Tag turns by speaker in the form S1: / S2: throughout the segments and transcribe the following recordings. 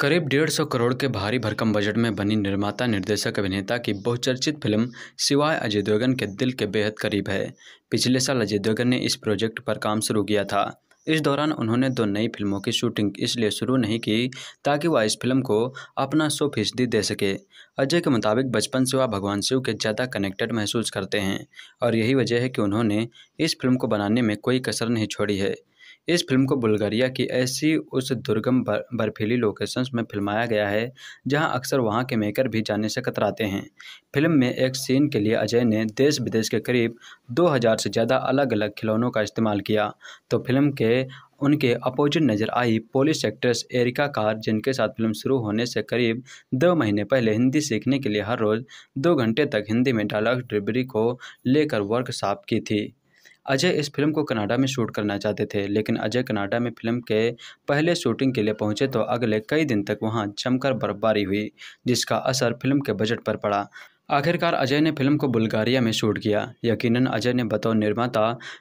S1: करीब डेढ़ सौ करोड़ के भारी भरकम बजट में बनी निर्माता निर्देशक अभिनेता की बहुचर्चित फिल्म सिवाय अजय देवगन के दिल के बेहद करीब है पिछले साल अजय देवगन ने इस प्रोजेक्ट पर काम शुरू किया था इस दौरान उन्होंने दो नई फिल्मों की शूटिंग इसलिए शुरू नहीं की ताकि वह इस फिल्म को अपना सौ फीसदी दे सके अजय के मुताबिक बचपन से वह भगवान शिव के ज़्यादा कनेक्टेड महसूस करते हैं और यही वजह है कि उन्होंने इस फिल्म को बनाने में कोई कसर नहीं छोड़ी है इस फिल्म को बुल्गारिया की ऐसी उस दुर्गम बर्फीली लोकेशंस में फिल्माया गया है जहां अक्सर वहां के मेकर भी जाने से कतराते हैं फिल्म में एक सीन के लिए अजय ने देश विदेश के करीब 2000 से ज़्यादा अलग अलग खिलौनों का इस्तेमाल किया तो फिल्म के उनके अपोजिट नजर आई पोलिश एक्ट्रेस एरिका कार जिनके साथ फिल्म शुरू होने से करीब दो महीने पहले हिंदी सीखने के लिए हर रोज़ दो घंटे तक हिंदी में डायलॉग डिलीवरी को लेकर वर्कशॉप की थी अजय इस फिल्म को कनाडा में शूट करना चाहते थे लेकिन अजय कनाडा में फिल्म के पहले शूटिंग के लिए पहुंचे तो अगले कई दिन तक वहां जमकर बर्फबारी हुई जिसका असर फिल्म के बजट पर पड़ा आखिरकार अजय ने फिल्म को बुल्गारिया में शूट किया यकीनन अजय ने बतौर निर्माता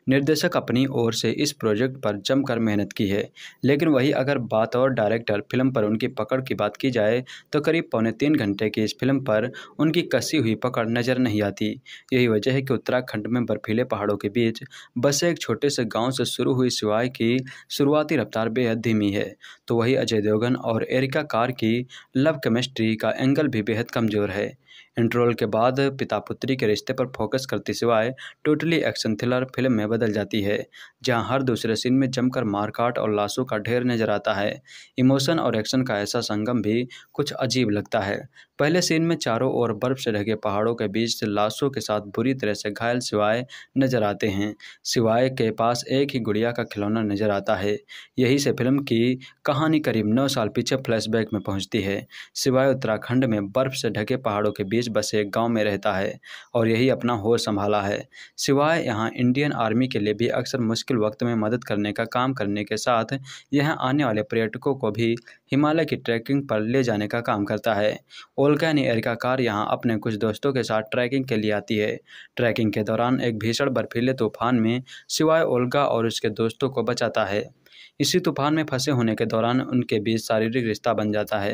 S1: निर्देशक अपनी ओर से इस प्रोजेक्ट पर जमकर मेहनत की है लेकिन वही अगर बात और डायरेक्टर फिल्म पर उनकी पकड़ की बात की जाए तो करीब पौने तीन घंटे की इस फिल्म पर उनकी कसी हुई पकड़ नज़र नहीं आती यही वजह है कि उत्तराखंड में बर्फीले पहाड़ों के बीच बसे एक छोटे से गाँव से शुरू हुई सिवाय की शुरुआती रफ्तार बेहद धीमी है तो वही अजय देवगन और एरिका कार की लव केमिस्ट्री का एंगल भी बेहद कमज़ोर है इंटरवल के बाद पिता पुत्री के रिश्ते पर फोकस करते सिवाय टोटली एक्शन थ्रिलर फिल्म में बदल जाती है जहां हर दूसरे सीन में जमकर मारकाट और लाशों का ढेर नजर आता है इमोशन और एक्शन का ऐसा संगम भी कुछ अजीब लगता है पहले सीन में चारों ओर बर्फ से ढके पहाड़ों के बीच लाशों के साथ बुरी तरह से घायल सिवाय नजर आते हैं सिवाय के पास एक ही गुड़िया का खिलौना नजर आता है यही से फिल्म की कहानी करीब नौ साल पीछे फ्लैशबैक में पहुंचती है सिवाय उत्तराखंड में बर्फ से ढके पहाड़ों के बीच बीच बसे गांव में रहता है और यही अपना होश संभाला है सिवाय यहां इंडियन आर्मी के लिए भी अक्सर मुश्किल वक्त में मदद करने का काम करने के साथ यह आने वाले पर्यटकों को भी हिमालय की ट्रैकिंग पर ले जाने का काम करता है ओलकैन एयर का कार यहाँ अपने कुछ दोस्तों के साथ ट्रैकिंग के लिए आती है ट्रैकिंग के दौरान एक भीषण बर्फीले तूफान में सिवाय ओल्गा और उसके दोस्तों को बचाता है इसी तूफान में फंसे होने के दौरान उनके बीच शारीरिक रिश्ता बन जाता है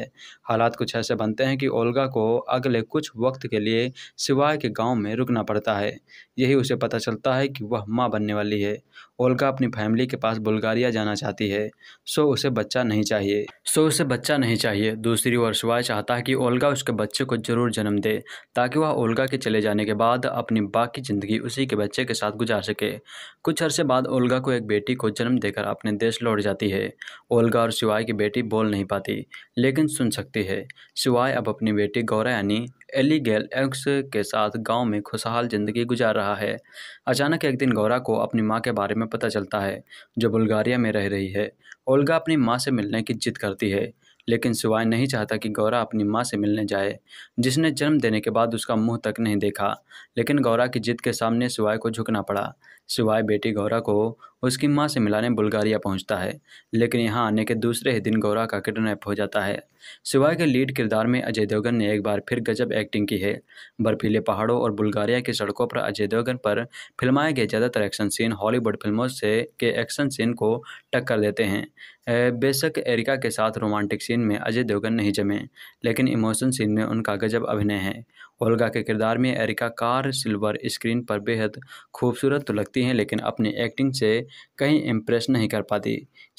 S1: हालात कुछ ऐसे बनते हैं कि ओल्गा को अगले कुछ वक्त के लिए सिवाय के गांव में रुकना पड़ता है यही उसे पता चलता है कि वह माँ बनने वाली है ओल्गा अपनी फैमिली के पास बुल्गारिया जाना चाहती है सो उसे बच्चा नहीं चाहिए सो उसे बच्चा नहीं चाहिए दूसरी ओर सिवाय चाहता है कि ओल्गा उसके बच्चे को जरूर जन्म दे ताकि वह ओल्गा के चले जाने के बाद अपनी बाकी ज़िंदगी उसी के बच्चे के साथ गुजार सके कुछ अरसे बाद ओल्गा को एक बेटी को जन्म देकर अपने देश लौट उड़ जाती है ओल्गा और शिवाय की बेटी बोल नहीं पाती लेकिन सुन सकती है शिवाय अब अपनी बेटी गौरा यानी एलीगेल एक्स के साथ गांव में खुशहाल ज़िंदगी गुजार रहा है अचानक एक दिन गौरा को अपनी माँ के बारे में पता चलता है जो बुल्गारिया में रह रही है ओल्गा अपनी माँ से मिलने की जिद करती है लेकिन शिवाय नहीं चाहता कि गौरा अपनी माँ से मिलने जाए जिसने जन्म देने के बाद उसका मुंह तक नहीं देखा लेकिन गौरा की जिद के सामने शिवाय को झुकना पड़ा सिवाय बेटी गौरा को उसकी माँ से मिलाने बुल्गारिया पहुँचता है लेकिन यहाँ आने के दूसरे ही दिन गौरा का किडनैप हो जाता है सिवाय के लीड किरदार में अजय देवगन ने एक बार फिर गजब एक्टिंग की है बर्फीले पहाड़ों और बुल्गारिया की सड़कों पर अजय देवगन पर फिल्माए गए ज़्यादातर एक्शन सीन हॉलीवुड फिल्मों से के एक्शन सीन को टक्कर देते हैं बेशक एरिका के साथ रोमांटिक सीन में अजय देवगन नहीं जमे लेकिन इमोशन सीन में उनका गजब अभिनय है ओल्गा के किरदार में एरिका कार सिल्वर स्क्रीन पर बेहद खूबसूरत तो लगती हैं लेकिन अपनी एक्टिंग से कहीं इम्प्रेस नहीं कर पाती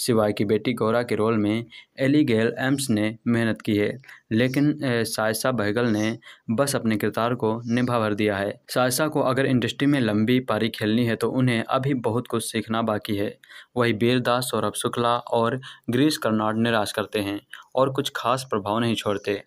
S1: सिवाय की बेटी गौरा के रोल में एलीगेल एम्स ने मेहनत की है लेकिन सायसा बहगल ने बस अपने किरदार को निभा भर दिया है सायसा को अगर इंडस्ट्री में लंबी पारी खेलनी है तो उन्हें अभी बहुत कुछ सीखना बाकी है वही बीरदास सौरभ शुक्ला और ग्रीस कर्नाड निराश करते हैं और कुछ खास प्रभाव नहीं छोड़ते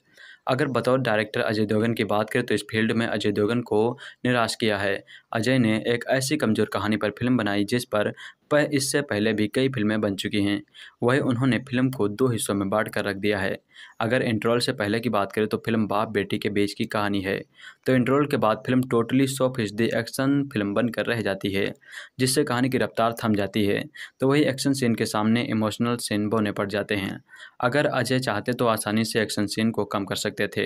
S1: अगर बतौर डायरेक्टर अजय देवगन की बात करें तो इस फील्ड में अजय देवगन को निराश किया है अजय ने एक ऐसी कमज़ोर कहानी पर फिल्म बनाई जिस पर पर इससे पहले भी कई फिल्में बन चुकी हैं वही उन्होंने फिल्म को दो हिस्सों में बांट कर रख दिया है अगर इंट्रोल से पहले की बात करें तो फिल्म बाप बेटी के बीच की कहानी है तो इंट्रोल के बाद फिल्म टोटली सौ फीसदी एक्शन फिल्म बनकर रह जाती है जिससे कहानी की रफ्तार थम जाती है तो वही एक्शन सीन के सामने इमोशनल सीन बोने पड़ जाते हैं अगर अजय चाहते तो आसानी से एक्शन सीन को कम कर सकते थे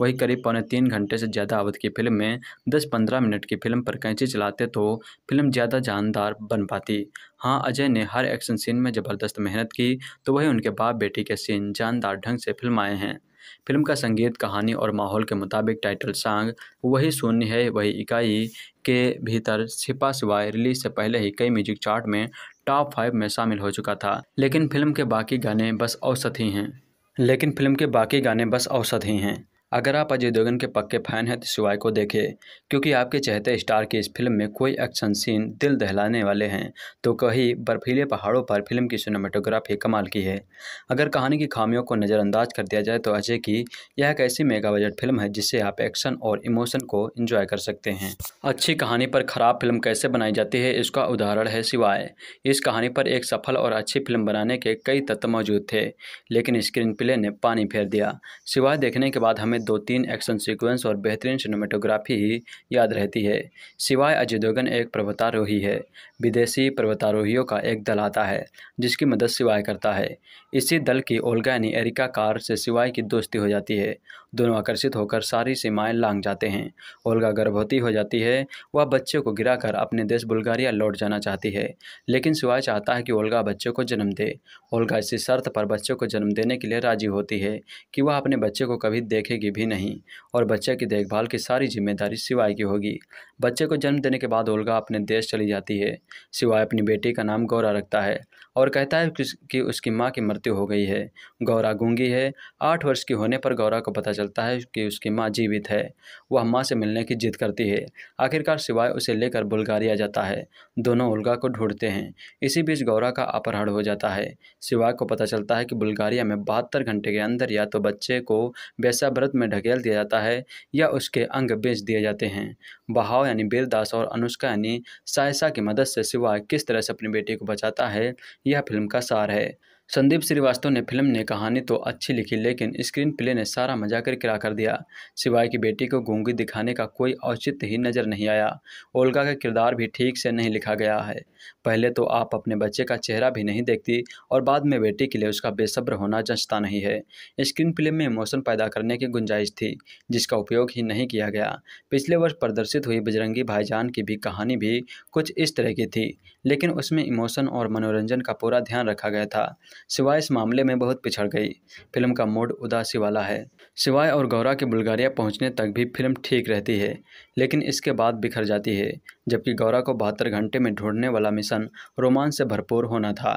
S1: वही करीब पौने तीन घंटे से ज़्यादा अवधि की फिल्म में दस पंद्रह मिनट की फिल्म पर कैंची चलाते तो फिल्म ज़्यादा जानदार बन पाती हाँ अजय ने हर एक्शन सीन में ज़बरदस्त मेहनत की तो वही उनके बाप बेटी के सीन जानदार ढंग से फिल्माए हैं फिल्म का संगीत कहानी और माहौल के मुताबिक टाइटल सॉन्ग वही शून्य है वही इकाई के भीतर छिपा सिवाय रिलीज से पहले ही कई म्यूजिक चार्ट में टॉप फाइव में शामिल हो चुका था लेकिन फिल्म के बाकी गाने बस औसत ही हैं लेकिन फिल्म के बाकी गाने बस औसत ही हैं अगर आप अजय देवगन के पक्के फैन हैं तो शिवाय को देखें क्योंकि आपके चहते स्टार की इस फिल्म में कोई एक्शन सीन दिल दहलाने वाले हैं तो कहीं बर्फीले पहाड़ों पर फिल्म की सिनेमाटोग्राफी कमाल की है अगर कहानी की खामियों को नज़रअंदाज कर दिया जाए तो अजय की यह एक ऐसी मेगा बजट फिल्म है जिससे आप एक्शन और इमोशन को इंजॉय कर सकते हैं अच्छी कहानी पर खराब फिल्म कैसे बनाई जाती है इसका उदाहरण है शिवाय इस कहानी पर एक सफल और अच्छी फिल्म बनाने के कई तत्व मौजूद थे लेकिन स्क्रीन प्ले ने पानी फेर दिया शिवाय देखने के बाद हमें में दो तीन एक्शन सीक्वेंस और बेहतरीन सिनेमेटोग्राफी ही याद रहती है सिवाय अजय देवगन एक पर्वतारोही है विदेशी पर्वतारोहियों का एक दल आता है जिसकी मदद सिवाय करता है इसी दल की ओल्गा यानी एरिका कार से सिवाय की दोस्ती हो जाती है दोनों आकर्षित होकर सारी सीमाएं लांग जाते हैं ओल्गा गर्भवती हो जाती है वह बच्चे को गिराकर अपने देश बुल्गारिया लौट जाना चाहती है लेकिन सिवाय चाहता है कि ओल्गा बच्चे को जन्म दे ओल्गा इसी शर्त पर बच्चे को जन्म देने के लिए राजी होती है कि वह अपने बच्चे को कभी देखेगी भी नहीं और बच्चे की देखभाल की सारी जिम्मेदारी सिवाय की होगी बच्चे को जन्म देने के बाद ओल्गा अपने देश चली जाती है सिवाय अपनी बेटी का नाम गौरा रखता है और कहता है कि उसकी माँ की मृत्यु हो गई है गौरा गूंगी है आठ वर्ष की होने पर गौरा को पता चलता है कि उसकी माँ जीवित है वह माँ से मिलने की जिद करती है आखिरकार सिवाय उसे लेकर बुल्गारिया जाता है दोनों उल्गा को ढूंढते हैं इसी बीच गौरा का अपहरण हो जाता है सिवाय को पता चलता है कि बुल्गारिया में बहत्तर घंटे के अंदर या तो बच्चे को व्रत में ढकेल दिया जाता है या उसके अंग बेच दिए जाते हैं बहाव यानी बेलदास और अनुष्का यानी सायसा की मदद से सिवाय किस तरह से अपनी बेटी को बचाता है यह फिल्म का सार है संदीप श्रीवास्तव ने फिल्म ने कहानी तो अच्छी लिखी लेकिन स्क्रीन प्ले ने सारा मजा कर किरा कर दिया सिवाय की बेटी को गूंगी दिखाने का कोई औचित्य ही नज़र नहीं आया ओल्गा का किरदार भी ठीक से नहीं लिखा गया है पहले तो आप अपने बच्चे का चेहरा भी नहीं देखती और बाद में बेटी के लिए उसका बेसब्र होना जंचता नहीं है स्क्रीन फिल्म में इमोशन पैदा करने की गुंजाइश थी जिसका उपयोग ही नहीं किया गया पिछले वर्ष प्रदर्शित हुई बजरंगी भाईजान की भी कहानी भी कुछ इस तरह की थी लेकिन उसमें इमोशन और मनोरंजन का पूरा ध्यान रखा गया था सिवाय इस मामले में बहुत पिछड़ गई फिल्म का मूड उदासी वाला है सिवाय और गौरा के बुल्गारिया पहुंचने तक भी फिल्म ठीक रहती है लेकिन इसके बाद बिखर जाती है जबकि गौरा को बहत्तर घंटे में ढूंढने वाला मिशन रोमांच से भरपूर होना था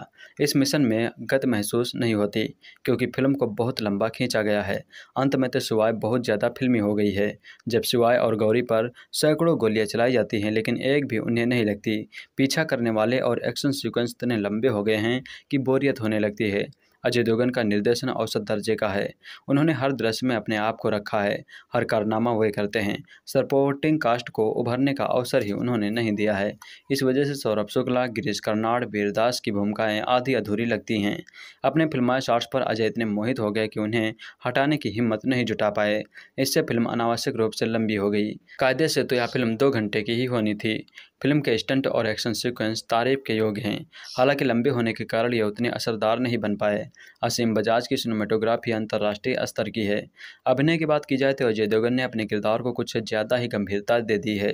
S1: इस मिशन में गत महसूस नहीं होती क्योंकि फिल्म को बहुत लंबा खींचा गया है अंत में तो शिवाय बहुत ज़्यादा फिल्मी हो गई है जब शिवाय और गौरी पर सैकड़ों गोलियाँ चलाई जाती हैं लेकिन एक भी उन्हें नहीं लगती पीछा करने वाले और एक्शन सिक्वेंस इतने लंबे हो गए हैं कि बोरियत होने लगती है अजय देवगन का निर्देशन औसत दर्जे का है उन्होंने हर दृश्य में अपने आप को रखा है हर कारनामा वे करते हैं सपोर्टिंग कास्ट को उभरने का अवसर ही उन्होंने नहीं दिया है इस वजह से सौरभ शुक्ला गिरीश कर्नाड वीरदास की भूमिकाएँ आधी अधूरी लगती हैं अपने फिल्माए शॉर्ट्स पर अजय इतने मोहित हो गए कि उन्हें हटाने की हिम्मत नहीं जुटा पाए इससे फिल्म अनावश्यक रूप से लंबी हो गई कायदे से तो यह फिल्म दो घंटे की ही होनी थी फिल्म के स्टंट और एक्शन सीक्वेंस तारीफ के योग हैं हालांकि लंबे होने के कारण ये उतने असरदार नहीं बन पाए असीम बजाज की सिनेमाटोग्राफी अंतर्राष्ट्रीय स्तर की है अभिनय की बात की जाए तो अजय देवगन ने अपने किरदार को कुछ ज़्यादा ही गंभीरता दे दी है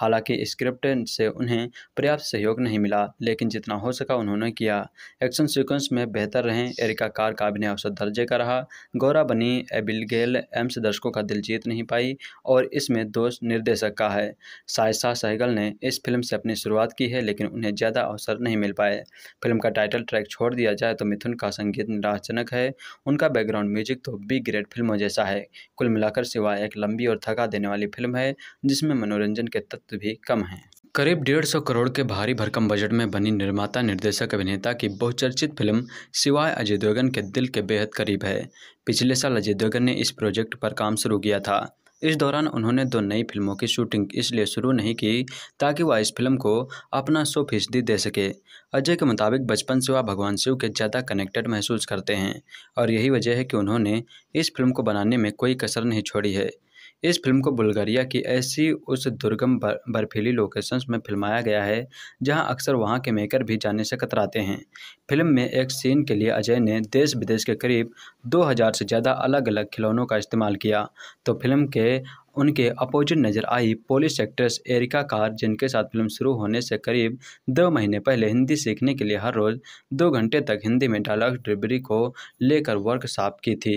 S1: हालांकि स्क्रिप्ट से उन्हें पर्याप्त सहयोग नहीं मिला लेकिन जितना हो सका उन्होंने किया एक्शन सीक्वेंस में बेहतर रहें एरिका कार का अभिनय औसत दर्जे का रहा गौरा बनी एबिलगेल एम्स दर्शकों का दिल जीत नहीं पाई और इसमें दोष निर्देशक का है सायसा सहगल ने इस फिल्म से अपनी शुरुआत की है लेकिन उन्हें ज़्यादा अवसर नहीं मिल पाए फिल्म का टाइटल ट्रैक छोड़ दिया जाए तो मिथुन का संगीत निराशजनक है उनका बैकग्राउंड म्यूजिक तो बी ग्रेड फिल्मों जैसा है कुल मिलाकर सिवाय एक लंबी और थका देने वाली फिल्म है जिसमें मनोरंजन के तत्व भी कम हैं करीब डेढ़ सौ करोड़ के भारी भरकम बजट में बनी निर्माता निर्देशक अभिनेता की बहुचर्चित फिल्म सिवाय अजय देवगन के दिल के बेहद करीब है पिछले साल अजय देवगन ने इस प्रोजेक्ट पर काम शुरू किया था इस दौरान उन्होंने दो नई फिल्मों की शूटिंग इसलिए शुरू नहीं की ताकि वह इस फिल्म को अपना सौ फीसदी दे सके अजय के मुताबिक बचपन से वह भगवान शिव के ज़्यादा कनेक्टेड महसूस करते हैं और यही वजह है कि उन्होंने इस फिल्म को बनाने में कोई कसर नहीं छोड़ी है इस फिल्म को बुल्गारिया की ऐसी उस दुर्गम बर्फीली लोकेशंस में फिल्माया गया है जहां अक्सर वहां के मेकर भी जाने से कतराते हैं फिल्म में एक सीन के लिए अजय ने देश विदेश के करीब 2000 से ज़्यादा अलग अलग खिलौनों का इस्तेमाल किया तो फिल्म के उनके अपोजिट नजर आई पोलिश एक्ट्रेस एरिका कार जिनके साथ फिल्म शुरू होने से करीब दो महीने पहले हिंदी सीखने के लिए हर रोज़ दो घंटे तक हिंदी में डायलॉग डिलीवरी को लेकर वर्कशॉप की थी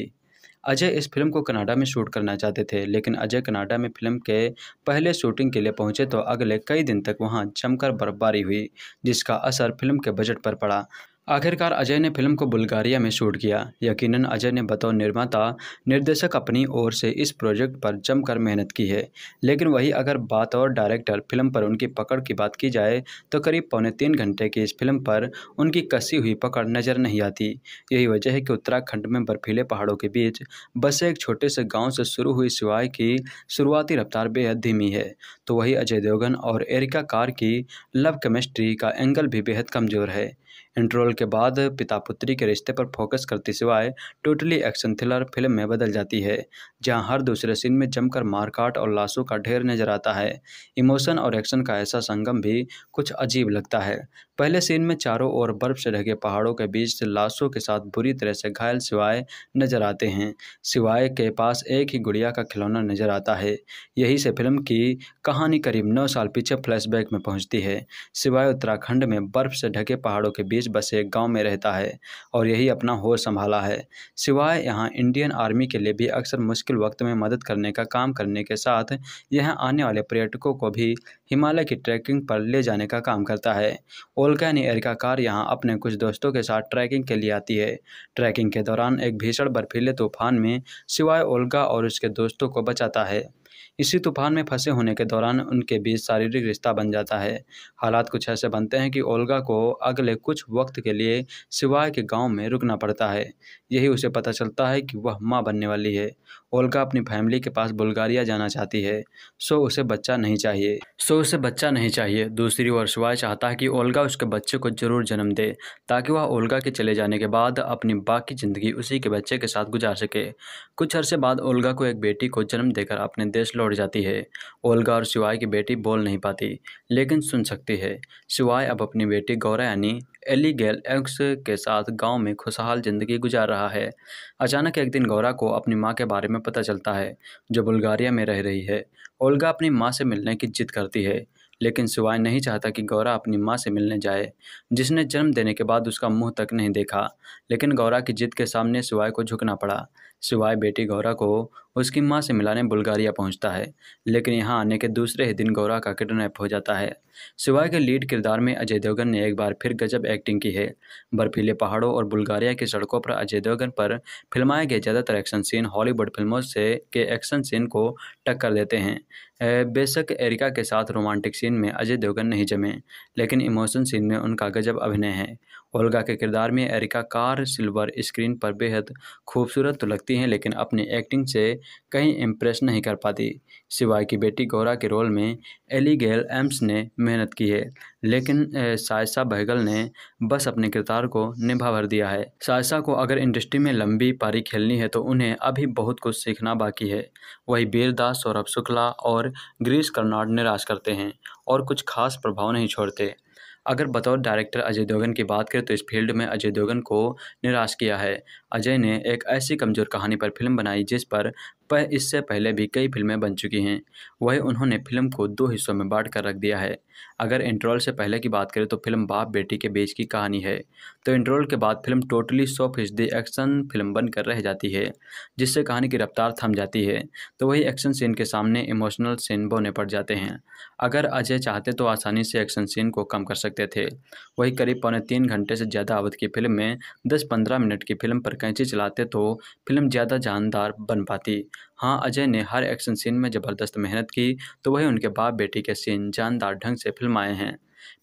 S1: अजय इस फिल्म को कनाडा में शूट करना चाहते थे लेकिन अजय कनाडा में फिल्म के पहले शूटिंग के लिए पहुंचे तो अगले कई दिन तक वहां जमकर बर्फबारी हुई जिसका असर फिल्म के बजट पर पड़ा आखिरकार अजय ने फिल्म को बुल्गारिया में शूट किया यकीनन अजय ने बतौर निर्माता निर्देशक अपनी ओर से इस प्रोजेक्ट पर जमकर मेहनत की है लेकिन वही अगर बात और डायरेक्टर फिल्म पर उनकी पकड़ की बात की जाए तो करीब पौने तीन घंटे की इस फिल्म पर उनकी कसी हुई पकड़ नज़र नहीं आती यही वजह है कि उत्तराखंड में बर्फीले पहाड़ों के बीच बसे एक छोटे से गाँव से शुरू हुई सिवाय की शुरुआती रफ्तार बेहद धीमी है तो वही अजय देवगन और एरिका कार की लव केमिस्ट्री का एंगल भी बेहद कमज़ोर है इंटरवल के बाद पिता पुत्री के रिश्ते पर फोकस करते सिवाय टोटली एक्शन थ्रिलर फिल्म में बदल जाती है जहां हर दूसरे सीन में जमकर मारकाट और लाशों का ढेर नजर आता है इमोशन और एक्शन का ऐसा संगम भी कुछ अजीब लगता है पहले सीन में चारों ओर बर्फ से ढके पहाड़ों के बीच लाशों के साथ बुरी तरह से घायल सिवाय नजर आते हैं सिवाय के पास एक ही गुड़िया का खिलौना नजर आता है यही से फिल्म की कहानी करीब नौ साल पीछे फ्लैशबैक में पहुंचती है सिवाय उत्तराखंड में बर्फ से ढके पहाड़ों के बीच ब्रिटिश बसे गांव में रहता है और यही अपना होश संभाला है सिवाय यहां इंडियन आर्मी के लिए भी अक्सर मुश्किल वक्त में मदद करने का काम करने के साथ यह आने वाले पर्यटकों को भी हिमालय की ट्रैकिंग पर ले जाने का काम करता है ओलकैन एयर का कार यहाँ अपने कुछ दोस्तों के साथ ट्रैकिंग के लिए आती है ट्रैकिंग के दौरान एक भीषण बर्फीले तूफान में सिवाय ओलगा और उसके दोस्तों को बचाता है इसी तूफान में फंसे होने के दौरान उनके बीच शारीरिक रिश्ता बन जाता है हालात कुछ ऐसे बनते हैं कि ओल्गा को अगले कुछ वक्त के लिए सिवाय के गांव में रुकना पड़ता है यही उसे पता चलता है कि वह माँ बनने वाली है ओल्गा अपनी फैमिली के पास बुल्गारिया जाना चाहती है सो उसे बच्चा नहीं चाहिए सो उसे बच्चा नहीं चाहिए दूसरी ओर शिवाय चाहता है कि ओल्गा उसके बच्चे को जरूर जन्म दे ताकि वह ओल्गा के चले जाने के बाद अपनी बाकी ज़िंदगी उसी के बच्चे के साथ गुजार सके कुछ अरसे बाद ओल्गा को एक बेटी को जन्म देकर अपने देश लौट जाती है ओल्गा और शिवाय की बेटी बोल नहीं पाती लेकिन सुन सकती है शिवाय अब अपनी बेटी गौरा यानी एलीगेल एक्स के साथ गाँव में खुशहाल ज़िंदगी गुजार रहा है अचानक एक दिन गौरा को अपनी माँ के बारे में पता चलता है जो बुल्गारिया में रह रही है ओल्गा अपनी माँ से मिलने की जिद करती है लेकिन सिवाय नहीं चाहता कि गौरा अपनी माँ से मिलने जाए जिसने जन्म देने के बाद उसका मुंह तक नहीं देखा लेकिन गौरा की जिद के सामने सिवाय को झुकना पड़ा सिवाय बेटी गौरा को उसकी माँ से मिलाने बुल्गारिया पहुँचता है लेकिन यहाँ आने के दूसरे ही दिन गौरा का किडनैप हो जाता है सिवाय के लीड किरदार में अजय देवगन ने एक बार फिर गजब एक्टिंग की है बर्फीले पहाड़ों और बुल्गारिया की सड़कों पर अजय देवगन पर फिल्माए गए ज़्यादातर एक्शन सीन हॉलीवुड फिल्मों से के एक्शन सीन को टक्कर देते हैं बेशक एरिका के साथ रोमांटिक सीन में अजय देवगन नहीं जमे लेकिन इमोशन सीन में उनका गजब अभिनय है ओल्गा के किरदार में एरिका कार सिल्वर स्क्रीन पर बेहद खूबसूरत तो लगती हैं लेकिन अपनी एक्टिंग से कहीं इम्प्रेस नहीं कर पाती सिवाय की बेटी गौरा के रोल में एलीगेल एम्स ने मेहनत की है लेकिन सायसा बहगल ने बस अपने किरदार को निभा भर दिया है सायसा को अगर इंडस्ट्री में लंबी पारी खेलनी है तो उन्हें अभी बहुत कुछ सीखना बाकी है वही बीरदास सौरभ शुक्ला और ग्रीस कर्नाड निराश करते हैं और कुछ खास प्रभाव नहीं छोड़ते अगर बतौर डायरेक्टर अजय देवगन की बात करें तो इस फील्ड में अजय देवगन को निराश किया है अजय ने एक ऐसी कमज़ोर कहानी पर फिल्म बनाई जिस पर वह इससे पहले भी कई फिल्में बन चुकी हैं वहीं उन्होंने फिल्म को दो हिस्सों में बांट कर रख दिया है अगर इंट्रोल से पहले की बात करें तो फिल्म बाप बेटी के बीच की कहानी है तो इंट्रोल के बाद फिल्म टोटली सौ फीसदी एक्शन फिल्म बनकर रह जाती है जिससे कहानी की रफ्तार थम जाती है तो वही एक्शन सीन के सामने इमोशनल सीन बोने पड़ जाते हैं अगर अजय चाहते तो आसानी से एक्शन सीन को कम कर सकते थे वही करीब पौने तीन घंटे से ज़्यादा अवधि की फिल्म में दस पंद्रह मिनट की फिल्म पर कैंची चलाते तो फिल्म ज़्यादा जानदार बन पाती हाँ अजय ने हर एक्शन सीन में ज़बरदस्त मेहनत की तो वही उनके बाप बेटी के सीन जानदार ढंग से फिल्माए हैं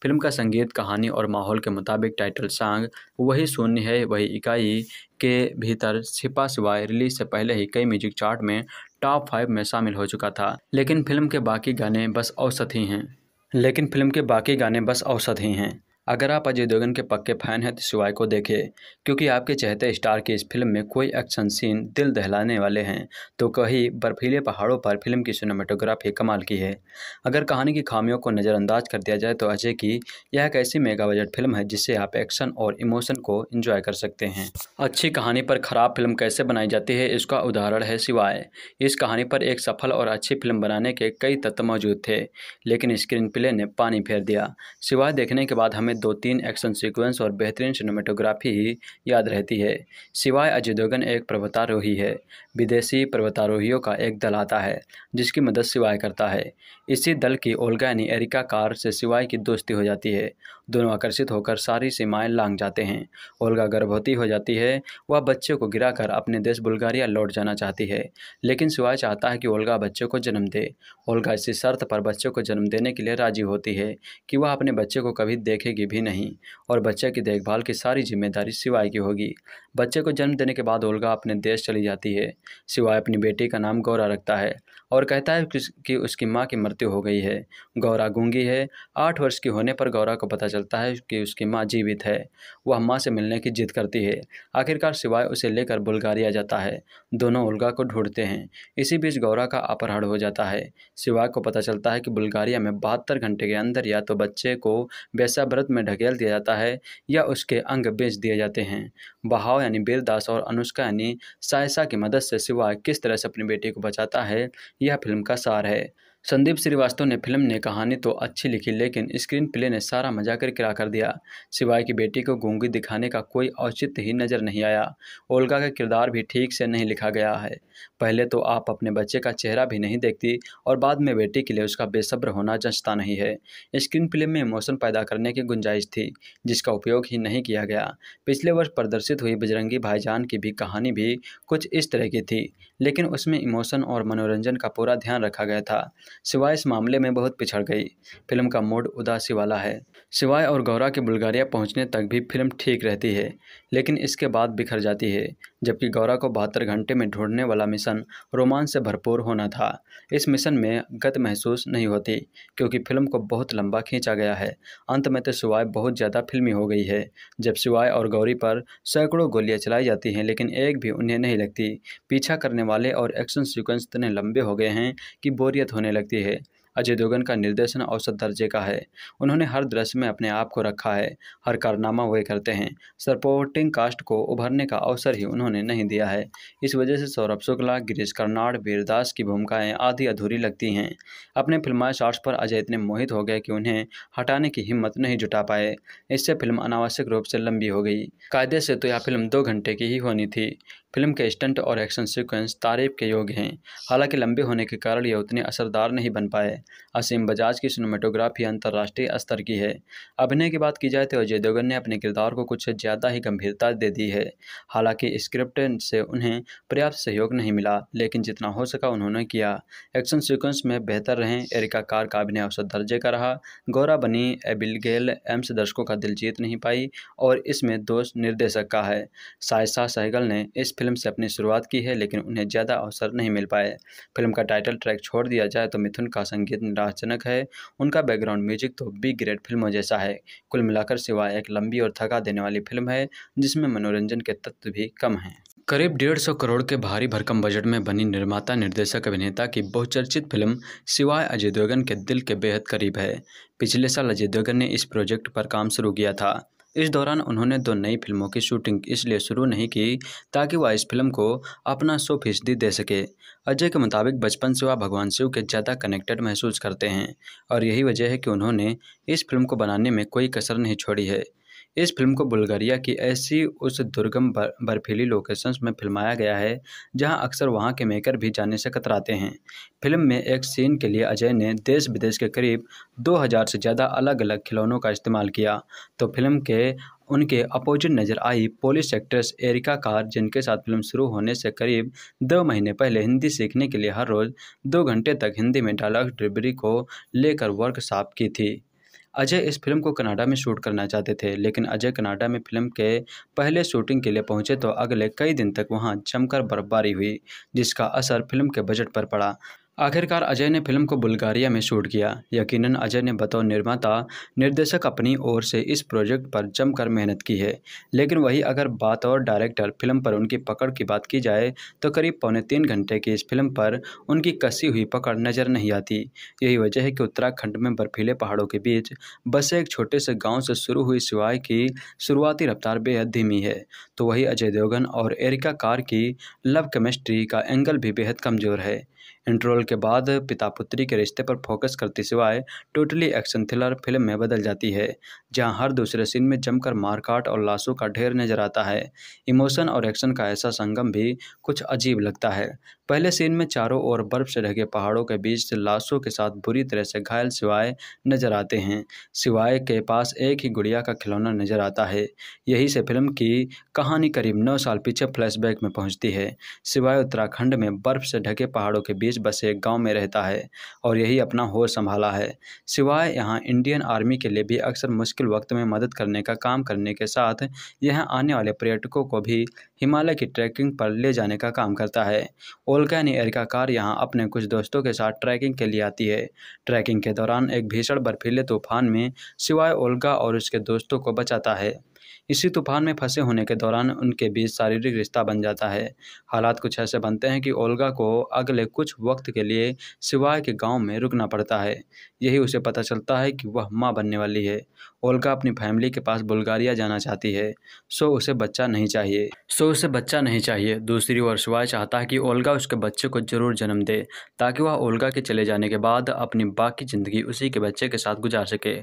S1: फिल्म का संगीत कहानी और माहौल के मुताबिक टाइटल सॉन्ग वही शून्य है वही इकाई के भीतर छिपा सिवाय रिलीज से पहले ही कई म्यूजिक चार्ट में टॉप फाइव में शामिल हो चुका था लेकिन फिल्म के बाकी गाने बस औसत ही हैं लेकिन फिल्म के बाकी गाने बस औसत ही हैं अगर आप अजय देवगन के पक्के फ़ैन हैं तो शिवाय को देखें क्योंकि आपके चहते स्टार की इस फिल्म में कोई एक्शन सीन दिल दहलाने वाले हैं तो कहीं बर्फीले पहाड़ों पर फिल्म की सिनेमाटोग्राफी कमाल की है अगर कहानी की खामियों को नज़रअंदाज कर दिया जाए तो अजय की यह एक ऐसी मेगा बजट फिल्म है जिससे आप एक्शन और इमोशन को इंजॉय कर सकते हैं अच्छी कहानी पर ख़राब फिल्म कैसे बनाई जाती है इसका उदाहरण है शिवाय इस कहानी पर एक सफल और अच्छी फिल्म बनाने के कई तत्व मौजूद थे लेकिन स्क्रीन प्ले ने पानी फेर दिया सिवाय देखने के बाद हमें दो तीन एक्शन सीक्वेंस और बेहतरीन सिनेमेटोग्राफी ही याद रहती है सिवाय अजय देवगन एक पर्वतारोही है विदेशी पर्वतारोहियों का एक दल आता है जिसकी मदद सिवाय करता है इसी दल की ओल्गा यानी एरिका कार से सिवाय की दोस्ती हो जाती है दोनों आकर्षित होकर सारी सीमाएं लांग जाते हैं ओल्गा गर्भवती हो जाती है वह बच्चे को गिराकर अपने देश बुल्गारिया लौट जाना चाहती है लेकिन सिवाय चाहता है कि ओल्गा बच्चे को जन्म दे ओल्गा इसी शर्त पर बच्चे को जन्म देने के लिए राजी होती है कि वह अपने बच्चे को कभी देखेगी भी नहीं और बच्चे की देखभाल की सारी जिम्मेदारी सिवाय की होगी बच्चे को जन्म देने के बाद ओल्गा अपने देश चली जाती है सिवाय अपनी बेटी का नाम गौरा रखता है और कहता है कि उसकी माँ की मृत्यु हो गई है गौरा गूंगी है आठ वर्ष की होने पर गौरा को पता चलता है कि उसकी माँ जीवित है वह माँ से मिलने की जिद करती है आखिरकार सिवाय उसे लेकर बुल्गारिया जाता है दोनों उल्गा को ढूंढते हैं इसी बीच गौरा का अपहरण हो जाता है सिवाय को पता चलता है कि बुल्गारिया में बहत्तर घंटे के अंदर या तो बच्चे को वैसा व्रत में ढकेल दिया जाता है या उसके अंग बेच दिए जाते हैं बहाव यानी बेरदास और अनुष्का यानी सायसा की मदद से सिवाय किस तरह से अपनी बेटी को बचाता है यह फिल्म का सार है संदीप श्रीवास्तव ने फिल्म ने कहानी तो अच्छी लिखी लेकिन स्क्रीन प्ले ने सारा मजा कर किरा कर दिया सिवाय की बेटी को गूंगी दिखाने का कोई औचित्य ही नज़र नहीं आया ओल्गा का किरदार भी ठीक से नहीं लिखा गया है पहले तो आप अपने बच्चे का चेहरा भी नहीं देखती और बाद में बेटी के लिए उसका बेसब्र होना जंचता नहीं है स्क्रीन प्ले में इमोशन पैदा करने की गुंजाइश थी जिसका उपयोग ही नहीं किया गया पिछले वर्ष प्रदर्शित हुई बजरंगी भाईजान की भी कहानी भी कुछ इस तरह की थी लेकिन उसमें इमोशन और मनोरंजन का पूरा ध्यान रखा गया था सिवाय इस मामले में बहुत पिछड़ गई फिल्म का मूड उदासी वाला है सिवाय और गौरा के बुल्गारिया पहुंचने तक भी फिल्म ठीक रहती है लेकिन इसके बाद बिखर जाती है जबकि गौरा को बहत्तर घंटे में ढूंढने वाला मिशन रोमांच से भरपूर होना था इस मिशन में गत महसूस नहीं होती क्योंकि फिल्म को बहुत लंबा खींचा गया है अंत में तो शिवाय बहुत ज़्यादा फिल्मी हो गई है जब शिवाय और गौरी पर सैकड़ों गोलियाँ चलाई जाती हैं लेकिन एक भी उन्हें नहीं लगती पीछा करने वाले और एक्शन सिक्वेंस इतने लंबे हो गए हैं कि बोरियत होने लगती है अजय देवगन का निर्देशन औसत दर्जे का है उन्होंने हर दृश्य में अपने आप को रखा है हर कारनामा वे करते हैं सपोर्टिंग कास्ट को उभरने का अवसर ही उन्होंने नहीं दिया है इस वजह से सौरभ शुक्ला गिरीश कर्नाड वीरदास की भूमिकाएँ आधी अधूरी लगती हैं अपने फिल्माए शॉट्स पर अजय इतने मोहित हो गए कि उन्हें हटाने की हिम्मत नहीं जुटा पाए इससे फिल्म अनावश्यक रूप से लंबी हो गई कायदे से तो यह फिल्म दो घंटे की ही होनी थी फिल्म के स्टंट और एक्शन सीक्वेंस तारीफ के योग हैं हालांकि लंबे होने के कारण ये उतने असरदार नहीं बन पाए असीम बजाज की सिनेमाटोग्राफी अंतर्राष्ट्रीय स्तर की है अभिनय की बात की जाए तो अजय देवगन ने अपने किरदार को कुछ ज़्यादा ही गंभीरता दे दी है हालांकि स्क्रिप्ट से उन्हें पर्याप्त सहयोग नहीं मिला लेकिन जितना हो सका उन्होंने किया एक्शन सिक्वेंस में बेहतर रहें एरिका कार का अभिनय औसत दर्जे का रहा गौरा बनी एबिलगेल एम्स दर्शकों का दिल जीत नहीं पाई और इसमें दोष निर्देशक का है सायसा सहगल ने इस फिल्म से अपनी शुरुआत की है लेकिन उन्हें ज़्यादा अवसर नहीं मिल पाए फिल्म का टाइटल ट्रैक छोड़ दिया जाए तो मिथुन का संगीत निराशजनक है उनका बैकग्राउंड म्यूजिक तो बी ग्रेड फिल्मों जैसा है कुल मिलाकर सिवाय एक लंबी और थका देने वाली फिल्म है जिसमें मनोरंजन के तत्व भी कम हैं करीब डेढ़ सौ करोड़ के भारी भरकम बजट में बनी निर्माता निर्देशक अभिनेता की बहुचर्चित फिल्म सिवाय अजय देवगन के दिल के बेहद करीब है पिछले साल अजय देवगन ने इस प्रोजेक्ट पर काम शुरू किया था इस दौरान उन्होंने दो नई फिल्मों की शूटिंग इसलिए शुरू नहीं की ताकि वह इस फिल्म को अपना सौ फीसदी दे सके अजय के मुताबिक बचपन से वह भगवान शिव के ज़्यादा कनेक्टेड महसूस करते हैं और यही वजह है कि उन्होंने इस फिल्म को बनाने में कोई कसर नहीं छोड़ी है इस फिल्म को बुल्गारिया की ऐसी उस दुर्गम बर्फीली लोकेशंस में फिल्माया गया है जहां अक्सर वहां के मेकर भी जाने से कतराते हैं फिल्म में एक सीन के लिए अजय ने देश विदेश के करीब 2000 से ज़्यादा अलग अलग खिलौनों का इस्तेमाल किया तो फिल्म के उनके अपोजिट नजर आई पोलिश एक्ट्रेस एरिका कार जिनके साथ फिल्म शुरू होने से करीब दो महीने पहले हिंदी सीखने के लिए हर रोज़ दो घंटे तक हिंदी में डायलॉग डिलीवरी को लेकर वर्कशॉप की थी अजय इस फिल्म को कनाडा में शूट करना चाहते थे लेकिन अजय कनाडा में फिल्म के पहले शूटिंग के लिए पहुंचे तो अगले कई दिन तक वहां जमकर बर्फबारी हुई जिसका असर फिल्म के बजट पर पड़ा आखिरकार अजय ने फिल्म को बुल्गारिया में शूट किया यकीनन अजय ने बतौर निर्माता निर्देशक अपनी ओर से इस प्रोजेक्ट पर जमकर मेहनत की है लेकिन वही अगर बात और डायरेक्टर फिल्म पर उनकी पकड़ की बात की जाए तो करीब पौने तीन घंटे की इस फिल्म पर उनकी कसी हुई पकड़ नज़र नहीं आती यही वजह है कि उत्तराखंड में बर्फीले पहाड़ों के बीच बसे एक छोटे से गाँव से शुरू हुई सिवाय की शुरुआती रफ्तार बेहद धीमी है तो वही अजय देवगन और एरिका कार की लव केमिस्ट्री का एंगल भी बेहद कमज़ोर है इंटरवल के बाद पिता पुत्री के रिश्ते पर फोकस करते सिवाय टोटली एक्शन थ्रिलर फिल्म में बदल जाती है जहां हर दूसरे सीन में जमकर मारकाट और लाशों का ढेर नजर आता है इमोशन और एक्शन का ऐसा संगम भी कुछ अजीब लगता है पहले सीन में चारों ओर बर्फ से ढके पहाड़ों के बीच लाशों के साथ बुरी तरह से घायल सिवाय नजर आते हैं सिवाय के पास एक ही गुड़िया का खिलौना नजर आता है यही से फिल्म की कहानी करीब नौ साल पीछे फ्लैशबैक में पहुंचती है सिवाय उत्तराखंड में बर्फ से ढके पहाड़ों के बीच बसे गांव में रहता है और यही अपना होश संभाला है सिवाय यहाँ इंडियन आर्मी के लिए भी अक्सर मुश्किल वक्त में मदद करने का काम करने के साथ यह आने वाले पर्यटकों को भी हिमालय की ट्रैकिंग पर ले जाने का काम करता है ओलकैन एयर का कार यहाँ अपने कुछ दोस्तों के साथ ट्रैकिंग के लिए आती है ट्रैकिंग के दौरान एक भीषण बर्फीले तूफान में सिवाय ओलगा और उसके दोस्तों को बचाता है इसी तूफान में फंसे होने के दौरान उनके बीच शारीरिक रिश्ता बन जाता है हालात कुछ ऐसे बनते हैं कि ओल्गा को अगले कुछ वक्त के लिए सिवाय के गांव में रुकना पड़ता है यही उसे पता चलता है कि वह माँ बनने वाली है ओल्गा अपनी फैमिली के पास बुल्गारिया जाना चाहती है सो उसे बच्चा नहीं चाहिए सो उसे बच्चा नहीं चाहिए दूसरी ओर शिवाय चाहता है कि ओल्गा उसके बच्चे को ज़रूर जन्म दे ताकि वह ओल्गा के चले जाने के बाद अपनी बाकी ज़िंदगी उसी के बच्चे के साथ गुजार सके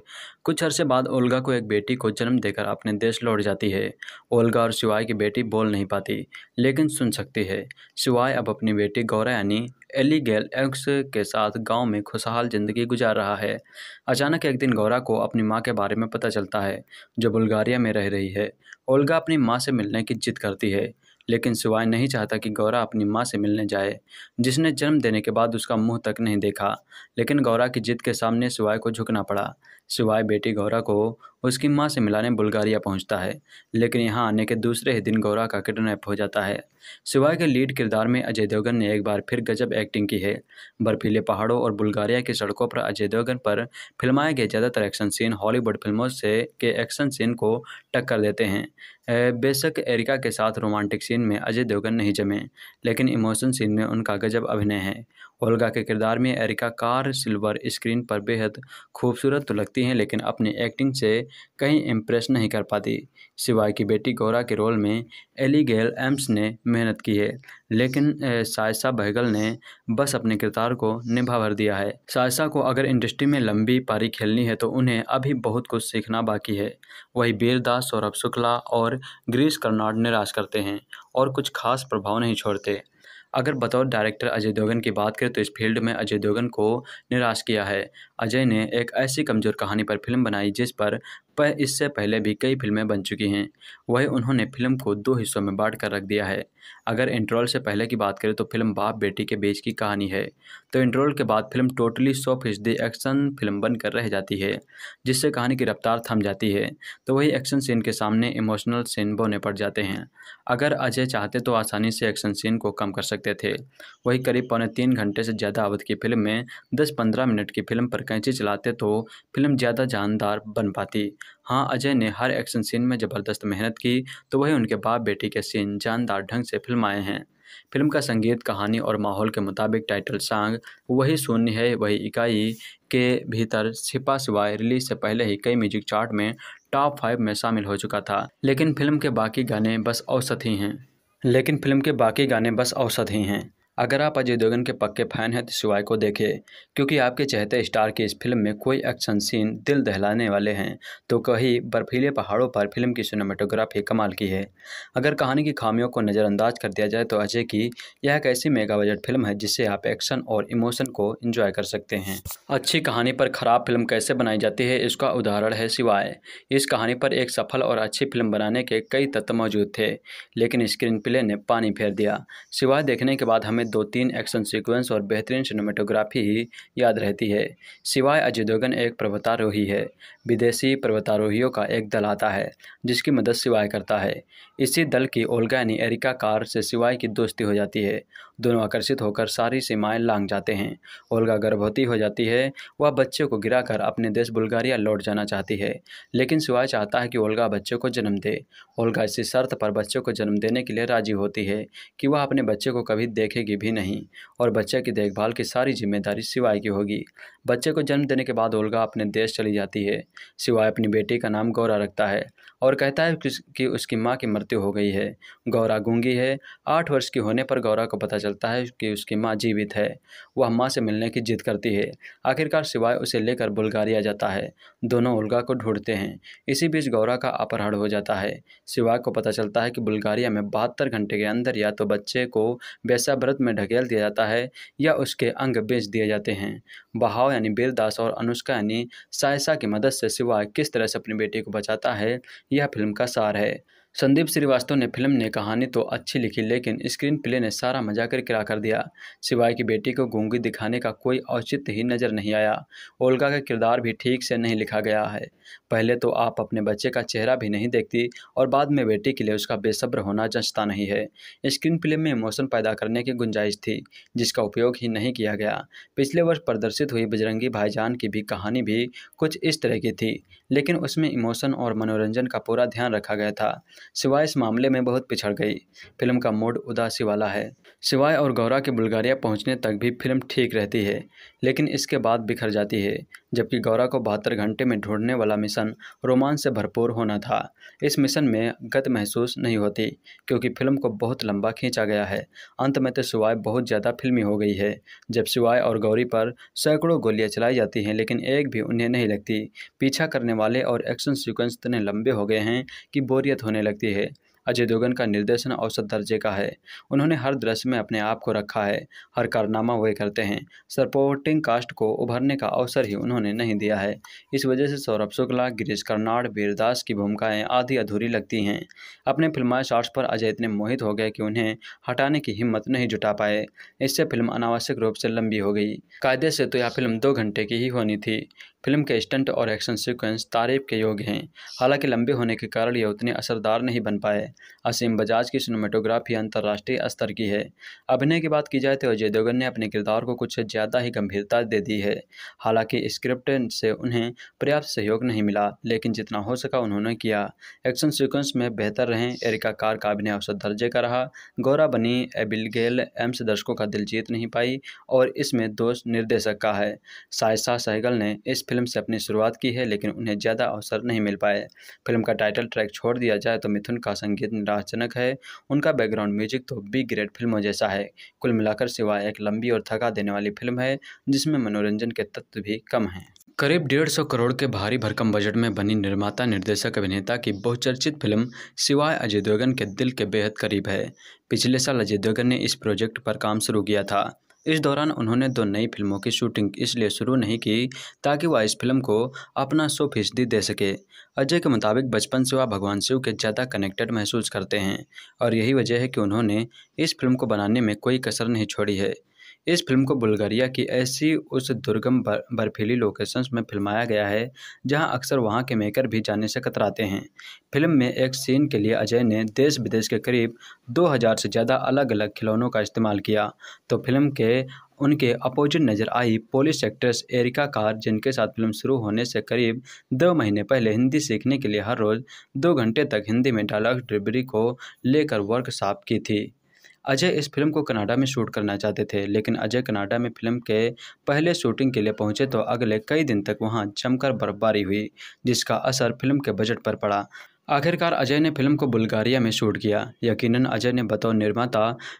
S1: कुछ अरसे बाद ओल्गा को एक बेटी को जन्म देकर अपने देश लौट जाती है ओल्गा और शिवाय की बेटी बोल नहीं पाती लेकिन सुन सकती है शिवाय अब अपनी बेटी गौरा यानी एलीगेल एक्स के साथ गांव में खुशहाल ज़िंदगी गुजार रहा है अचानक एक दिन गौरा को अपनी माँ के बारे में में पता चलता है जो बुल्गारिया में रह रही है ओल्गा अपनी माँ से मिलने की जिद करती है लेकिन सिवाय नहीं चाहता कि गौरा अपनी माँ से मिलने जाए जिसने जन्म देने के बाद उसका मुंह तक नहीं देखा लेकिन गौरा की जिद के सामने सिवाय को झुकना पड़ा सिवाय बेटी गौरा को उसकी माँ से मिलाने बुल्गारिया पहुँचता है लेकिन यहाँ आने के दूसरे ही दिन गौरा का किडनैप हो जाता है सिवाय के लीड किरदार में अजय देवगन ने एक बार फिर गजब एक्टिंग की है बर्फीले पहाड़ों और बुल्गारिया की सड़कों पर अजय देवगन पर फिल्माए गए ज़्यादातर एक्शन सीन हॉलीवुड फिल्मों से के एक्शन सीन को टक्कर देते हैं बेशक एरिका के साथ रोमांटिक सीन में अजय देवगन नहीं जमे लेकिन इमोशन सीन में उनका गजब अभिनय है ओल्गा के किरदार में एरिका कार सिल्वर स्क्रीन पर बेहद खूबसूरत तो लगती हैं लेकिन अपनी एक्टिंग से कहीं इम्प्रेस नहीं कर पाती सिवाय की बेटी गौरा के रोल में एलीगेल एम्स ने मेहनत की है लेकिन सायसा बहगल ने बस अपने किरदार को निभा भर दिया है सायसा को अगर इंडस्ट्री में लंबी पारी खेलनी है तो उन्हें अभी बहुत कुछ सीखना बाकी है वही बीरदास सौरभ शुक्ला और ग्रीस कर्नाड निराश करते हैं और कुछ खास प्रभाव नहीं छोड़ते अगर बतौर डायरेक्टर अजय देवगन की बात करें तो इस फील्ड में अजय देवगन को निराश किया है अजय ने एक ऐसी कमज़ोर कहानी पर फिल्म बनाई जिस पर पह इससे पहले भी कई फिल्में बन चुकी हैं वहीं उन्होंने फिल्म को दो हिस्सों में बांट कर रख दिया है अगर इंट्रोल से पहले की बात करें तो फिल्म बाप बेटी के बीच की कहानी है तो इंटरवल के बाद फिल्म टोटली सौ फीसदी एक्शन फिल्म बनकर रह जाती है जिससे कहानी की रफ्तार थम जाती है तो वही एक्शन सीन के सामने इमोशनल सीन बोने पड़ जाते हैं अगर अजय चाहते तो आसानी से एक्शन सीन को कम कर सकते थे वही करीब पौने तीन घंटे से ज़्यादा अवधि की फिल्म में दस पंद्रह मिनट की फिल्म पर कैंची चलाते तो फिल्म ज़्यादा जानदार बन पाती हाँ अजय ने हर एक्शन सीन में ज़बरदस्त मेहनत की तो वही उनके बाप बेटी के सीन जानदार ढंग से फिल्माए हैं फिल्म का संगीत कहानी और माहौल के मुताबिक टाइटल सॉन्ग वही शून्य है वही इकाई के भीतर छिपा सिवाय रिलीज से पहले ही कई म्यूजिक चार्ट में टॉप फाइव में शामिल हो चुका था लेकिन फिल्म के बाकी गाने बस औसत ही हैं लेकिन फिल्म के बाकी गाने बस औसत ही हैं अगर आप अजय देवगन के पक्के फ़ैन हैं तो सिवाय को देखें क्योंकि आपके चहते स्टार की इस फिल्म में कोई एक्शन सीन दिल दहलाने वाले हैं तो कहीं बर्फीले पहाड़ों पर फिल्म की सिनेमाटोग्राफी कमाल की है अगर कहानी की खामियों को नज़रअंदाज कर दिया जाए तो अजय की यह एक ऐसी मेगा बजट फिल्म है जिससे आप एक्शन और इमोशन को इंजॉय कर सकते हैं अच्छी कहानी पर ख़राब फिल्म कैसे बनाई जाती है इसका उदाहरण है सिवाय इस कहानी पर एक सफल और अच्छी फिल्म बनाने के कई तत्व मौजूद थे लेकिन स्क्रीन प्ले ने पानी फेर दिया सिवाय देखने के बाद हमें दो तीन एक्शन सीक्वेंस और बेहतरीन सिनेमेटोग्राफी ही याद रहती है सिवाय अजय देवगन एक पर्वतारोही है विदेशी पर्वतारोहियों का एक दल आता है जिसकी मदद सिवाय करता है इसी दल की ओलगा यानी एरिका कार से सिवाय की दोस्ती हो जाती है दोनों आकर्षित होकर सारी सीमाएं लांग जाते हैं ओल्गा गर्भवती हो जाती है वह बच्चे को गिराकर अपने देश बुल्गारिया लौट जाना चाहती है लेकिन सिवाय चाहता है कि ओल्गा बच्चे को जन्म दे ओल्गा इसी शर्त पर बच्चे को जन्म देने के लिए राजी होती है कि वह अपने बच्चे को कभी देखेगी भी नहीं और बच्चे की देखभाल की सारी जिम्मेदारी सिवाय की होगी बच्चे को जन्म देने के बाद ओल्गा अपने देश चली जाती है सिवाय अपनी बेटी का नाम गौरा रखता है और कहता है कि उसकी माँ की मृत्यु हो गई है गौरा गूंगी है आठ वर्ष की होने पर गौरा को पता चलता है कि उसकी माँ जीवित है वह माँ से मिलने की जिद करती है आखिरकार सिवाय उसे लेकर बुल्गारिया जाता है दोनों उल्गा को ढूंढते हैं इसी बीच गौरा का अपहरण हो जाता है सिवाय को पता चलता है कि बुल्गारिया में बहत्तर घंटे के अंदर या तो बच्चे को व्रत में ढकेल दिया जाता है या उसके अंग बेच दिए जाते हैं बहाव यानी बेलदास और अनुष्का यानी सायसा की मदद से शिवा किस तरह से अपने बेटे को बचाता है यह फिल्म का सार है संदीप श्रीवास्तव ने फिल्म ने कहानी तो अच्छी लिखी लेकिन स्क्रीन प्ले ने सारा मजा कर किरा कर दिया सिवाय की बेटी को गूंगी दिखाने का कोई औचित्य ही नज़र नहीं आया ओल्गा का किरदार भी ठीक से नहीं लिखा गया है पहले तो आप अपने बच्चे का चेहरा भी नहीं देखती और बाद में बेटी के लिए उसका बेसब्र होना जंचता नहीं है स्क्रीन प्ले में इमोशन पैदा करने की गुंजाइश थी जिसका उपयोग ही नहीं किया गया पिछले वर्ष प्रदर्शित हुई बजरंगी भाईजान की भी कहानी भी कुछ इस तरह की थी लेकिन उसमें इमोशन और मनोरंजन का पूरा ध्यान रखा गया था सिवाय इस मामले में बहुत पिछड़ गई फिल्म का मूड उदासी वाला है सिवाय और गौरा के बुल्गारिया पहुंचने तक भी फिल्म ठीक रहती है लेकिन इसके बाद बिखर जाती है जबकि गौरा को बहत्तर घंटे में ढूंढने वाला मिशन रोमांच से भरपूर होना था इस मिशन में गत महसूस नहीं होती क्योंकि फिल्म को बहुत लंबा खींचा गया है अंत में तो सिवाय बहुत ज़्यादा फिल्मी हो गई है जब सिवाय और गौरी पर सैकड़ों गोलियाँ चलाई जाती हैं लेकिन एक भी उन्हें नहीं लगती पीछा करने वाले और एक्शन सिक्वेंस इतने लंबे हो गए हैं कि बोरियत होने लगती लगती है अजय देवगन का निर्देशन औसत दर्जे का है उन्होंने हर दृश्य में अपने आप को रखा है हर कारनामा वे करते हैं सपोर्टिंग कास्ट को उभरने का अवसर ही उन्होंने नहीं दिया है इस वजह से सौरभ शुक्ला गिरीश कर्नाड वीरदास की भूमिकाएं आदि अधूरी लगती हैं अपने फिल्माए शॉर्ट्स पर अजय इतने मोहित हो गए कि उन्हें हटाने की हिम्मत नहीं जुटा पाए इससे फिल्म अनावश्यक रूप से लंबी हो गई कायदे से तो यह फिल्म दो घंटे की ही होनी थी फिल्म के स्टंट और एक्शन सीक्वेंस तारीफ के योग्य हैं हालांकि लंबे होने के कारण यह उतने असरदार नहीं बन पाए असीम बजाज की सिनेमाटोग्राफी अंतर्राष्ट्रीय स्तर की है अभिनय की बात की जाए तो अजय देवगन ने अपने किरदार को कुछ ज़्यादा ही गंभीरता दे दी है हालांकि स्क्रिप्ट से उन्हें पर्याप्त सहयोग नहीं मिला लेकिन जितना हो सका उन्होंने किया एक्शन सिक्वेंस में बेहतर रहें एरिका कार का अभिनय औसत दर्जे का रहा गौरा बनी एबिलगेल एम्स दर्शकों का दिल जीत नहीं पाई और इसमें दोष निर्देशक का है सायसा सहगल ने इस फिल्म से अपनी शुरुआत की है लेकिन उन्हें ज़्यादा अवसर नहीं मिल पाए फिल्म का टाइटल ट्रैक छोड़ दिया जाए तो मिथुन का संगीत निराशजनक है उनका बैकग्राउंड म्यूजिक तो बी ग्रेड फिल्मों जैसा है कुल मिलाकर सिवाय एक लंबी और थका देने वाली फिल्म है जिसमें मनोरंजन के तत्व भी कम हैं करीब डेढ़ सौ करोड़ के भारी भरकम बजट में बनी निर्माता निर्देशक अभिनेता की बहुचर्चित फिल्म सिवाय अजय देवगन के दिल के बेहद करीब है पिछले साल अजय देवगन ने इस प्रोजेक्ट पर काम शुरू किया था इस दौरान उन्होंने दो नई फिल्मों की शूटिंग इसलिए शुरू नहीं की ताकि वह इस फिल्म को अपना सौ फीसदी दे सके अजय के मुताबिक बचपन से वह भगवान शिव के ज़्यादा कनेक्टेड महसूस करते हैं और यही वजह है कि उन्होंने इस फिल्म को बनाने में कोई कसर नहीं छोड़ी है इस फिल्म को बुल्गारिया की ऐसी उस दुर्गम बर्फीली लोकेशंस में फिल्माया गया है जहां अक्सर वहां के मेकर भी जाने से कतराते हैं फिल्म में एक सीन के लिए अजय ने देश विदेश के करीब 2000 से ज़्यादा अलग अलग खिलौनों का इस्तेमाल किया तो फिल्म के उनके अपोजिट नजर आई पोलिश एक्ट्रेस एरिका कार जिनके साथ फिल्म शुरू होने से करीब दो महीने पहले हिंदी सीखने के लिए हर रोज़ दो घंटे तक हिंदी में डायलॉग डिलीवरी को लेकर वर्कशॉप की थी अजय इस फिल्म को कनाडा में शूट करना चाहते थे लेकिन अजय कनाडा में फिल्म के पहले शूटिंग के लिए पहुंचे तो अगले कई दिन तक वहां जमकर बर्फबारी हुई जिसका असर फिल्म के बजट पर पड़ा आखिरकार अजय ने फिल्म को बुल्गारिया में शूट किया यकीनन अजय ने बतौर निर्माता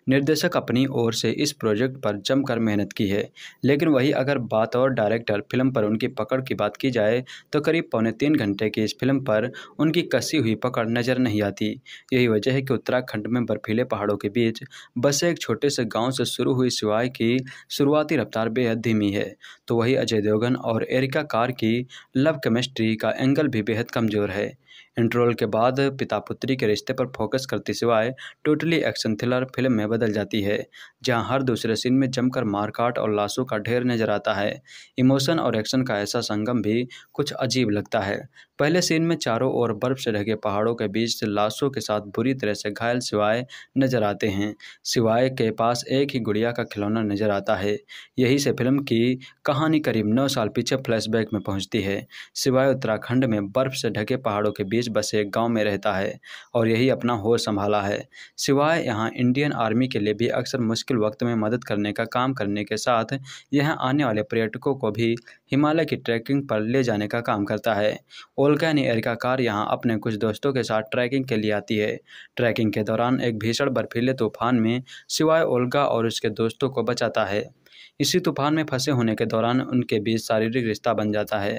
S1: निर्देशक अपनी ओर से इस प्रोजेक्ट पर जमकर मेहनत की है लेकिन वही अगर बात और डायरेक्टर फिल्म पर उनकी पकड़ की बात की जाए तो करीब पौने तीन घंटे की इस फिल्म पर उनकी कसी हुई पकड़ नज़र नहीं आती यही वजह है कि उत्तराखंड में बर्फीले पहाड़ों के बीच बसे एक छोटे से गाँव से शुरू हुई सिवाय की शुरुआती रफ्तार बेहद धीमी है तो वही अजय देवगन और एरिका कार की लव केमिस्ट्री का एंगल भी बेहद कमज़ोर है इंटरवल के बाद पिता पुत्री के रिश्ते पर फोकस करते सिवाय टोटली एक्शन थ्रिलर फिल्म में बदल जाती है जहां हर दूसरे सीन में जमकर मारकाट और लाशों का ढेर नजर आता है इमोशन और एक्शन का ऐसा संगम भी कुछ अजीब लगता है पहले सीन में चारों ओर बर्फ से ढके पहाड़ों के बीच से लाशों के साथ बुरी तरह से घायल सिवाय नजर आते हैं सिवाय के पास एक ही गुड़िया का खिलौना नजर आता है यही से फिल्म की कहानी करीब नौ साल पीछे फ्लैशबैक में पहुंचती है सिवाय उत्तराखंड में बर्फ से ढके पहाड़ों के बीच बसे एक गाँव में रहता है और यही अपना होश संभाला है सिवाय यहाँ इंडियन आर्मी के लिए भी अक्सर मुश्किल वक्त में मदद करने का काम करने के साथ यहाँ आने वाले पर्यटकों को भी हिमालय की ट्रैकिंग पर ले जाने का काम करता है ओलका ने एरिका कार यहाँ अपने कुछ दोस्तों के साथ ट्रैकिंग के लिए आती है ट्रैकिंग के दौरान एक भीषण बर्फीले तूफान में सिवाय ओलका और उसके दोस्तों को बचाता है इसी तूफान में फंसे होने के दौरान उनके बीच शारीरिक रिश्ता बन जाता है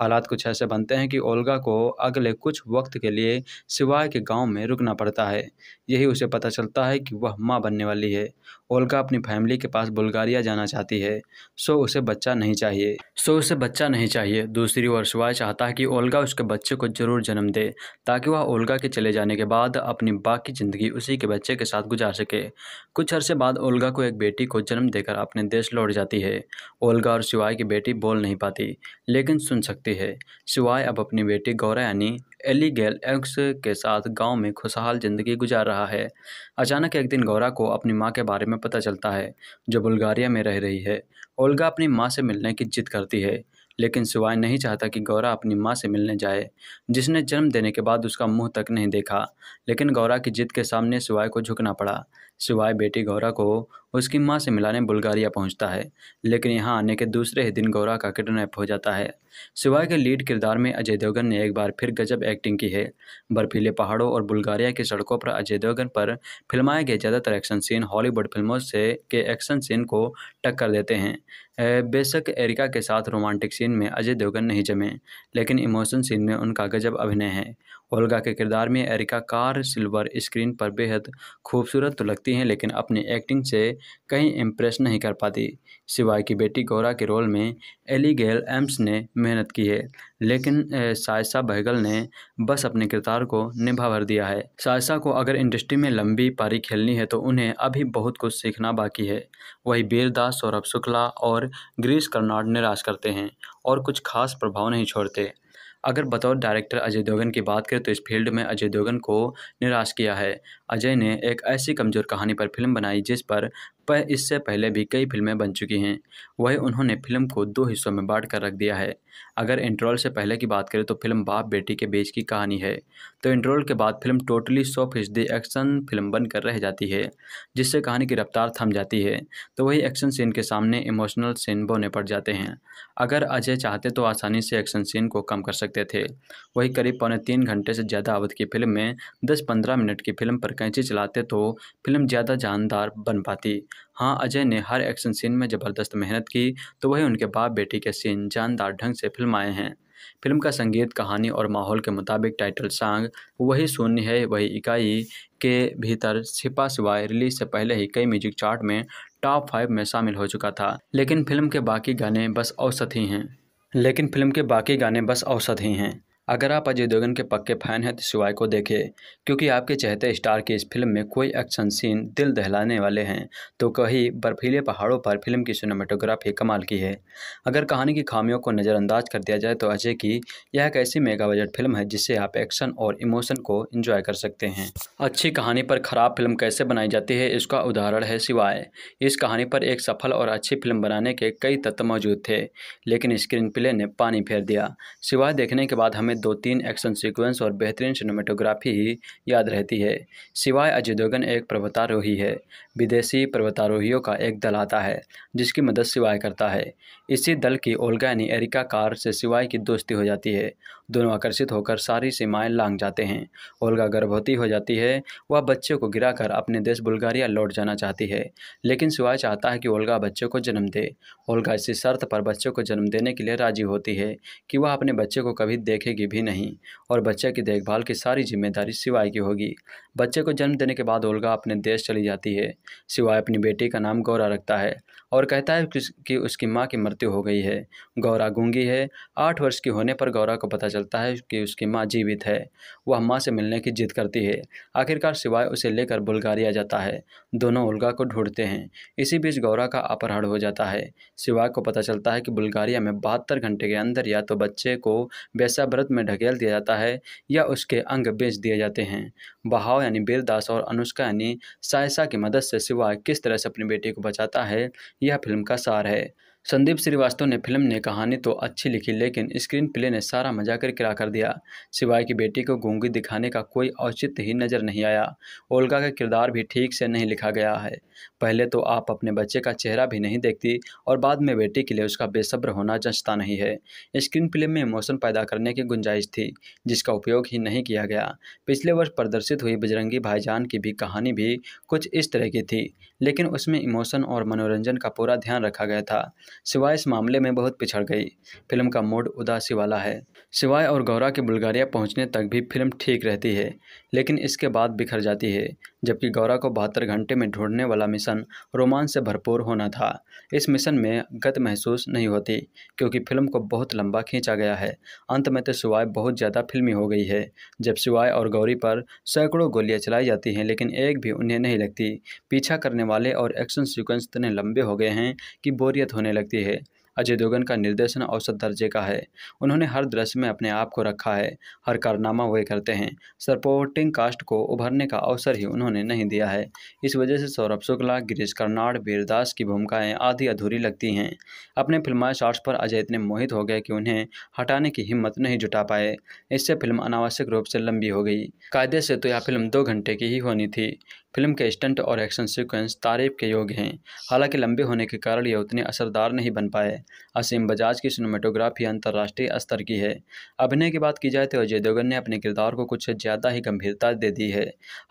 S1: हालात कुछ ऐसे बनते हैं कि ओल्गा को अगले कुछ वक्त के लिए सिवाय के गांव में रुकना पड़ता है यही उसे पता चलता है कि वह माँ बनने वाली है ओल्गा अपनी फैमिली के पास बुल्गारिया जाना चाहती है सो उसे बच्चा नहीं चाहिए सो उसे बच्चा नहीं चाहिए दूसरी ओर शिवाय चाहता है कि ओल्गा उसके बच्चे को जरूर जन्म दे ताकि वह ओल्गा के चले जाने के बाद अपनी बाकी ज़िंदगी उसी के बच्चे के साथ गुजार सके कुछ अरसे बाद ओल्गा को एक बेटी को जन्म देकर अपने देश लौट जाती है ओल्गा और शिवाय की बेटी बोल नहीं पाती लेकिन सुन सकती है शिवाय अब अपनी बेटी गौरा यानी एलीगेल एक्स के साथ गांव में खुशहाल जिंदगी गुजार रहा है अचानक एक दिन गौरा को अपनी माँ के बारे में पता चलता है जो बुल्गारिया में रह रही है ओल्गा अपनी माँ से मिलने की जिद करती है लेकिन सिवाय नहीं चाहता कि गौरा अपनी माँ से मिलने जाए जिसने जन्म देने के बाद उसका मुंह तक नहीं देखा लेकिन गौरा की जिद के सामने सिवाय को झुकना पड़ा सिवाय बेटी गौरा को उसकी माँ से मिलाने बुल्गारिया पहुँचता है लेकिन यहाँ आने के दूसरे ही दिन गौरा का किडनैप हो जाता है सिवाय के लीड किरदार में अजय देवगन ने एक बार फिर गजब एक्टिंग की है बर्फीले पहाड़ों और बुल्गारिया की सड़कों पर अजय देवगन पर फिल्माए गए ज़्यादातर एक्शन सीन हॉलीवुड फिल्मों से के एक्शन सीन को टक्कर देते हैं बेशक एरिका के साथ रोमांटिक सीन में अजय देवगन नहीं जमे लेकिन इमोशन सीन में उनका गजब अभिनय है ओल्गा के किरदार में एरिका कार सिल्वर स्क्रीन पर बेहद खूबसूरत तो लगती हैं लेकिन अपनी एक्टिंग से कहीं इम्प्रेस नहीं कर पाती सिवाय की बेटी गौरा के रोल में एलीगेल एम्स ने मेहनत की है लेकिन सायसा बहगल ने बस अपने किरदार को निभा भर दिया है सायसा को अगर इंडस्ट्री में लंबी पारी खेलनी है तो उन्हें अभी बहुत कुछ सीखना बाकी है वही बीरदास सौरभ शुक्ला और ग्रीस कर्नाड निराश करते हैं और कुछ खास प्रभाव नहीं छोड़ते अगर बतौर डायरेक्टर अजय देवगन की बात करें तो इस फील्ड में अजय देवगन को निराश किया है अजय ने एक ऐसी कमज़ोर कहानी पर फिल्म बनाई जिस पर पर इससे पहले भी कई फिल्में बन चुकी हैं वही उन्होंने फिल्म को दो हिस्सों में बांट कर रख दिया है अगर इंट्रोल से पहले की बात करें तो फिल्म बाप बेटी के बीच की कहानी है तो इंट्रोल के बाद फिल्म टोटली सौ फीसदी एक्शन फिल्म बनकर रह जाती है जिससे कहानी की रफ्तार थम जाती है तो वही एक्शन सीन के सामने इमोशनल सीन बोने पड़ जाते हैं अगर अजय चाहते तो आसानी से एक्शन सीन को कम कर सकते थे वही करीब पौने तीन घंटे से ज़्यादा अवधि की फिल्म में दस पंद्रह मिनट की फिल्म पर कैंची चलाते तो फिल्म ज़्यादा जानदार बन पाती हाँ अजय ने हर एक्शन सीन में ज़बरदस्त मेहनत की तो वही उनके बाप बेटी के सीन जानदार ढंग से फिल्माए हैं फिल्म का संगीत कहानी और माहौल के मुताबिक टाइटल सॉन्ग वही शून्य है वही इकाई के भीतर छिपा सिवाय रिलीज से पहले ही कई म्यूजिक चार्ट में टॉप फाइव में शामिल हो चुका था लेकिन फिल्म के बाकी गाने बस औसत ही हैं लेकिन फिल्म के बाकी गाने बस औसत ही हैं अगर आप अजय देवगन के पक्के फैन हैं तो शिवाय को देखें क्योंकि आपके चहते स्टार की इस फिल्म में कोई एक्शन सीन दिल दहलाने वाले हैं तो कहीं बर्फीले पहाड़ों पर फिल्म की सिनेमाटोग्राफी कमाल की है अगर कहानी की खामियों को नज़रअंदाज कर दिया जाए तो अजय की यह एक ऐसी मेगा बजट फिल्म है जिससे आप एक्शन और इमोशन को इंजॉय कर सकते हैं अच्छी कहानी पर ख़राब फिल्म कैसे बनाई जाती है इसका उदाहरण है शिवाय इस कहानी पर एक सफल और अच्छी फिल्म बनाने के कई तत्व मौजूद थे लेकिन स्क्रीन प्ले ने पानी फेर दिया शिवाय देखने के बाद हमें में दो तीन एक्शन सीक्वेंस और बेहतरीन सिनेमेटोग्राफी ही याद रहती है सिवाय अजय देवगन एक पर्वतारोही है विदेशी पर्वतारोहियों का एक दल आता है जिसकी मदद सिवाय करता है इसी दल की ओल्गा यानी एरिका कार से सिवाय की दोस्ती हो जाती है दोनों आकर्षित होकर सारी सीमाएं लांग जाते हैं ओल्गा गर्भवती हो जाती है वह बच्चे को गिराकर अपने देश बुल्गारिया लौट जाना चाहती है लेकिन सिवाय चाहता है कि ओल्गा बच्चे को जन्म दे ओल्गा इसी शर्त पर बच्चे को जन्म देने के लिए राजी होती है कि वह अपने बच्चे को कभी देखेगी भी नहीं और बच्चे की देखभाल की सारी जिम्मेदारी सिवाय की होगी बच्चे को जन्म देने के बाद ओल्गा अपने देश चली जाती है सिवाय अपनी बेटी का नाम गौरा रखता है और कहता है कि उसकी माँ की मृत्यु हो गई है गौरा गूंगी है आठ वर्ष की होने पर गौरा को पता चलता है कि उसकी माँ जीवित है वह माँ से मिलने की जिद करती है आखिरकार सिवाय उसे लेकर बुल्गारिया जाता है दोनों उल्गा को ढूंढते हैं इसी बीच गौरा का अपहरण हो जाता है सिवाय को पता चलता है कि बुल्गारिया में बहत्तर घंटे के अंदर या तो बच्चे को व्रत में ढकेल दिया जाता है या उसके अंग बेच दिए जाते हैं बहाव यानी बीरदास और अनुष्का यानी सायसा की मदद से सिवाय किस तरह से अपनी बेटी को बचाता है यह फिल्म का सार है संदीप श्रीवास्तव ने फिल्म ने कहानी तो अच्छी लिखी लेकिन स्क्रीन प्ले ने सारा मजा कर किरा कर दिया सिवाय की बेटी को गूंगी दिखाने का कोई औचित्य ही नज़र नहीं आया ओल्गा का किरदार भी ठीक से नहीं लिखा गया है पहले तो आप अपने बच्चे का चेहरा भी नहीं देखती और बाद में बेटी के लिए उसका बेसब्र होना जंचता नहीं है स्क्रीन प्ले में इमोशन पैदा करने की गुंजाइश थी जिसका उपयोग ही नहीं किया गया पिछले वर्ष प्रदर्शित हुई बजरंगी भाईजान की भी कहानी भी कुछ इस तरह की थी लेकिन उसमें इमोशन और मनोरंजन का पूरा ध्यान रखा गया था सिवाय इस मामले में बहुत पिछड़ गई फिल्म का मूड उदासी वाला है सिवाय और गौरा के बुल्गारिया पहुंचने तक भी फिल्म ठीक रहती है लेकिन इसके बाद बिखर जाती है जबकि गौरा को बहत्तर घंटे में ढूंढने वाला मिशन रोमांच से भरपूर होना था इस मिशन में गत महसूस नहीं होती क्योंकि फिल्म को बहुत लंबा खींचा गया है अंत में तो सिवाय बहुत ज़्यादा फिल्मी हो गई है जब सिवाय और गौरी पर सैकड़ों गोलियाँ चलाई जाती हैं लेकिन एक भी उन्हें नहीं लगती पीछा करने वाले और एक्शन सिक्वेंस इतने लंबे हो गए हैं कि बोरियत होने लगे व्यक्ति है अजय देवगन का निर्देशन औसत दर्जे का है उन्होंने हर दृश्य में अपने आप को रखा है हर कारनामा वे करते हैं सपोर्टिंग कास्ट को उभरने का अवसर ही उन्होंने नहीं दिया है इस वजह से सौरभ शुक्ला गिरीश कर्नाड वीरदास की भूमिकाएं आधी अधूरी लगती हैं अपने फिल्मा शॉर्ट्स पर अजय इतने मोहित हो गए कि उन्हें हटाने की हिम्मत नहीं जुटा पाए इससे फिल्म अनावश्यक रूप से लंबी हो गई कायदे से तो यह फिल्म दो घंटे की ही होनी थी फिल्म के स्टंट और एक्शन सीक्वेंस तारीफ के योग हैं हालांकि लंबे होने के कारण ये उतने असरदार नहीं बन पाए असीम बजाज की सिनेमाटोग्राफी अंतर्राष्ट्रीय स्तर की है अभिनय की बात की जाए तो अजय देवगन ने अपने किरदार को कुछ ज़्यादा ही गंभीरता दे दी है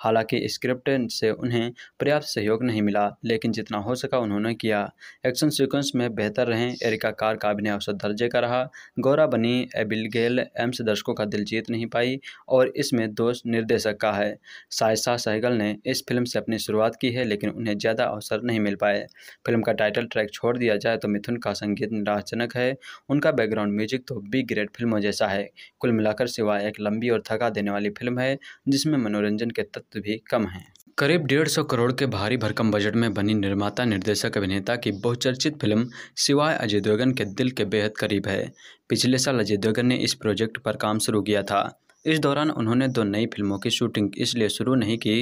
S1: हालांकि स्क्रिप्ट से उन्हें पर्याप्त सहयोग नहीं मिला लेकिन जितना हो सका उन्होंने किया एक्शन सीक्वेंस में बेहतर रहें एरिका कार का अभिनय औसत दर्जे का रहा गौरा बनी एबिलगेल एम्स दर्शकों का दिल जीत नहीं पाई और इसमें दोष निर्देशक का है सायसा सहगल ने इस फिल्म से अपनी शुरुआत की है लेकिन उन्हें ज़्यादा अवसर नहीं मिल पाए फिल्म का टाइटल ट्रैक छोड़ दिया जाए तो मिथुन का संगीत निराशजनक है उनका बैकग्राउंड म्यूजिक तो बी ग्रेड फिल्मों जैसा है कुल मिलाकर सिवाय एक लंबी और थका देने वाली फिल्म है जिसमें मनोरंजन के तत्व भी कम हैं करीब डेढ़ सौ करोड़ के भारी भरकम बजट में बनी निर्माता निर्देशक अभिनेता की बहुचर्चित फिल्म सिवाय अजय देवगन के दिल के बेहद करीब है पिछले साल अजय देवगन ने इस प्रोजेक्ट पर काम शुरू किया था इस दौरान उन्होंने दो नई फिल्मों की शूटिंग इसलिए शुरू नहीं की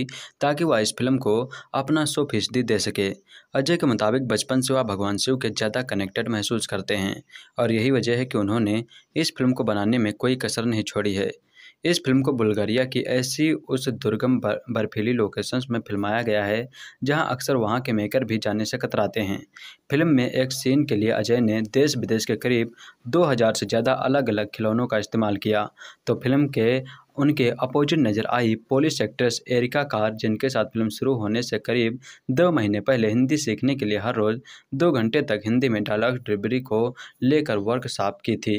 S1: ताकि वह इस फिल्म को अपना सौ फीसदी दे सके अजय के मुताबिक बचपन से वह भगवान शिव के ज़्यादा कनेक्टेड महसूस करते हैं और यही वजह है कि उन्होंने इस फिल्म को बनाने में कोई कसर नहीं छोड़ी है इस फिल्म को बुल्गारिया की ऐसी उस दुर्गम बर्फीली लोकेशंस में फिल्माया गया है जहां अक्सर वहां के मेकर भी जाने से कतराते हैं फिल्म में एक सीन के लिए अजय ने देश विदेश के करीब 2000 से ज़्यादा अलग अलग खिलौनों का इस्तेमाल किया तो फिल्म के उनके अपोजिट नजर आई पोलिश एक्ट्रेस एरिका कार जिनके साथ फिल्म शुरू होने से करीब दो महीने पहले हिंदी सीखने के लिए हर रोज़ दो घंटे तक हिंदी में डायलॉग डिलीवरी को लेकर वर्कशॉप की थी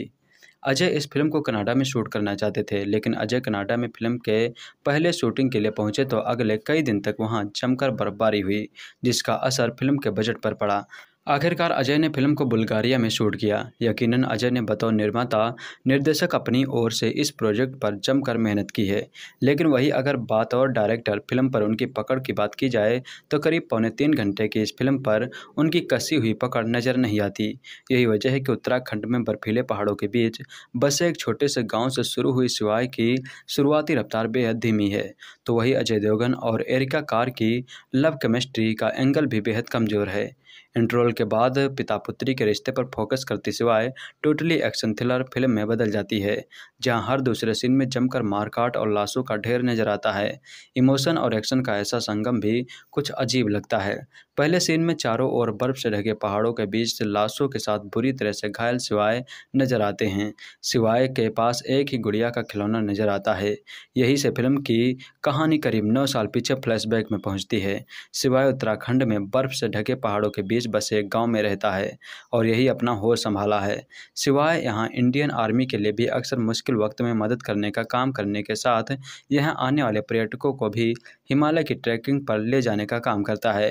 S1: अजय इस फिल्म को कनाडा में शूट करना चाहते थे लेकिन अजय कनाडा में फिल्म के पहले शूटिंग के लिए पहुंचे तो अगले कई दिन तक वहां जमकर बर्फबारी हुई जिसका असर फिल्म के बजट पर पड़ा आखिरकार अजय ने फिल्म को बुल्गारिया में शूट किया यकीनन अजय ने बतौर निर्माता निर्देशक अपनी ओर से इस प्रोजेक्ट पर जमकर मेहनत की है लेकिन वही अगर बात और डायरेक्टर फिल्म पर उनकी पकड़ की बात की जाए तो करीब पौने तीन घंटे की इस फिल्म पर उनकी कसी हुई पकड़ नज़र नहीं आती यही वजह है कि उत्तराखंड में बर्फीले पहाड़ों के बीच बसे एक छोटे से गाँव से शुरू हुई सिवाय की शुरुआती रफ्तार बेहद धीमी है तो वही अजय देवगन और एरिका कार की लव केमिस्ट्री का एंगल भी बेहद कमज़ोर है इंटरवल के बाद पिता पुत्री के रिश्ते पर फोकस करते सिवाय टोटली एक्शन थ्रिलर फिल्म में बदल जाती है जहां हर दूसरे सीन में जमकर मारकाट और लाशों का ढेर नजर आता है इमोशन और एक्शन का ऐसा संगम भी कुछ अजीब लगता है पहले सीन में चारों ओर बर्फ से ढके पहाड़ों के बीच से लाशों के साथ बुरी तरह से घायल सिवाय नजर आते हैं सिवाय के पास एक ही गुड़िया का खिलौना नजर आता है यही से फिल्म की कहानी करीब नौ साल पीछे फ्लैशबैक में पहुंचती है सिवाय उत्तराखंड में बर्फ से ढके पहाड़ों के बीच बसे एक गाँव में रहता है और यही अपना होश संभाला है सिवाय यहाँ इंडियन आर्मी के लिए भी अक्सर मुश्किल वक्त में मदद करने का काम करने के साथ यहाँ आने वाले पर्यटकों को भी हिमालय की ट्रैकिंग पर ले जाने का काम करता है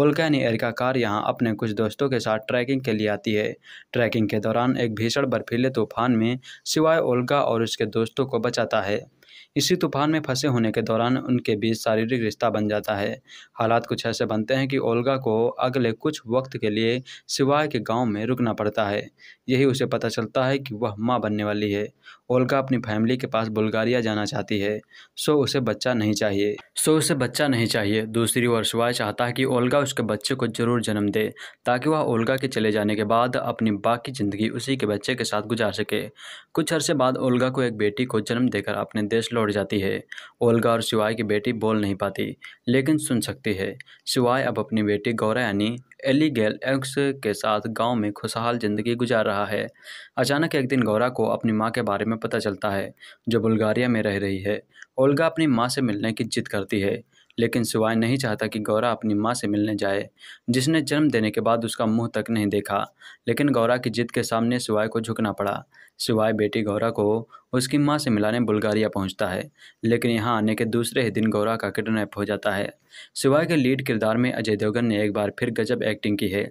S1: ओलकैन एयर का कार यहाँ अपने कुछ दोस्तों के साथ ट्रैकिंग के लिए आती है ट्रैकिंग के दौरान एक भीषण बर्फीले तूफान में सिवाय ओल्का और उसके दोस्तों को बचाता है इसी तूफान में फंसे होने के दौरान उनके बीच शारीरिक रिश्ता बन जाता है हालात कुछ ऐसे बनते हैं कि ओल्गा को अगले कुछ वक्त के लिए सिवाय के गांव में रुकना पड़ता है यही उसे पता चलता है कि वह माँ बनने वाली है ओल्गा अपनी फैमिली के पास बुल्गारिया जाना चाहती है सो उसे बच्चा नहीं चाहिए सो उसे बच्चा नहीं चाहिए दूसरी ओर शिवाय चाहता है कि ओल्गा उसके बच्चे को जरूर जन्म दे ताकि वह ओल्गा के चले जाने के बाद अपनी बाकी ज़िंदगी उसी के बच्चे के साथ गुजार सके कुछ अरसे बाद ओल्गा को एक बेटी को जन्म देकर अपने देश लौट जाती है ओल्गा और शिवाय की बेटी बोल नहीं पाती लेकिन सुन सकती है शिवाय अब अपनी बेटी गौरा यानी एलीगेल एक्स के साथ गांव में खुशहाल ज़िंदगी गुजार रहा है अचानक एक दिन गौरा को अपनी माँ के बारे में पता चलता है जो बुल्गारिया में रह रही है ओल्गा अपनी माँ से मिलने की जिद करती है लेकिन शिवाय नहीं चाहता कि गौरा अपनी माँ से मिलने जाए जिसने जन्म देने के बाद उसका मुंह तक नहीं देखा लेकिन गौरा की जिद के सामने शिवाय को झुकना पड़ा सिवाय बेटी गौरा को उसकी माँ से मिलाने बुल्गारिया पहुँचता है लेकिन यहाँ आने के दूसरे ही दिन गौरा का किडनैप हो जाता है सिवाय के लीड किरदार में अजय देवगन ने एक बार फिर गजब एक्टिंग की है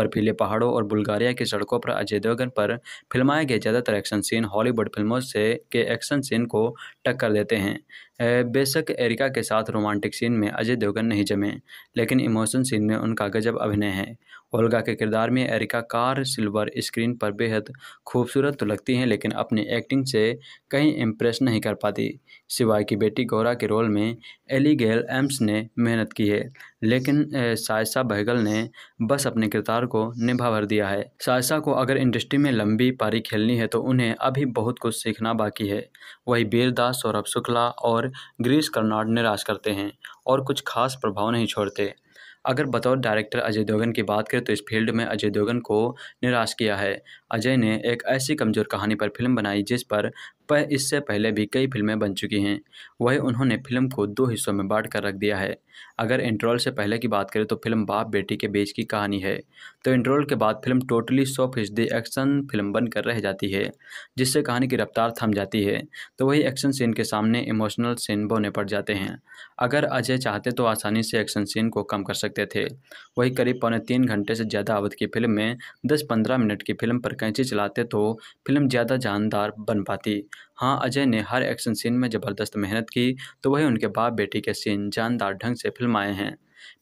S1: बर्फीले पहाड़ों और बुल्गारिया की सड़कों पर अजय देवगन पर फिल्माए गए ज़्यादातर एक्शन सीन हॉलीवुड फिल्मों से के एक्शन सीन को टक्कर देते हैं बेशक एरिका के साथ रोमांटिक सीन में अजय देवगन नहीं जमे लेकिन इमोशन सीन में उनका गजब अभिनय है ओल्गा के किरदार में एरिका कार सिल्वर स्क्रीन पर बेहद खूबसूरत तो लगती हैं लेकिन अपनी एक्टिंग से कहीं इम्प्रेस नहीं कर पाती सिवाय की बेटी गौरा के रोल में एलीगेल एम्स ने मेहनत की है लेकिन सायसा बहगल ने बस अपने किरदार को निभा भर दिया है सायसा को अगर इंडस्ट्री में लंबी पारी खेलनी है तो उन्हें अभी बहुत कुछ सीखना बाकी है वही बीरदास सौरभ शुक्ला और ग्रीस कर्नाड निराश करते हैं और कुछ खास प्रभाव नहीं छोड़ते अगर बतौर डायरेक्टर अजय देवगन की बात करें तो इस फील्ड में अजय देवगन को निराश किया है अजय ने एक ऐसी कमज़ोर कहानी पर फिल्म बनाई जिस पर वह इससे पहले भी कई फिल्में बन चुकी हैं वहीं उन्होंने फिल्म को दो हिस्सों में बांट कर रख दिया है अगर इंट्रोल से पहले की बात करें तो फिल्म बाप बेटी के बीच की कहानी है तो इंट्रोल के बाद फिल्म टोटली सौ फीसदी एक्शन फिल्म बनकर रह जाती है जिससे कहानी की रफ्तार थम जाती है तो वही एक्शन सीन के सामने इमोशनल सीन बोने पड़ जाते हैं अगर अजय चाहते तो आसानी से एक्शन सीन को कम कर सकते थे वही करीब पौने तीन घंटे से ज़्यादा अवधि की फिल्म में दस पंद्रह मिनट की फिल्म पर कैंची चलाते तो फिल्म ज़्यादा जानदार बन पाती हाँ अजय ने हर एक्शन सीन में ज़बरदस्त मेहनत की तो वही उनके बाप बेटी के सीन जानदार ढंग से फिल्माए हैं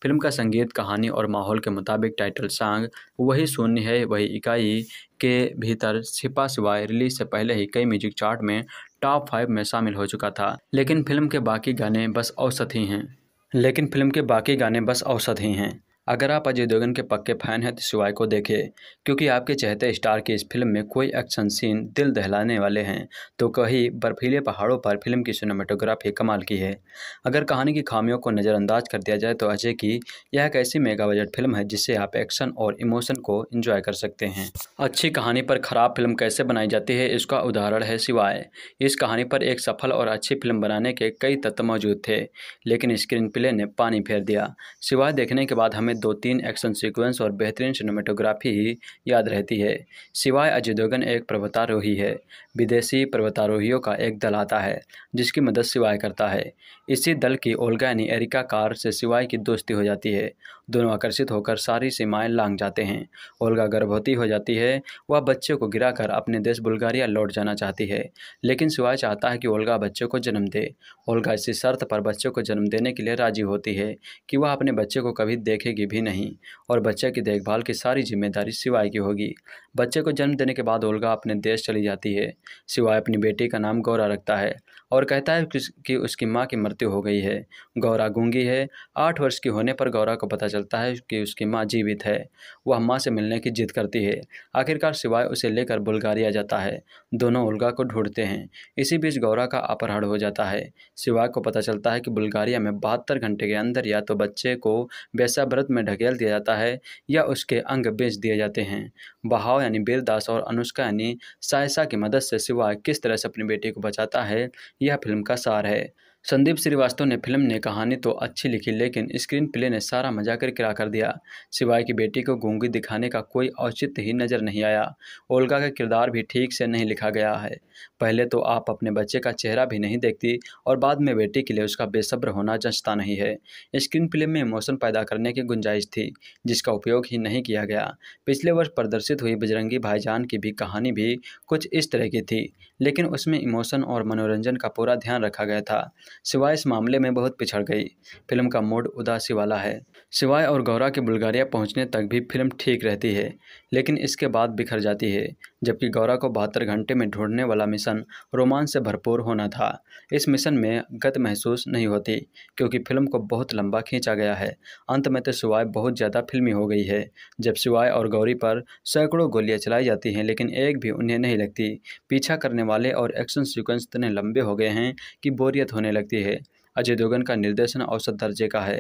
S1: फिल्म का संगीत कहानी और माहौल के मुताबिक टाइटल सॉन्ग वही शून्य है वही इकाई के भीतर छिपा सिवाय रिलीज से पहले ही कई म्यूजिक चार्ट में टॉप फाइव में शामिल हो चुका था लेकिन फिल्म के बाकी गाने बस औसत ही हैं लेकिन फिल्म के बाकी गाने बस औसत ही हैं अगर आप अजय देवगन के पक्के फ़ैन हैं तो शिवाय को देखें क्योंकि आपके चहते स्टार की इस फिल्म में कोई एक्शन सीन दिल दहलाने वाले हैं तो कहीं बर्फीले पहाड़ों पर फिल्म की सिनेमाटोग्राफी कमाल की है अगर कहानी की खामियों को नज़रअंदाज कर दिया जाए तो अजय की यह एक ऐसी मेगा बजट फिल्म है जिससे आप एक्शन और इमोशन को इंजॉय कर सकते हैं अच्छी कहानी पर ख़राब फिल्म कैसे बनाई जाती है इसका उदाहरण है शिवाय इस कहानी पर एक सफल और अच्छी फिल्म बनाने के कई तत्व मौजूद थे लेकिन स्क्रीन प्ले ने पानी फेर दिया सिवाय देखने के बाद हमें दो तीन एक्शन सीक्वेंस और बेहतरीन सिनेमेटोग्राफी ही याद रहती है सिवाय अजय देवगन एक पर्वतारोही है विदेशी पर्वतारोहियों का एक दल आता है जिसकी मदद सिवाय करता है इसी दल की ओलगा यानी एरिका कार से सिवाय की दोस्ती हो जाती है दोनों आकर्षित होकर सारी सीमाएं लांग जाते हैं ओल्गा गर्भवती हो जाती है वह बच्चे को गिराकर अपने देश बुल्गारिया लौट जाना चाहती है लेकिन सुहाय चाहता है कि ओल्गा बच्चे को जन्म दे ओल्गा इसी शर्त पर बच्चे को जन्म देने के लिए राजी होती है कि वह अपने बच्चे को कभी देखेगी भी नहीं और बच्चे की देखभाल की सारी जिम्मेदारी सिवाय की होगी बच्चे को जन्म देने के बाद ओल्गा अपने देश चली जाती है सिवाय अपनी बेटी का नाम गौरा रखता है और कहता है कि उसकी माँ की मृत्यु हो गई है गौरा गूंगी है आठ वर्ष की होने पर गौरा को पता चलता है कि उसकी माँ जीवित है वह माँ से मिलने की जिद करती है आखिरकार सिवाय उसे लेकर बुल्गारिया जाता है दोनों उल्गा को ढूंढते हैं इसी बीच गौरा का अपहरण हो जाता है सिवाय को पता चलता है कि बुल्गारिया में बहत्तर घंटे के अंदर या तो बच्चे को वैसा व्रत में ढकेल दिया जाता है या उसके अंग बेच दिए जाते हैं बहाव यानी बीरदास और अनुष्का यानी सायसा की मदद से सिवाय किस तरह से अपनी बेटी को बचाता है यह फिल्म का सार है संदीप श्रीवास्तव ने फिल्म ने कहानी तो अच्छी लिखी लेकिन स्क्रीन प्ले ने सारा मजा कर किरा कर दिया सिवाय की बेटी को गूंगी दिखाने का कोई औचित्य ही नज़र नहीं आया ओल्गा का किरदार भी ठीक से नहीं लिखा गया है पहले तो आप अपने बच्चे का चेहरा भी नहीं देखती और बाद में बेटी के लिए उसका बेसब्र होना जंचता नहीं है स्क्रीन प्ले में इमोशन पैदा करने की गुंजाइश थी जिसका उपयोग ही नहीं किया गया पिछले वर्ष प्रदर्शित हुई बजरंगी भाईजान की भी कहानी भी कुछ इस तरह की थी लेकिन उसमें इमोशन और मनोरंजन का पूरा ध्यान रखा गया था सिवाय इस मामले में बहुत पिछड़ गई फिल्म का मूड उदासी वाला है सिवाय और गौरा के बुल्गारिया पहुंचने तक भी फिल्म ठीक रहती है लेकिन इसके बाद बिखर जाती है जबकि गौरा को बहत्तर घंटे में ढूंढने वाला मिशन रोमांच से भरपूर होना था इस मिशन में गत महसूस नहीं होती क्योंकि फिल्म को बहुत लंबा खींचा गया है अंत में तो सिवाय बहुत ज़्यादा फिल्मी हो गई है जब सिवाय और गौरी पर सैकड़ों गोलियाँ चलाई जाती हैं लेकिन एक भी उन्हें नहीं लगती पीछा करने वाले और एक्शन सीक्वेंस इतने लंबे हो गए हैं कि बोरियत होने लगती है अजय देवगन का निर्देशन औसत दर्जे का है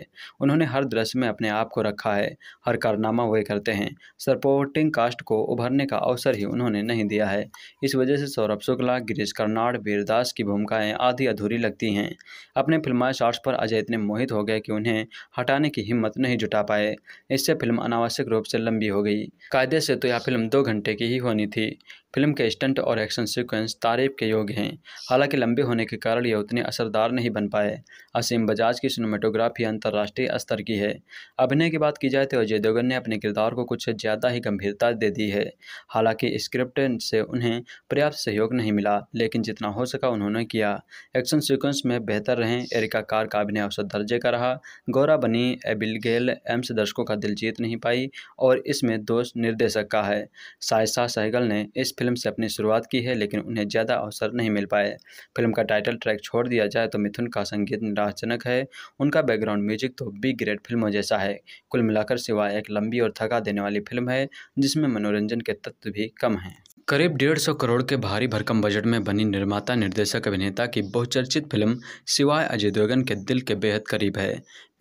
S1: उन्होंने हर दृश्य में अपने आप को रखा है हर कारनामा वे करते हैं सपोर्टिंग कास्ट को उभरने का अवसर ही उन्होंने नहीं दिया है इस वजह से सौरभ शुक्ला गिरीश कर्नाड वीरदास की भूमिकाएं आधी अधूरी लगती हैं अपने फिल्माए शॉर्ट्स पर अजय इतने मोहित हो गए कि उन्हें हटाने की हिम्मत नहीं जुटा पाए इससे फिल्म अनावश्यक रूप से लंबी हो गई कायदे से तो यह फिल्म दो घंटे की ही होनी थी फिल्म के स्टंट और एक्शन सीक्वेंस तारीफ के योग हैं हालांकि लंबे होने के कारण ये उतने असरदार नहीं बन पाए असीम बजाज की सिनेमाटोग्राफी अंतर्राष्ट्रीय स्तर की है अभिनय की बात की जाए तो अजय देवगन ने अपने किरदार को कुछ ज़्यादा ही गंभीरता दे दी है हालांकि स्क्रिप्ट से उन्हें पर्याप्त सहयोग नहीं मिला लेकिन जितना हो सका उन्होंने किया एक्शन सिक्वेंस में बेहतर रहें एरिका कार का अभिनय औसत दर्जे का रहा गौरा बनी एबिलगेल एम्स दर्शकों का दिल जीत नहीं पाई और इसमें दोष निर्देशक का है सायसा सहगल ने इस फिल्म से अपनी शुरुआत की है लेकिन उन्हें ज़्यादा अवसर नहीं मिल पाए फिल्म का टाइटल ट्रैक छोड़ दिया जाए तो मिथुन का संगीत निराशजनक है उनका बैकग्राउंड म्यूजिक तो बी ग्रेड फिल्मों जैसा है कुल मिलाकर सिवाय एक लंबी और थका देने वाली फिल्म है जिसमें मनोरंजन के तत्व भी कम हैं करीब डेढ़ सौ करोड़ के भारी भरकम बजट में बनी निर्माता निर्देशक अभिनेता की बहुचर्चित फिल्म सिवाय अजय देवगन के दिल के बेहद करीब है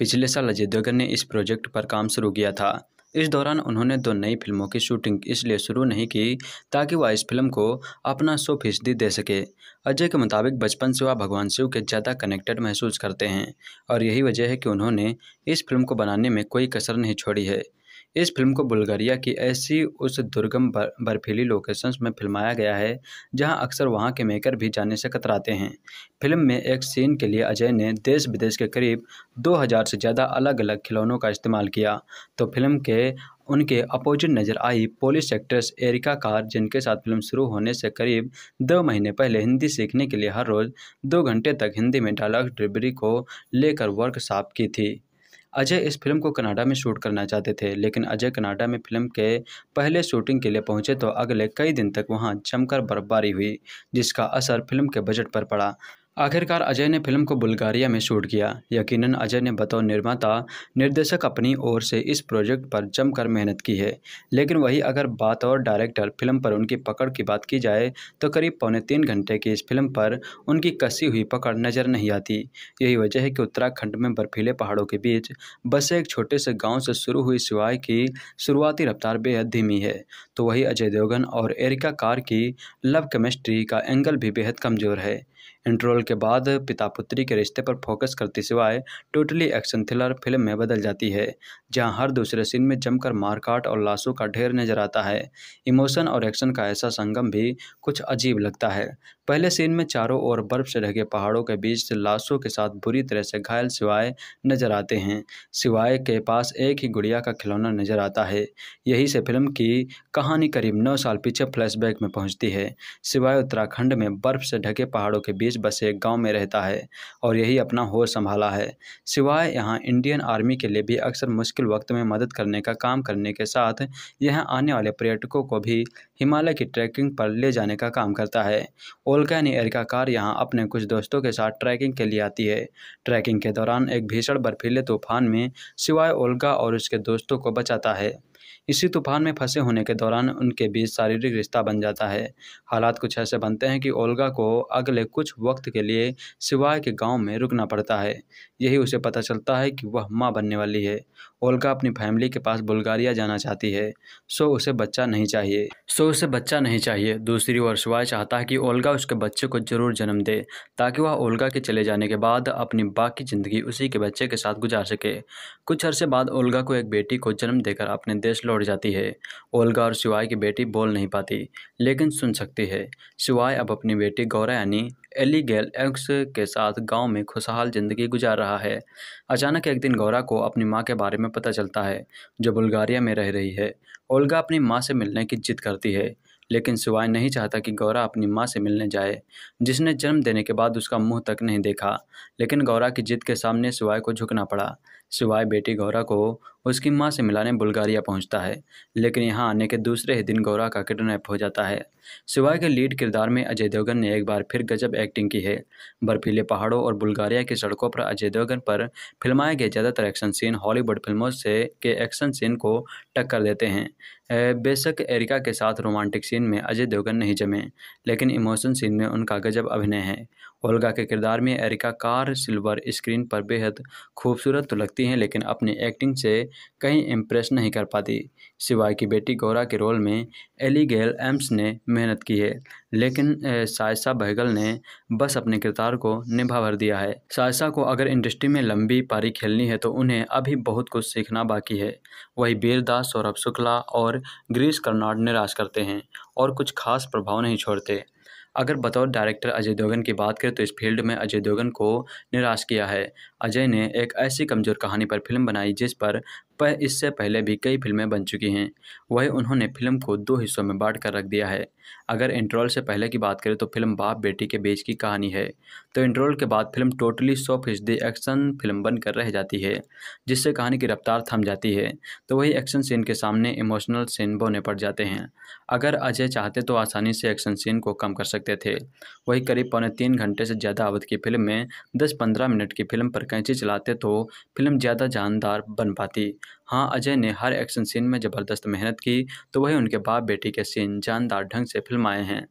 S1: पिछले साल अजय देवगन ने इस प्रोजेक्ट पर काम शुरू किया था इस दौरान उन्होंने दो नई फिल्मों की शूटिंग इसलिए शुरू नहीं की ताकि वह इस फिल्म को अपना सौ फीसदी दे सके अजय के मुताबिक बचपन से वह भगवान शिव के ज़्यादा कनेक्टेड महसूस करते हैं और यही वजह है कि उन्होंने इस फिल्म को बनाने में कोई कसर नहीं छोड़ी है इस फिल्म को बुल्गारिया की ऐसी उस दुर्गम बर्फीली लोकेशंस में फिल्माया गया है जहां अक्सर वहां के मेकर भी जाने से कतराते हैं फिल्म में एक सीन के लिए अजय ने देश विदेश के करीब 2000 से ज़्यादा अलग अलग खिलौनों का इस्तेमाल किया तो फिल्म के उनके अपोजिट नजर आई पोलिश एक्ट्रेस एरिका कार जिनके साथ फिल्म शुरू होने से करीब दो महीने पहले हिंदी सीखने के लिए हर रोज़ दो घंटे तक हिंदी में डायलॉग डिलीवरी को लेकर वर्कशॉप की थी अजय इस फिल्म को कनाडा में शूट करना चाहते थे लेकिन अजय कनाडा में फिल्म के पहले शूटिंग के लिए पहुंचे तो अगले कई दिन तक वहां जमकर बर्फबारी हुई जिसका असर फिल्म के बजट पर पड़ा आखिरकार अजय ने फिल्म को बुल्गारिया में शूट किया यकीनन अजय ने बतौर निर्माता निर्देशक अपनी ओर से इस प्रोजेक्ट पर जमकर मेहनत की है लेकिन वही अगर बात और डायरेक्टर फिल्म पर उनकी पकड़ की बात की जाए तो करीब पौने तीन घंटे की इस फिल्म पर उनकी कसी हुई पकड़ नज़र नहीं आती यही वजह है कि उत्तराखंड में बर्फीले पहाड़ों के बीच बसे एक छोटे से गाँव से शुरू हुई सिवाय की शुरुआती रफ्तार बेहद धीमी है तो वही अजय देवगन और एरिका कार की लव केमिस्ट्री का एंगल भी बेहद कमज़ोर है इंटरवल के बाद पिता पुत्री के रिश्ते पर फोकस करते सिवाय टोटली एक्शन थ्रिलर फिल्म में बदल जाती है जहां हर दूसरे सीन में जमकर मारकाट और लाशों का ढेर नजर आता है इमोशन और एक्शन का ऐसा संगम भी कुछ अजीब लगता है पहले सीन में चारों ओर बर्फ से ढके पहाड़ों के बीच से लाशों के साथ बुरी तरह से घायल सिवाय नजर आते हैं सिवाय के पास एक ही गुड़िया का खिलौना नजर आता है यही से फिल्म की कहानी करीब नौ साल पीछे फ्लैशबैक में पहुंचती है सिवाय उत्तराखंड में बर्फ से ढके पहाड़ों के बीच बसे एक गाँव में रहता है और यही अपना होश संभाला है सिवाय यहाँ इंडियन आर्मी के लिए भी अक्सर मुश्किल वक्त में मदद करने का काम करने के साथ यहाँ आने वाले पर्यटकों को भी हिमालय की ट्रैकिंग पर ले जाने का काम करता है और एरिका कार यहाँ अपने कुछ दोस्तों के साथ ट्रैकिंग के लिए आती है ट्रैकिंग के दौरान एक भीषण बर्फीले तूफान में सिवाय ओल्गा और उसके दोस्तों को बचाता है इसी तूफान में फंसे होने के दौरान उनके बीच शारीरिक रिश्ता बन जाता है हालात कुछ ऐसे बनते हैं कि ओल्गा को अगले कुछ वक्त के लिए सिवाय के गांव में रुकना पड़ता है यही उसे पता चलता है कि वह माँ बनने वाली है ओल्गा अपनी फैमिली के पास बुल्गारिया जाना चाहती है सो उसे बच्चा नहीं चाहिए सो उसे बच्चा नहीं चाहिए दूसरी ओर सिवाय चाहता है कि ओल्गा उसके बच्चे को जरूर जन्म दे ताकि वह ओल्गा के चले जाने के बाद अपनी बाकी ज़िंदगी उसी के बच्चे के साथ गुजार सके कुछ अरसे बाद ओल्गा को एक बेटी को जन्म देकर अपने देश लौट दौड़ जाती है ओल्गा और शिवाय की बेटी बोल नहीं पाती लेकिन सुन सकती है शिवाय अब अपनी बेटी गौरा यानी एलीगेल एक्स के साथ गांव में खुशहाल ज़िंदगी गुजार रहा है अचानक एक दिन गौरा को अपनी माँ के बारे में पता चलता है जो बुल्गारिया में रह रही है ओल्गा अपनी माँ से मिलने की जिद करती है लेकिन शिवाय नहीं चाहता कि गौरा अपनी माँ से मिलने जाए जिसने जन्म देने के बाद उसका मुंह तक नहीं देखा लेकिन गौरा की जिद के सामने शिवाय को झुकना पड़ा सिवाय बेटी गौरा को उसकी माँ से मिलाने बुल्गारिया पहुँचता है लेकिन यहाँ आने के दूसरे ही दिन गौरा का किडनैप हो जाता है सिवाय के लीड किरदार में अजय देवगन ने एक बार फिर गजब एक्टिंग की है बर्फीले पहाड़ों और बुल्गारिया की सड़कों पर अजय देवगन पर फिल्माए गए ज़्यादातर एक्शन सीन हॉलीवुड फिल्मों से के एक्शन सीन को टक्कर देते हैं बेशक एरिका के साथ रोमांटिक सीन में अजय देवगन नहीं जमे लेकिन इमोशन सीन में उनका गजब अभिनय है ओल्गा के किरदार में एरिका कार सिल्वर स्क्रीन पर बेहद खूबसूरत तो लगती हैं लेकिन अपनी एक्टिंग से कहीं इम्प्रेस नहीं कर पाती सिवाय की बेटी गौरा के रोल में एलीगेल एम्स ने मेहनत की है लेकिन सायसा बहगल ने बस अपने किरदार को निभा भर दिया है सायसा को अगर इंडस्ट्री में लंबी पारी खेलनी है तो उन्हें अभी बहुत कुछ सीखना बाकी है वही बीरदास सौरभ शुक्ला और ग्रीस कर्नाड निराश करते हैं और कुछ खास प्रभाव नहीं छोड़ते अगर बतौर डायरेक्टर अजय देवगन की बात करें तो इस फील्ड में अजय देवगन को निराश किया है अजय ने एक ऐसी कमज़ोर कहानी पर फिल्म बनाई जिस पर इससे पहले भी कई फिल्में बन चुकी हैं वही उन्होंने फिल्म को दो हिस्सों में बांट कर रख दिया है अगर इंट्रोल से पहले की बात करें तो फिल्म बाप बेटी के बीच की कहानी है तो इंट्रोल के बाद फिल्म टोटली सौ फीसदी एक्शन फिल्म बनकर रह जाती है जिससे कहानी की रफ्तार थम जाती है तो वही एक्शन सीन के सामने इमोशनल सीन बोने पड़ जाते हैं अगर अजय चाहते तो आसानी से एक्शन सीन को कम कर सकते थे वही करीब पौने तीन घंटे से ज़्यादा अवधि की फिल्म में दस पंद्रह मिनट की फिल्म पर कैंची चलाते तो फिल्म ज़्यादा जानदार बन पाती हाँ अजय ने हर एक्शन सीन में ज़बरदस्त मेहनत की तो वहीं उनके बाप बेटी के सीन जानदार ढंग से आए हैं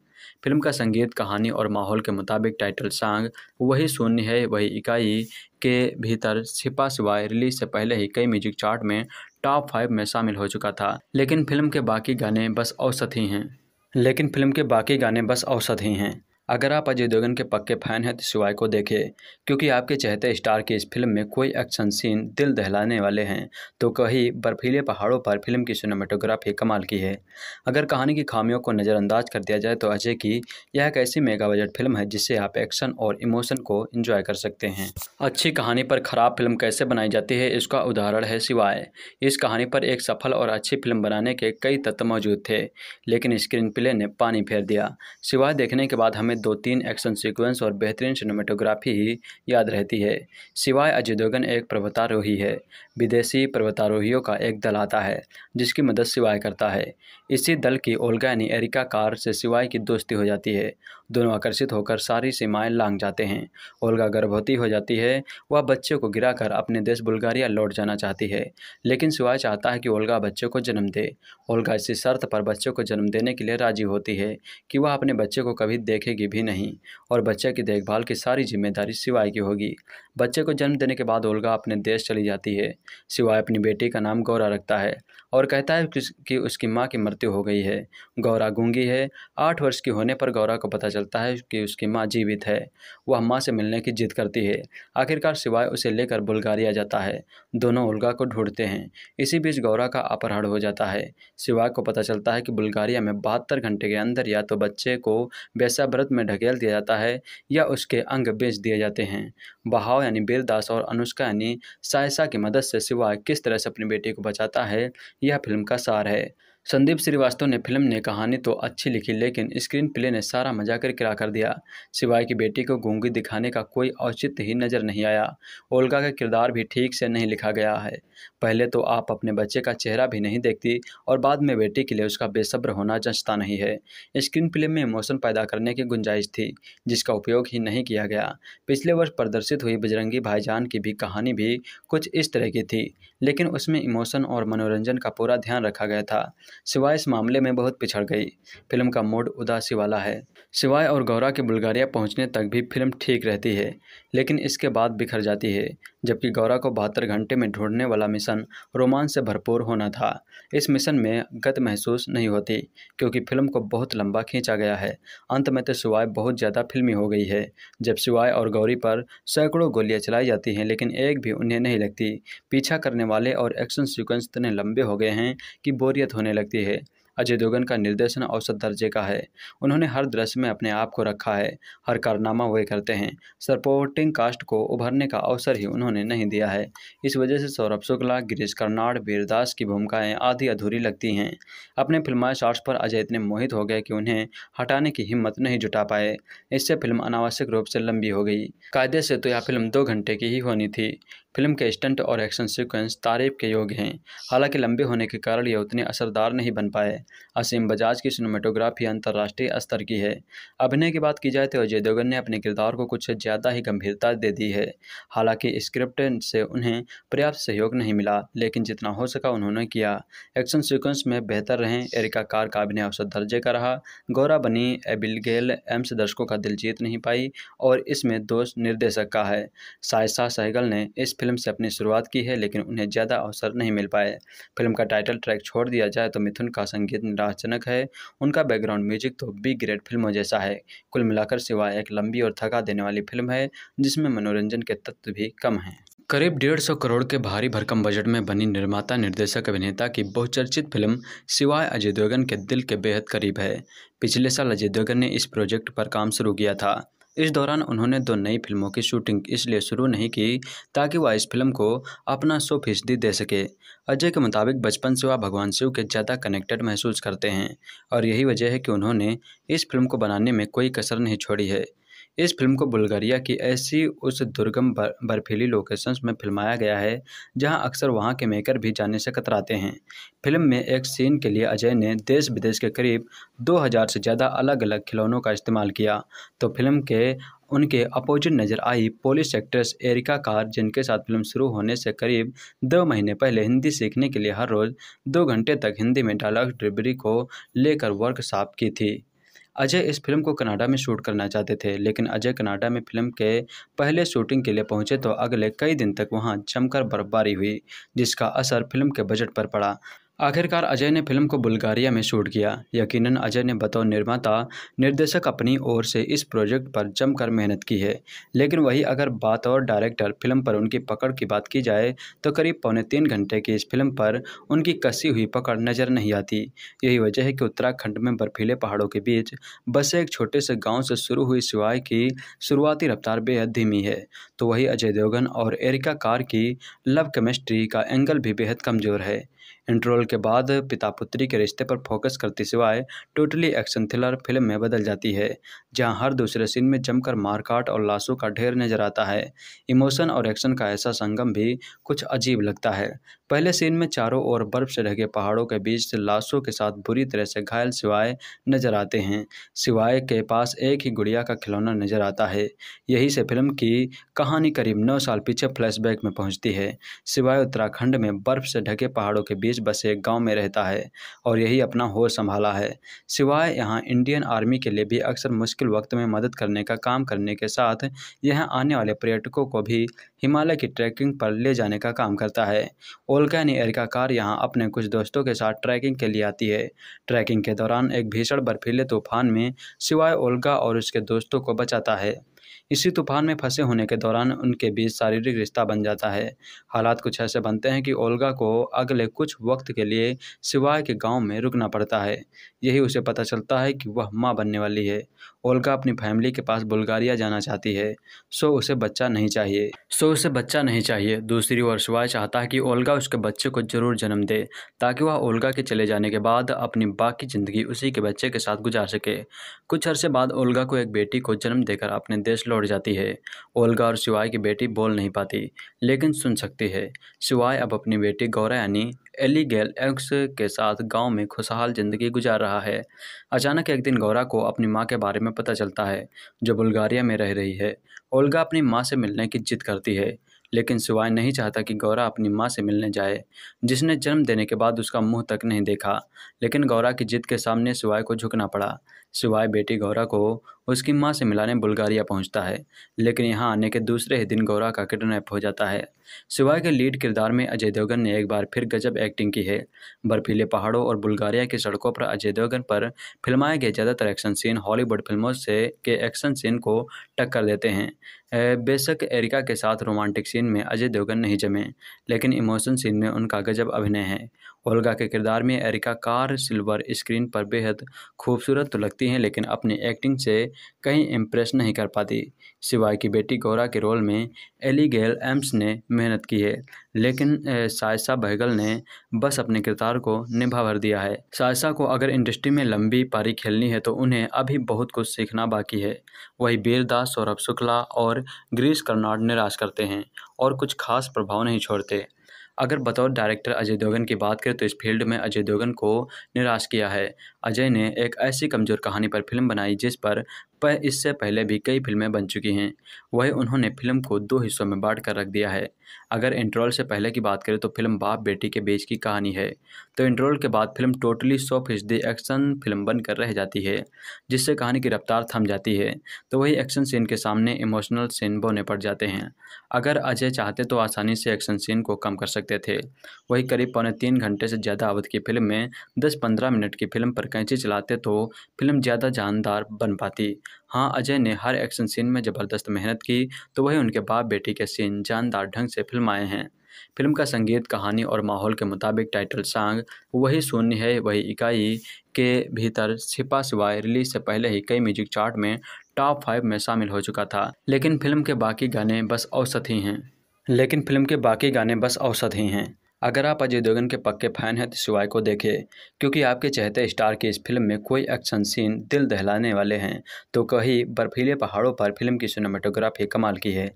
S1: फिल्म का संगीत कहानी और माहौल के मुताबिक टाइटल सॉन्ग वही शून्य है वही इकाई के भीतर छिपा सिवाय रिलीज से पहले ही कई म्यूजिक चार्ट में टॉप फाइव में शामिल हो चुका था लेकिन फिल्म के बाकी गाने बस औसत ही हैं लेकिन फिल्म के बाकी गाने बस औसत ही हैं अगर आप अजय देवगन के पक्के फ़ैन हैं तो सिवाय को देखें क्योंकि आपके चहते स्टार की इस फिल्म में कोई एक्शन सीन दिल दहलाने वाले हैं तो कहीं बर्फीले पहाड़ों पर फिल्म की सिनेमाटोग्राफी कमाल की है अगर कहानी की खामियों को नज़रअंदाज कर दिया जाए तो अजय की यह एक ऐसी मेगा बजट फिल्म है जिससे आप एक्शन और इमोशन को इंजॉय कर सकते हैं अच्छी कहानी पर ख़राब फिल्म कैसे बनाई जाती है इसका उदाहरण है सिवाय इस कहानी पर एक सफल और अच्छी फिल्म बनाने के कई तत्व मौजूद थे लेकिन स्क्रीन प्ले ने पानी फेर दिया सिवाय देखने के बाद हमें दो तीन एक्शन सीक्वेंस और बेहतरीन सिनेमेटोग्राफी ही याद रहती है सिवाय अजय देवगन एक पर्वतारोही है विदेशी पर्वतारोहियों का एक दल आता है जिसकी मदद सिवाय करता है इसी दल की यानी एरिका कार से सिवाय की दोस्ती हो जाती है दोनों आकर्षित होकर सारी सीमाएं लांग जाते हैं ओल्गा गर्भवती हो जाती है वह बच्चे को गिराकर अपने देश बुल्गारिया लौट जाना चाहती है लेकिन सिवाय चाहता है कि ओल्गा बच्चे को जन्म दे ओल्गा इसी शर्त पर बच्चे को जन्म देने के लिए राजी होती है कि वह अपने बच्चे को कभी देखेगी भी नहीं और बच्चे की देखभाल की सारी जिम्मेदारी सिवाय की होगी बच्चे को जन्म देने के बाद ओल्गा अपने देश चली जाती है सिवाय अपनी बेटी का नाम गौरा रखता है और कहता है कि उसकी माँ की मृत्यु हो गई है गौरा गूंगी है आठ वर्ष की होने पर गौरा को पता चलता है कि उसकी माँ जीवित है वह माँ से मिलने की जिद करती है आखिरकार सिवाय उसे लेकर बुलगारिया जाता है दोनों उल्गा को ढूंढते हैं इसी बीच गौरा का अपहरण हो जाता है सिवाय को पता चलता है कि बुल्गारिया में बहत्तर घंटे के अंदर या तो बच्चे को व्रत में ढकेल दिया जाता है या उसके अंग बेच दिए जाते हैं बहाव यानी बेलदास और अनुष्का यानी सायसा की मदद से सिवाय किस तरह से अपनी बेटी को बचाता है यह फिल्म का सार है संदीप श्रीवास्तव ने फिल्म ने कहानी तो अच्छी लिखी लेकिन स्क्रीन प्ले ने सारा मजा कर किरा कर दिया सिवाय की बेटी को गूंगी दिखाने का कोई औचित्य ही नज़र नहीं आया ओल्गा का किरदार भी ठीक से नहीं लिखा गया है पहले तो आप अपने बच्चे का चेहरा भी नहीं देखती और बाद में बेटी के लिए उसका बेसब्र होना जंचता नहीं है स्क्रीन प्ले में इमोशन पैदा करने की गुंजाइश थी जिसका उपयोग ही नहीं किया गया पिछले वर्ष प्रदर्शित हुई बजरंगी भाईजान की भी कहानी भी कुछ इस तरह की थी लेकिन उसमें इमोशन और मनोरंजन का पूरा ध्यान रखा गया था सिवाय इस मामले में बहुत पिछड़ गई फिल्म का मूड उदासी वाला है शिवाय और गौरा के बुल्गारिया पहुंचने तक भी फिल्म ठीक रहती है लेकिन इसके बाद बिखर जाती है जबकि गौरा को बहत्तर घंटे में ढूंढने वाला मिशन रोमांच से भरपूर होना था इस मिशन में गत महसूस नहीं होती क्योंकि फिल्म को बहुत लंबा खींचा गया है अंत में तो शिवाय बहुत ज़्यादा फिल्मी हो गई है जब शिवाय और गौरी पर सैकड़ों गोलियाँ चलाई जाती हैं लेकिन एक भी उन्हें नहीं लगती पीछा करने वाले और एक्शन सिक्वेंस इतने लंबे हो गए हैं कि बोरियत होने लगती है अजय देवगन का निर्देशन औसत दर्जे का है उन्होंने हर दृश्य में अपने आप को रखा है हर कारनामा वे करते हैं सपोर्टिंग कास्ट को उभरने का अवसर ही उन्होंने नहीं दिया है इस वजह से सौरभ शुक्ला गिरीश कर्नाड वीरदास की भूमिकाएँ आधी अधूरी लगती हैं अपने फिल्मा शॉर्ट्स पर अजय इतने मोहित हो गए कि उन्हें हटाने की हिम्मत नहीं जुटा पाए इससे फिल्म अनावश्यक रूप से लंबी हो गई कायदे से तो यह फिल्म दो घंटे की ही होनी थी फिल्म के स्टंट और एक्शन सीक्वेंस तारीफ के योग हैं हालांकि लंबे होने के कारण यह उतने असरदार नहीं बन पाए असीम बजाज की सिनेमाटोग्राफी अंतर्राष्ट्रीय स्तर की है अभिनय की बात की जाए तो अजय देवगन ने अपने किरदार को कुछ ज़्यादा ही गंभीरता दे दी है हालांकि स्क्रिप्ट से उन्हें पर्याप्त सहयोग नहीं मिला लेकिन जितना हो सका उन्होंने किया एक्शन सिक्वेंस में बेहतर रहें एरिका कार का अभिनय औसत दर्जे का रहा गौरा बनी एबिलगेल एम्स दर्शकों का दिल जीत नहीं पाई और इसमें दोष निर्देशक का है सायसा सहगल ने इस फिल्म फिल्म से अपनी शुरुआत की है लेकिन उन्हें ज़्यादा अवसर नहीं मिल पाए फिल्म का टाइटल ट्रैक छोड़ दिया जाए तो मिथुन का संगीत निराशजनक है उनका बैकग्राउंड म्यूजिक तो बी ग्रेड फिल्मों जैसा है कुल मिलाकर सिवाय एक लंबी और थका देने वाली फिल्म है जिसमें मनोरंजन के तत्व भी कम हैं करीब डेढ़ सौ करोड़ के भारी भरकम बजट में बनी निर्माता निर्देशक अभिनेता की बहुचर्चित फिल्म सिवाय अजय देवगन के दिल के बेहद करीब है पिछले साल अजय देवगन ने इस प्रोजेक्ट पर काम शुरू किया था इस दौरान उन्होंने दो नई फिल्मों की शूटिंग इसलिए शुरू नहीं की ताकि वह इस फिल्म को अपना सौ फीसदी दे सके अजय के मुताबिक बचपन से वह भगवान शिव के ज़्यादा कनेक्टेड महसूस करते हैं और यही वजह है कि उन्होंने इस फिल्म को बनाने में कोई कसर नहीं छोड़ी है इस फिल्म को बुल्गारिया की ऐसी उस दुर्गम बर्फीली लोकेशंस में फिल्माया गया है जहां अक्सर वहां के मेकर भी जाने से कतराते हैं फिल्म में एक सीन के लिए अजय ने देश विदेश के करीब 2000 से ज़्यादा अलग अलग खिलौनों का इस्तेमाल किया तो फिल्म के उनके अपोजिट नजर आई पोलिश एक्ट्रेस एरिका कार जिनके साथ फिल्म शुरू होने से करीब दो महीने पहले हिंदी सीखने के लिए हर रोज़ दो घंटे तक हिंदी में डायलॉग डिलीवरी को लेकर वर्कशॉप की थी अजय इस फिल्म को कनाडा में शूट करना चाहते थे लेकिन अजय कनाडा में फिल्म के पहले शूटिंग के लिए पहुंचे तो अगले कई दिन तक वहां जमकर बर्फबारी हुई जिसका असर फिल्म के बजट पर पड़ा आखिरकार अजय ने फिल्म को बुल्गारिया में शूट किया यकीनन अजय ने बतौर निर्माता निर्देशक अपनी ओर से इस प्रोजेक्ट पर जमकर मेहनत की है लेकिन वही अगर बात और डायरेक्टर फिल्म पर उनकी पकड़ की बात की जाए तो करीब पौने तीन घंटे की इस फिल्म पर उनकी कसी हुई पकड़ नज़र नहीं आती यही वजह है कि उत्तराखंड में बर्फीले पहाड़ों के बीच बसे एक छोटे से गाँव से शुरू हुई सिवाय की शुरुआती रफ्तार बेहद धीमी है तो वही अजय देवगन और एरिका कार की लव केमिस्ट्री का एंगल भी बेहद कमज़ोर है इंटरवल के बाद पिता पुत्री के रिश्ते पर फोकस करते सिवाय टोटली एक्शन थ्रिलर फिल्म में बदल जाती है जहां हर दूसरे सीन में जमकर मारकाट और लाशों का ढेर नजर आता है इमोशन और एक्शन का ऐसा संगम भी कुछ अजीब लगता है पहले सीन में चारों ओर बर्फ से ढके पहाड़ों के बीच लाशों के साथ बुरी तरह से घायल सिवाय नजर आते हैं सिवाय के पास एक ही गुड़िया का खिलौना नजर आता है यही से फिल्म की कहानी करीब नौ साल पीछे फ्लैशबैक में पहुंचती है सिवाय उत्तराखंड में बर्फ से ढके पहाड़ों के बीच बीच बसे गांव में रहता है और यही अपना होश संभाला है सिवाय यहां इंडियन आर्मी के लिए भी अक्सर मुश्किल वक्त में मदद करने का काम करने के साथ यहाँ आने वाले पर्यटकों को भी हिमालय की ट्रैकिंग पर ले जाने का काम करता है ओल्कैन एयर का कार यहाँ अपने कुछ दोस्तों के साथ ट्रैकिंग के लिए आती है ट्रैकिंग के दौरान एक भीषण बर्फीले तूफान में सिवाय ओल्गा और उसके दोस्तों को बचाता है इसी तूफान में फंसे होने के दौरान उनके बीच शारीरिक रिश्ता बन जाता है हालात कुछ ऐसे बनते हैं कि ओल्गा को अगले कुछ वक्त के लिए सिवाय के गांव में रुकना पड़ता है यही उसे पता चलता है कि वह माँ बनने वाली है ओल्गा अपनी फैमिली के पास बुल्गारिया जाना चाहती है सो उसे बच्चा नहीं चाहिए सो उसे बच्चा नहीं चाहिए दूसरी ओर सिवाय चाहता है कि ओल्गा उसके बच्चे को जरूर जन्म दे ताकि वह ओल्गा के चले जाने के बाद अपनी बाकी ज़िंदगी उसी के बच्चे के साथ गुजार सके कुछ अरसे बाद ओल्गा को एक बेटी को जन्म देकर अपने देश लौट उड़ जाती है ओल्गा और शिवाय की बेटी बोल नहीं पाती लेकिन सुन सकती है शिवाय अब अपनी बेटी गौरा यानी एलीगेल एक्स के साथ गांव में खुशहाल ज़िंदगी गुजार रहा है अचानक एक दिन गौरा को अपनी माँ के बारे में पता चलता है जो बुल्गारिया में रह रही है ओल्गा अपनी माँ से मिलने की जिद करती है लेकिन शिवाय नहीं चाहता कि गौरा अपनी माँ से मिलने जाए जिसने जन्म देने के बाद उसका मुंह तक नहीं देखा लेकिन गौरा की जिद के सामने शिवाय को झुकना पड़ा सिवाय बेटी गौरा को उसकी माँ से मिलाने बुल्गारिया पहुँचता है लेकिन यहाँ आने के दूसरे ही दिन गौरा का किडनैप हो जाता है सिवाय के लीड किरदार में अजय देवगन ने एक बार फिर गजब एक्टिंग की है बर्फीले पहाड़ों और बुल्गारिया की सड़कों पर अजय देवगन पर फिल्माए गए ज़्यादातर एक्शन सीन हॉलीवुड फिल्मों से के एक्शन सीन को टक्कर देते हैं बेशक एरिका के साथ रोमांटिक सीन में अजय देवगन नहीं जमे लेकिन इमोशन सीन में उनका गजब अभिनय है ओल्गा के किरदार में एरिका कार सिल्वर स्क्रीन पर बेहद खूबसूरत तो लगती हैं लेकिन अपनी एक्टिंग से कहीं इम्प्रेस नहीं कर पाती सिवाय की बेटी गौरा के रोल में एलीगेल एम्स ने मेहनत की है लेकिन सायसा बहगल ने बस अपने किरदार को निभा भर दिया है सायसा को अगर इंडस्ट्री में लंबी पारी खेलनी है तो उन्हें अभी बहुत कुछ सीखना बाकी है वही बीरदास सौरभ शुक्ला और ग्रीस कर्नाड निराश करते हैं और कुछ खास प्रभाव नहीं छोड़ते अगर बतौर डायरेक्टर अजय देवगन की बात करें तो इस फील्ड में अजय देवगन को निराश किया है अजय ने एक ऐसी कमज़ोर कहानी पर फिल्म बनाई जिस पर पर इससे पहले भी कई फिल्में बन चुकी हैं वही उन्होंने फिल्म को दो हिस्सों में बांट कर रख दिया है अगर इंट्रोल से पहले की बात करें तो फिल्म बाप बेटी के बीच की कहानी है तो इंट्रोल के बाद फिल्म टोटली सौ फीसदी एक्शन फिल्म बनकर रह जाती है जिससे कहानी की रफ्तार थम जाती है तो वही एक्शन सीन के सामने इमोशनल सीन बोने पड़ जाते हैं अगर अजय चाहते तो आसानी से एक्शन सीन को कम कर सकते थे वही करीब पौने तीन घंटे से ज़्यादा अवधि की फिल्म में दस पंद्रह मिनट की फिल्म पर कैंची चलाते तो फिल्म ज़्यादा जानदार बन पाती हाँ अजय ने हर एक्शन सीन में ज़बरदस्त मेहनत की तो वही उनके बाप बेटी के सीन जानदार ढंग से फिल्माए हैं फिल्म का संगीत कहानी और माहौल के मुताबिक टाइटल सॉन्ग वही शून्य है वही इकाई के भीतर छिपा सिवाय रिलीज से पहले ही कई म्यूजिक चार्ट में टॉप फाइव में शामिल हो चुका था लेकिन फिल्म के बाकी गाने बस औसत ही हैं लेकिन फिल्म के बाकी गाने बस औसत ही हैं अगर आप अजय देवगन के पक्के फैन हैं तो शिवाय को देखें क्योंकि आपके चहते स्टार की इस फिल्म में कोई एक्शन सीन दिल दहलाने वाले हैं तो कहीं बर्फीले पहाड़ों पर फिल्म की सिनेमाटोग्राफी कमाल की है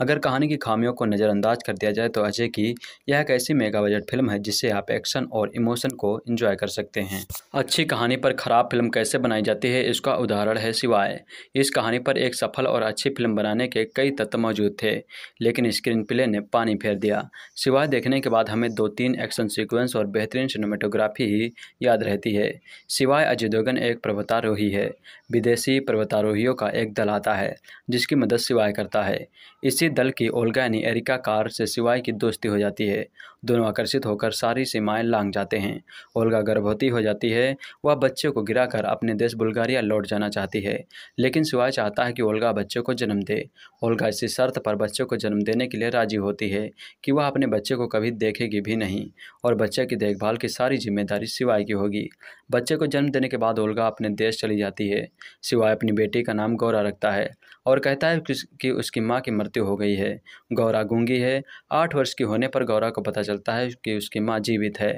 S1: अगर कहानी की खामियों को नज़रअंदाज कर दिया जाए तो अजय की यह एक ऐसी मेगा बजट फिल्म है जिससे आप एक्शन और इमोशन को इंजॉय कर सकते हैं अच्छी कहानी पर ख़राब फिल्म कैसे बनाई जाती है इसका उदाहरण है शिवाय इस कहानी पर एक सफल और अच्छी फिल्म बनाने के कई तत्व मौजूद थे लेकिन स्क्रीन प्ले ने पानी फेर दिया शिवाय देखने के बाद हमें में दो तीन एक्शन सीक्वेंस और बेहतरीन सिनेमेटोग्राफी ही याद रहती है सिवाय अजय देवगन एक पर्वतारोही है विदेशी पर्वतारोहियों का एक दल आता है जिसकी मदद सिवाय करता है इसी दल की ओल्गा यानी एरिका कार से सिवाय की दोस्ती हो जाती है दोनों आकर्षित होकर सारी सीमाएं लांग जाते हैं ओल्गा गर्भवती हो जाती है वह बच्चे को गिराकर अपने देश बुल्गारिया लौट जाना चाहती है लेकिन सिवाय चाहता है कि ओल्गा बच्चे को जन्म दे ओल्गा इसी शर्त पर बच्चे को जन्म देने के लिए राजी होती है कि वह अपने बच्चे को कभी देखेगी भी नहीं और बच्चे की देखभाल की सारी जिम्मेदारी सिवाय की होगी बच्चे को जन्म देने के बाद ओल्गा अपने देश चली जाती है सिवाय अपनी बेटी का नाम गौरा रखता है और कहता है कि उसकी माँ की मृत्यु हो गई है गौरा गूंगी है आठ वर्ष की होने पर गौरा को पता चलता है कि उसकी माँ जीवित है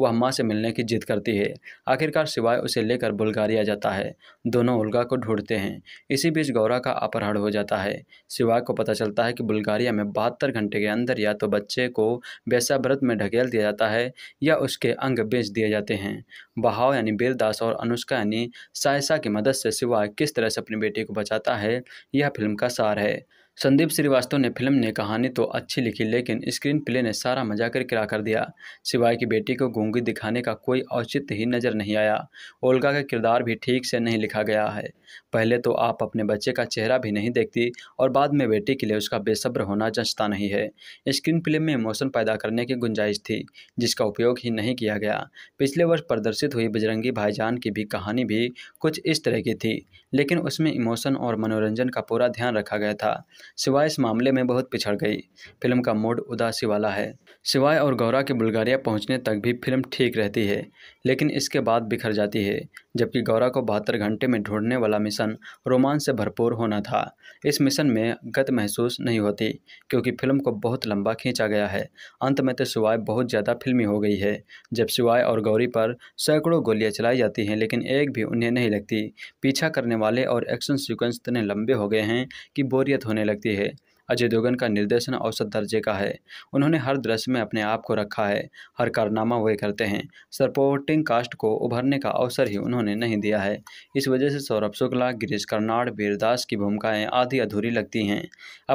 S1: वह माँ से मिलने की जिद करती है आखिरकार सिवाय उसे लेकर बुल्गारिया जाता है दोनों ओल्गा को ढूंढते हैं इसी बीच गौरा का अपहरण हो जाता है सिवाय को पता चलता है कि बुल्गारिया में बहत्तर घंटे के अंदर या तो बच्चे को बेसा व्रत में ढकेल दिया जाता है या उसके अंग बेच दिए जाते हैं बहाव यानी बेलदास और अनुष्का यानी सायसा की मदद से शिवा किस तरह से अपनी बेटी को बचाता है यह फिल्म का सार है संदीप श्रीवास्तव ने फिल्म ने कहानी तो अच्छी लिखी लेकिन स्क्रीन प्ले ने सारा मजा कर किरा कर दिया सिवाय की बेटी को गूंगी दिखाने का कोई औचित्य ही नज़र नहीं आया ओल्गा का किरदार भी ठीक से नहीं लिखा गया है पहले तो आप अपने बच्चे का चेहरा भी नहीं देखती और बाद में बेटी के लिए उसका बेसब्र होना जंचता नहीं है स्क्रीन फिल्म में इमोशन पैदा करने की गुंजाइश थी जिसका उपयोग ही नहीं किया गया पिछले वर्ष प्रदर्शित हुई बजरंगी भाईजान की भी कहानी भी कुछ इस तरह की थी लेकिन उसमें इमोशन और मनोरंजन का पूरा ध्यान रखा गया था सिवाय इस मामले में बहुत पिछड़ गई फिल्म का मूड उदासी वाला है सिवाय और गौरा के बुल्गारिया पहुंचने तक भी फिल्म ठीक रहती है लेकिन इसके बाद बिखर जाती है जबकि गौरा को बहत्तर घंटे में ढूंढने वाला मिशन रोमांच से भरपूर होना था इस मिशन में गत महसूस नहीं होती क्योंकि फिल्म को बहुत लंबा खींचा गया है अंत में तो शिवाय बहुत ज़्यादा फिल्मी हो गई है जब शिवाय और गौरी पर सैकड़ों गोलियाँ चलाई जाती हैं लेकिन एक भी उन्हें नहीं लगती पीछा करने वाले और एक्शन सिक्वेंस इतने लंबे हो गए हैं कि बोरियत होने लगती है अजय देवगन का निर्देशन औसत दर्जे का है उन्होंने हर दृश्य में अपने आप को रखा है हर कारनामा वे करते हैं सपोर्टिंग कास्ट को उभरने का अवसर ही उन्होंने नहीं दिया है इस वजह से सौरभ शुक्ला गिरीश कर्नाड वीरदास की भूमिकाएँ आधी अधूरी लगती हैं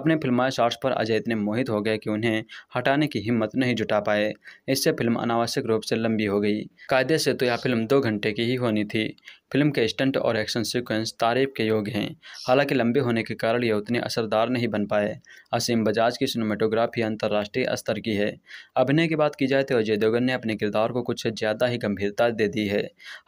S1: अपने फिल्माए शॉर्ट्स पर अजय इतने मोहित हो गए कि उन्हें हटाने की हिम्मत नहीं जुटा पाए इससे फिल्म अनावश्यक रूप से लंबी हो गई कायदे से तो यह फिल्म दो घंटे की ही होनी थी फिल्म के स्टंट और एक्शन सीक्वेंस तारीफ के योग हैं हालांकि लंबे होने के कारण ये उतने असरदार नहीं बन पाए असीम बजाज की सिनेमाटोग्राफी अंतर्राष्ट्रीय स्तर की है अभिनय की बात की जाए तो अजय देवगन ने अपने किरदार को कुछ ज़्यादा ही गंभीरता दे दी है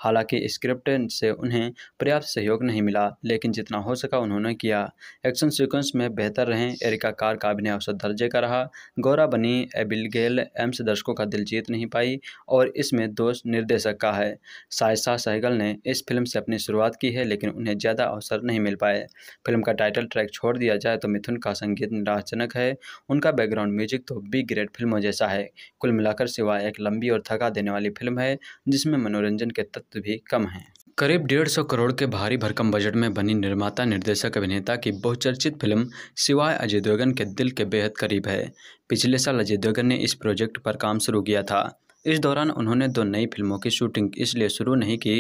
S1: हालांकि स्क्रिप्ट से उन्हें पर्याप्त सहयोग नहीं मिला लेकिन जितना हो सका उन्होंने किया एक्शन सीक्वेंस में बेहतर रहें एरिका कार का अभिनय औसत दर्जे का रहा गौरा बनी एबिलगेल एम्स दर्शकों का दिल जीत नहीं पाई और इसमें दोष निर्देशक का है सायसा सहगल ने इस फिल्म से अपनी शुरुआत की है लेकिन उन्हें ज़्यादा अवसर नहीं मिल पाए फिल्म का टाइटल ट्रैक छोड़ दिया जाए तो मिथुन का संगीत निराशजनक है उनका बैकग्राउंड म्यूजिक तो बी ग्रेड फिल्मों जैसा है कुल मिलाकर सिवाय एक लंबी और थका देने वाली फिल्म है जिसमें मनोरंजन के तत्व भी कम हैं करीब डेढ़ सौ करोड़ के भारी भरकम बजट में बनी निर्माता निर्देशक अभिनेता की बहुचर्चित फिल्म सिवाय अजय देवगन के दिल के बेहद करीब है पिछले साल अजय देवगन ने इस प्रोजेक्ट पर काम शुरू किया था इस दौरान उन्होंने दो नई फिल्मों की शूटिंग इसलिए शुरू नहीं की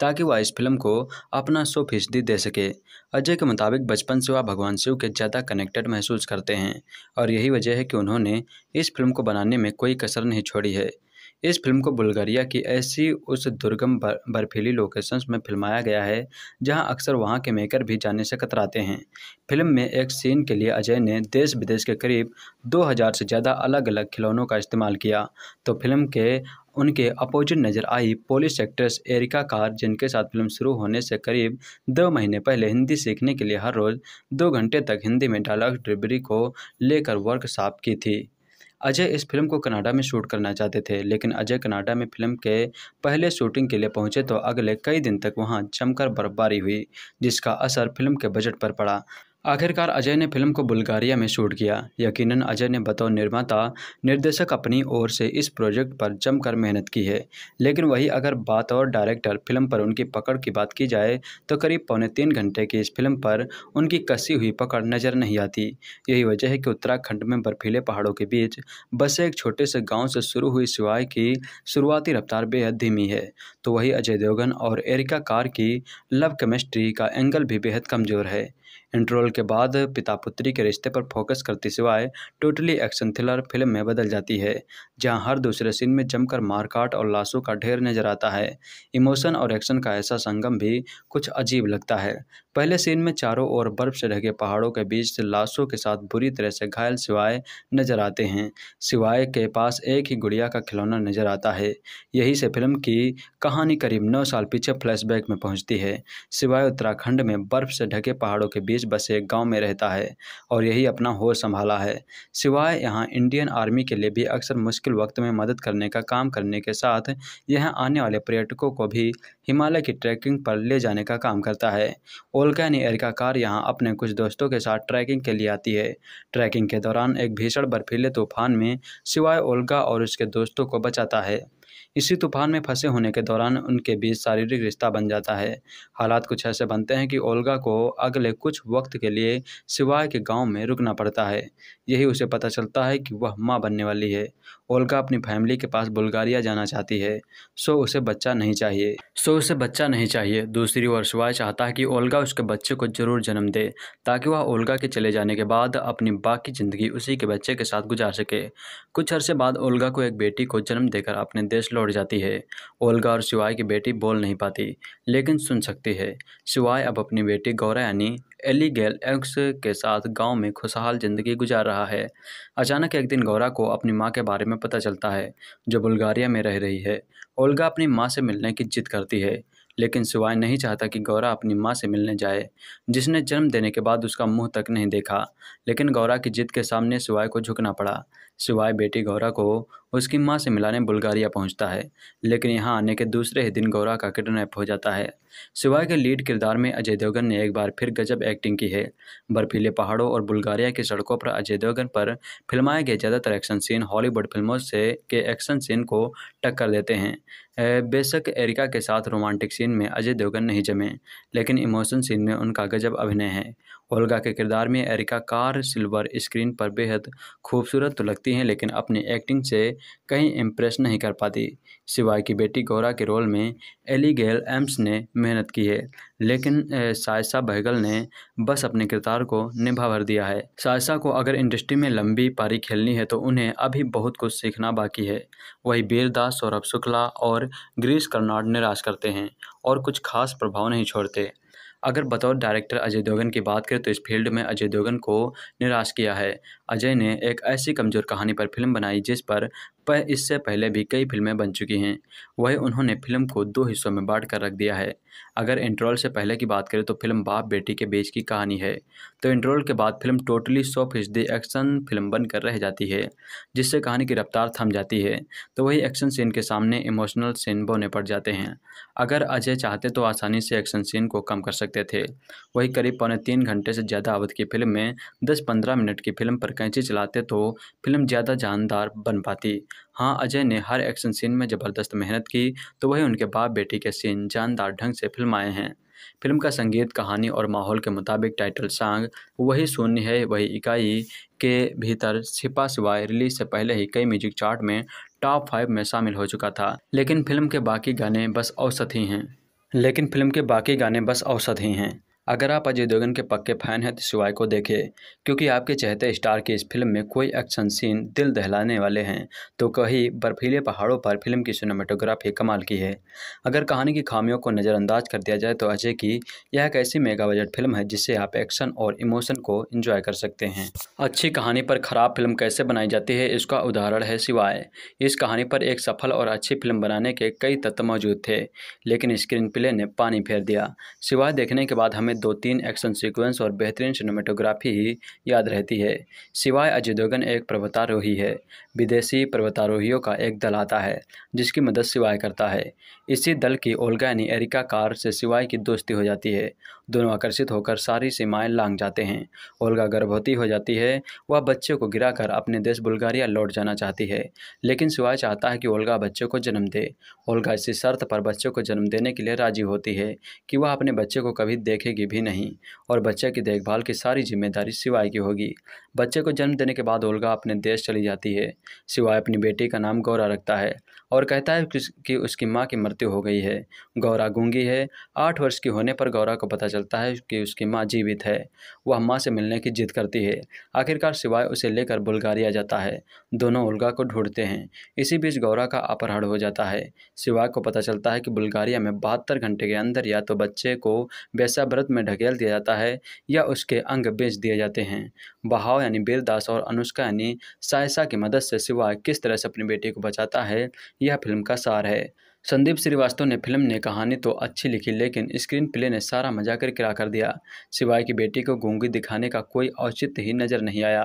S1: ताकि वह इस फिल्म को अपना सौ फीसदी दे सके अजय के मुताबिक बचपन से वह भगवान शिव के ज़्यादा कनेक्टेड महसूस करते हैं और यही वजह है कि उन्होंने इस फिल्म को बनाने में कोई कसर नहीं छोड़ी है इस फिल्म को बुल्गारिया की ऐसी उस दुर्गम बर्फीली लोकेशंस में फिल्माया गया है जहां अक्सर वहां के मेकर भी जाने से कतराते हैं फिल्म में एक सीन के लिए अजय ने देश विदेश के करीब 2000 से ज़्यादा अलग अलग खिलौनों का इस्तेमाल किया तो फिल्म के उनके अपोजिट नजर आई पोलिश एक्ट्रेस एरिका कार जिनके साथ फिल्म शुरू होने से करीब दो महीने पहले हिंदी सीखने के लिए हर रोज़ दो घंटे तक हिंदी में डायलॉग डिलीवरी को लेकर वर्कशॉप की थी अजय इस फिल्म को कनाडा में शूट करना चाहते थे लेकिन अजय कनाडा में फिल्म के पहले शूटिंग के लिए पहुंचे तो अगले कई दिन तक वहां जमकर बर्फबारी हुई जिसका असर फिल्म के बजट पर पड़ा आखिरकार अजय ने फिल्म को बुल्गारिया में शूट किया यकीनन अजय ने बतौर निर्माता निर्देशक अपनी ओर से इस प्रोजेक्ट पर जमकर मेहनत की है लेकिन वही अगर बात और डायरेक्टर फिल्म पर उनकी पकड़ की बात की जाए तो करीब पौने तीन घंटे की इस फिल्म पर उनकी कसी हुई पकड़ नज़र नहीं आती यही वजह है कि उत्तराखंड में बर्फीले पहाड़ों के बीच बसे एक छोटे से गाँव से शुरू हुई सिवाय की शुरुआती रफ्तार बेहद धीमी है तो वही अजय देवगन और एरिका कार की लव केमिस्ट्री का एंगल भी बेहद कमज़ोर है इंटरवल के बाद पिता पुत्री के रिश्ते पर फोकस करते सिवाय टोटली एक्शन थ्रिलर फिल्म में बदल जाती है जहां हर दूसरे सीन में जमकर मारकाट और लाशों का ढेर नजर आता है इमोशन और एक्शन का ऐसा संगम भी कुछ अजीब लगता है पहले सीन में चारों ओर बर्फ से ढके पहाड़ों के बीच से लाशों के साथ बुरी तरह से घायल सिवाय नजर आते हैं सिवाय के पास एक ही गुड़िया का खिलौना नजर आता है यही से फिल्म की कहानी करीब नौ साल पीछे फ्लैशबैक में पहुंचती है सिवाय उत्तराखंड में बर्फ से ढके पहाड़ों के बीच ब्रिटिश बसे गांव में रहता है और यही अपना होश संभाला है सिवाय यहां इंडियन आर्मी के लिए भी अक्सर मुश्किल वक्त में मदद करने का काम करने के साथ यह आने वाले पर्यटकों को भी हिमालय की ट्रैकिंग पर ले जाने का काम करता है ओलकैन एयर का कार यहाँ अपने कुछ दोस्तों के साथ ट्रैकिंग के लिए आती है ट्रैकिंग के दौरान एक भीषण बर्फीले तूफान में सिवाय ओलका और उसके दोस्तों को बचाता है इसी तूफान में फंसे होने के दौरान उनके बीच शारीरिक रिश्ता बन जाता है हालात कुछ ऐसे बनते हैं कि ओल्गा को अगले कुछ वक्त के लिए सिवाय के गांव में रुकना पड़ता है यही उसे पता चलता है कि वह माँ बनने वाली है ओल्गा अपनी फैमिली के पास बुल्गारिया जाना चाहती है सो उसे बच्चा नहीं चाहिए सो उसे बच्चा नहीं चाहिए दूसरी ओर शिवाय चाहता है कि ओल्गा उसके बच्चे को जरूर जन्म दे ताकि वह ओल्गा के चले जाने के बाद अपनी बाकी ज़िंदगी उसी के बच्चे के साथ गुजार सके कुछ अरसे बाद ओल्गा को एक बेटी को जन्म देकर अपने देश लौट जाती है ओल्गा और शिवाय की बेटी बोल नहीं पाती लेकिन सुन सकती है शिवाय अब अपनी बेटी गौरा यानी एलीगेल एक्स के साथ गाँव में खुशहाल ज़िंदगी गुजार रहा है अचानक एक दिन गौरा को अपनी माँ के बारे में पता चलता है जो बुल्गारिया में रह रही है ओल्गा अपनी माँ से मिलने की जिद करती है लेकिन सिवाय नहीं चाहता कि गौरा अपनी माँ से मिलने जाए जिसने जन्म देने के बाद उसका मुंह तक नहीं देखा लेकिन गौरा की जिद के सामने सिवाय को झुकना पड़ा सिवाय बेटी गौरा को उसकी माँ से मिलाने बुल्गारिया पहुँचता है लेकिन यहाँ आने के दूसरे ही दिन गौरा का किडनैप हो जाता है सिवाय के लीड किरदार में अजय देवगन ने एक बार फिर गजब एक्टिंग की है बर्फीले पहाड़ों और बुल्गारिया की सड़कों पर अजय देवगन पर फिल्माए गए ज़्यादातर एक्शन सीन हॉलीवुड फिल्मों से के एक्शन सीन को टक्कर देते हैं बेशक एरिका के साथ रोमांटिक सीन में अजय देवगन नहीं जमे लेकिन इमोशन सीन में उनका गजब अभिनय है ओल्गा के किरदार में एरिका कार सिल्वर स्क्रीन पर बेहद खूबसूरत तो लगती हैं लेकिन अपनी एक्टिंग से कहीं इम्प्रेस नहीं कर पाती सिवाय की बेटी गौरा के रोल में एलीगेल एम्स ने मेहनत की है लेकिन सायसा बहगल ने बस अपने किरदार को निभा भर दिया है सायसा को अगर इंडस्ट्री में लंबी पारी खेलनी है तो उन्हें अभी बहुत कुछ सीखना बाकी है वही बीरदास सौरभ शुक्ला और ग्रीस कर्नाड निराश करते हैं और कुछ खास प्रभाव नहीं छोड़ते अगर बतौर डायरेक्टर अजय देवगन की बात करें तो इस फील्ड में अजय देवगन को निराश किया है अजय ने एक ऐसी कमज़ोर कहानी पर फिल्म बनाई जिस पर इससे पहले भी कई फिल्में बन चुकी हैं वहीं उन्होंने फिल्म को दो हिस्सों में बांट कर रख दिया है अगर इंट्रोल से पहले की बात करें तो फिल्म बाप बेटी के बीच की कहानी है तो इंट्रोल के बाद फिल्म टोटली सौ फीसदी एक्शन फिल्म बनकर रह जाती है जिससे कहानी की रफ्तार थम जाती है तो वही एक्शन सीन के सामने इमोशनल सीन बोने पड़ जाते हैं अगर अजय चाहते तो आसानी से एक्शन सीन को कम कर सकते थे वही करीब पौने तीन घंटे से ज़्यादा अवधि की फिल्म में दस पंद्रह मिनट की फिल्म पर कैंची चलाते तो फिल्म ज़्यादा जानदार बन पाती हाँ अजय ने हर एक्शन सीन में ज़बरदस्त मेहनत की तो वही उनके बाप बेटी के सीन जानदार ढंग से फिल्माए हैं फिल्म का संगीत कहानी और माहौल के मुताबिक टाइटल सॉन्ग वही शून्य है वही इकाई के भीतर छिपा सिवाय रिलीज से पहले ही कई म्यूजिक चार्ट में टॉप फाइव में शामिल हो चुका था लेकिन फिल्म के बाकी गाने बस औसत ही हैं लेकिन फिल्म के बाकी गाने बस औसत ही हैं अगर आप अजय देवगन के पक्के फ़ैन हैं तो शिवाय को देखें क्योंकि आपके चहते स्टार की इस फिल्म में कोई एक्शन सीन दिल दहलाने वाले हैं तो कहीं बर्फीले पहाड़ों पर फिल्म की सिनेमाटोग्राफी कमाल की है अगर कहानी की खामियों को नज़रअंदाज कर दिया जाए तो अजय की यह एक ऐसी मेगा बजट फिल्म है जिससे आप एक्शन और इमोशन को इंजॉय कर सकते हैं अच्छी कहानी पर ख़राब फिल्म कैसे बनाई जाती है इसका उदाहरण है शिवाय इस कहानी पर एक सफल और अच्छी फिल्म बनाने के कई तत्व मौजूद थे लेकिन स्क्रीन प्ले ने पानी फेर दिया सिवाय देखने के बाद हमें दो तीन एक्शन सीक्वेंस और बेहतरीन सिनेमेटोग्राफी ही याद रहती है सिवाय अजय देवगन एक पर्वतारोही है विदेशी पर्वतारोहियों का एक दल आता है जिसकी मदद सिवाय करता है इसी दल की ओल्गा यानी एरिका कार से सिवाय की दोस्ती हो जाती है दोनों आकर्षित होकर सारी सीमाएं लांग जाते हैं ओल्गा गर्भवती हो जाती है वह बच्चे को गिराकर अपने देश बुल्गारिया लौट जाना चाहती है लेकिन सिवाय चाहता है कि ओल्गा बच्चे को जन्म दे ओल्गा इसी शर्त पर बच्चे को जन्म देने के लिए राजी होती है कि वह अपने बच्चे को कभी देखेगी भी नहीं और बच्चे की देखभाल की सारी जिम्मेदारी सिवाय की होगी बच्चे को जन्म देने के बाद ओल्गा अपने देश चली जाती है सिवाय अपनी बेटी का नाम गौरा रखता है और कहता है कि उसकी माँ की मृत्यु हो गई है गौरा गूंगी है आठ वर्ष की होने पर गौरा को पता चलता है कि उसकी माँ जीवित है वह माँ से मिलने की जिद करती है आखिरकार सिवाय उसे लेकर बुल्गारिया जाता है दोनों उल्गा को ढूंढते हैं इसी बीच गौरा का अपहरण हो जाता है सिवाय को पता चलता है कि बुल्गारिया में बहत्तर घंटे के अंदर या तो बच्चे को वैसा व्रत में ढकेल दिया जाता है या उसके अंग बेच दिए जाते हैं बहाव यानी बीरदास और अनुष्का यानी सायसा की मदद से सिवाय किस तरह से अपनी बेटी को बचाता है यह फिल्म का सार है संदीप श्रीवास्तव ने फिल्म ने कहानी तो अच्छी लिखी लेकिन स्क्रीन प्ले ने सारा मजा कर किरा कर दिया सिवाय की बेटी को गूंगी दिखाने का कोई औचित्य ही नज़र नहीं आया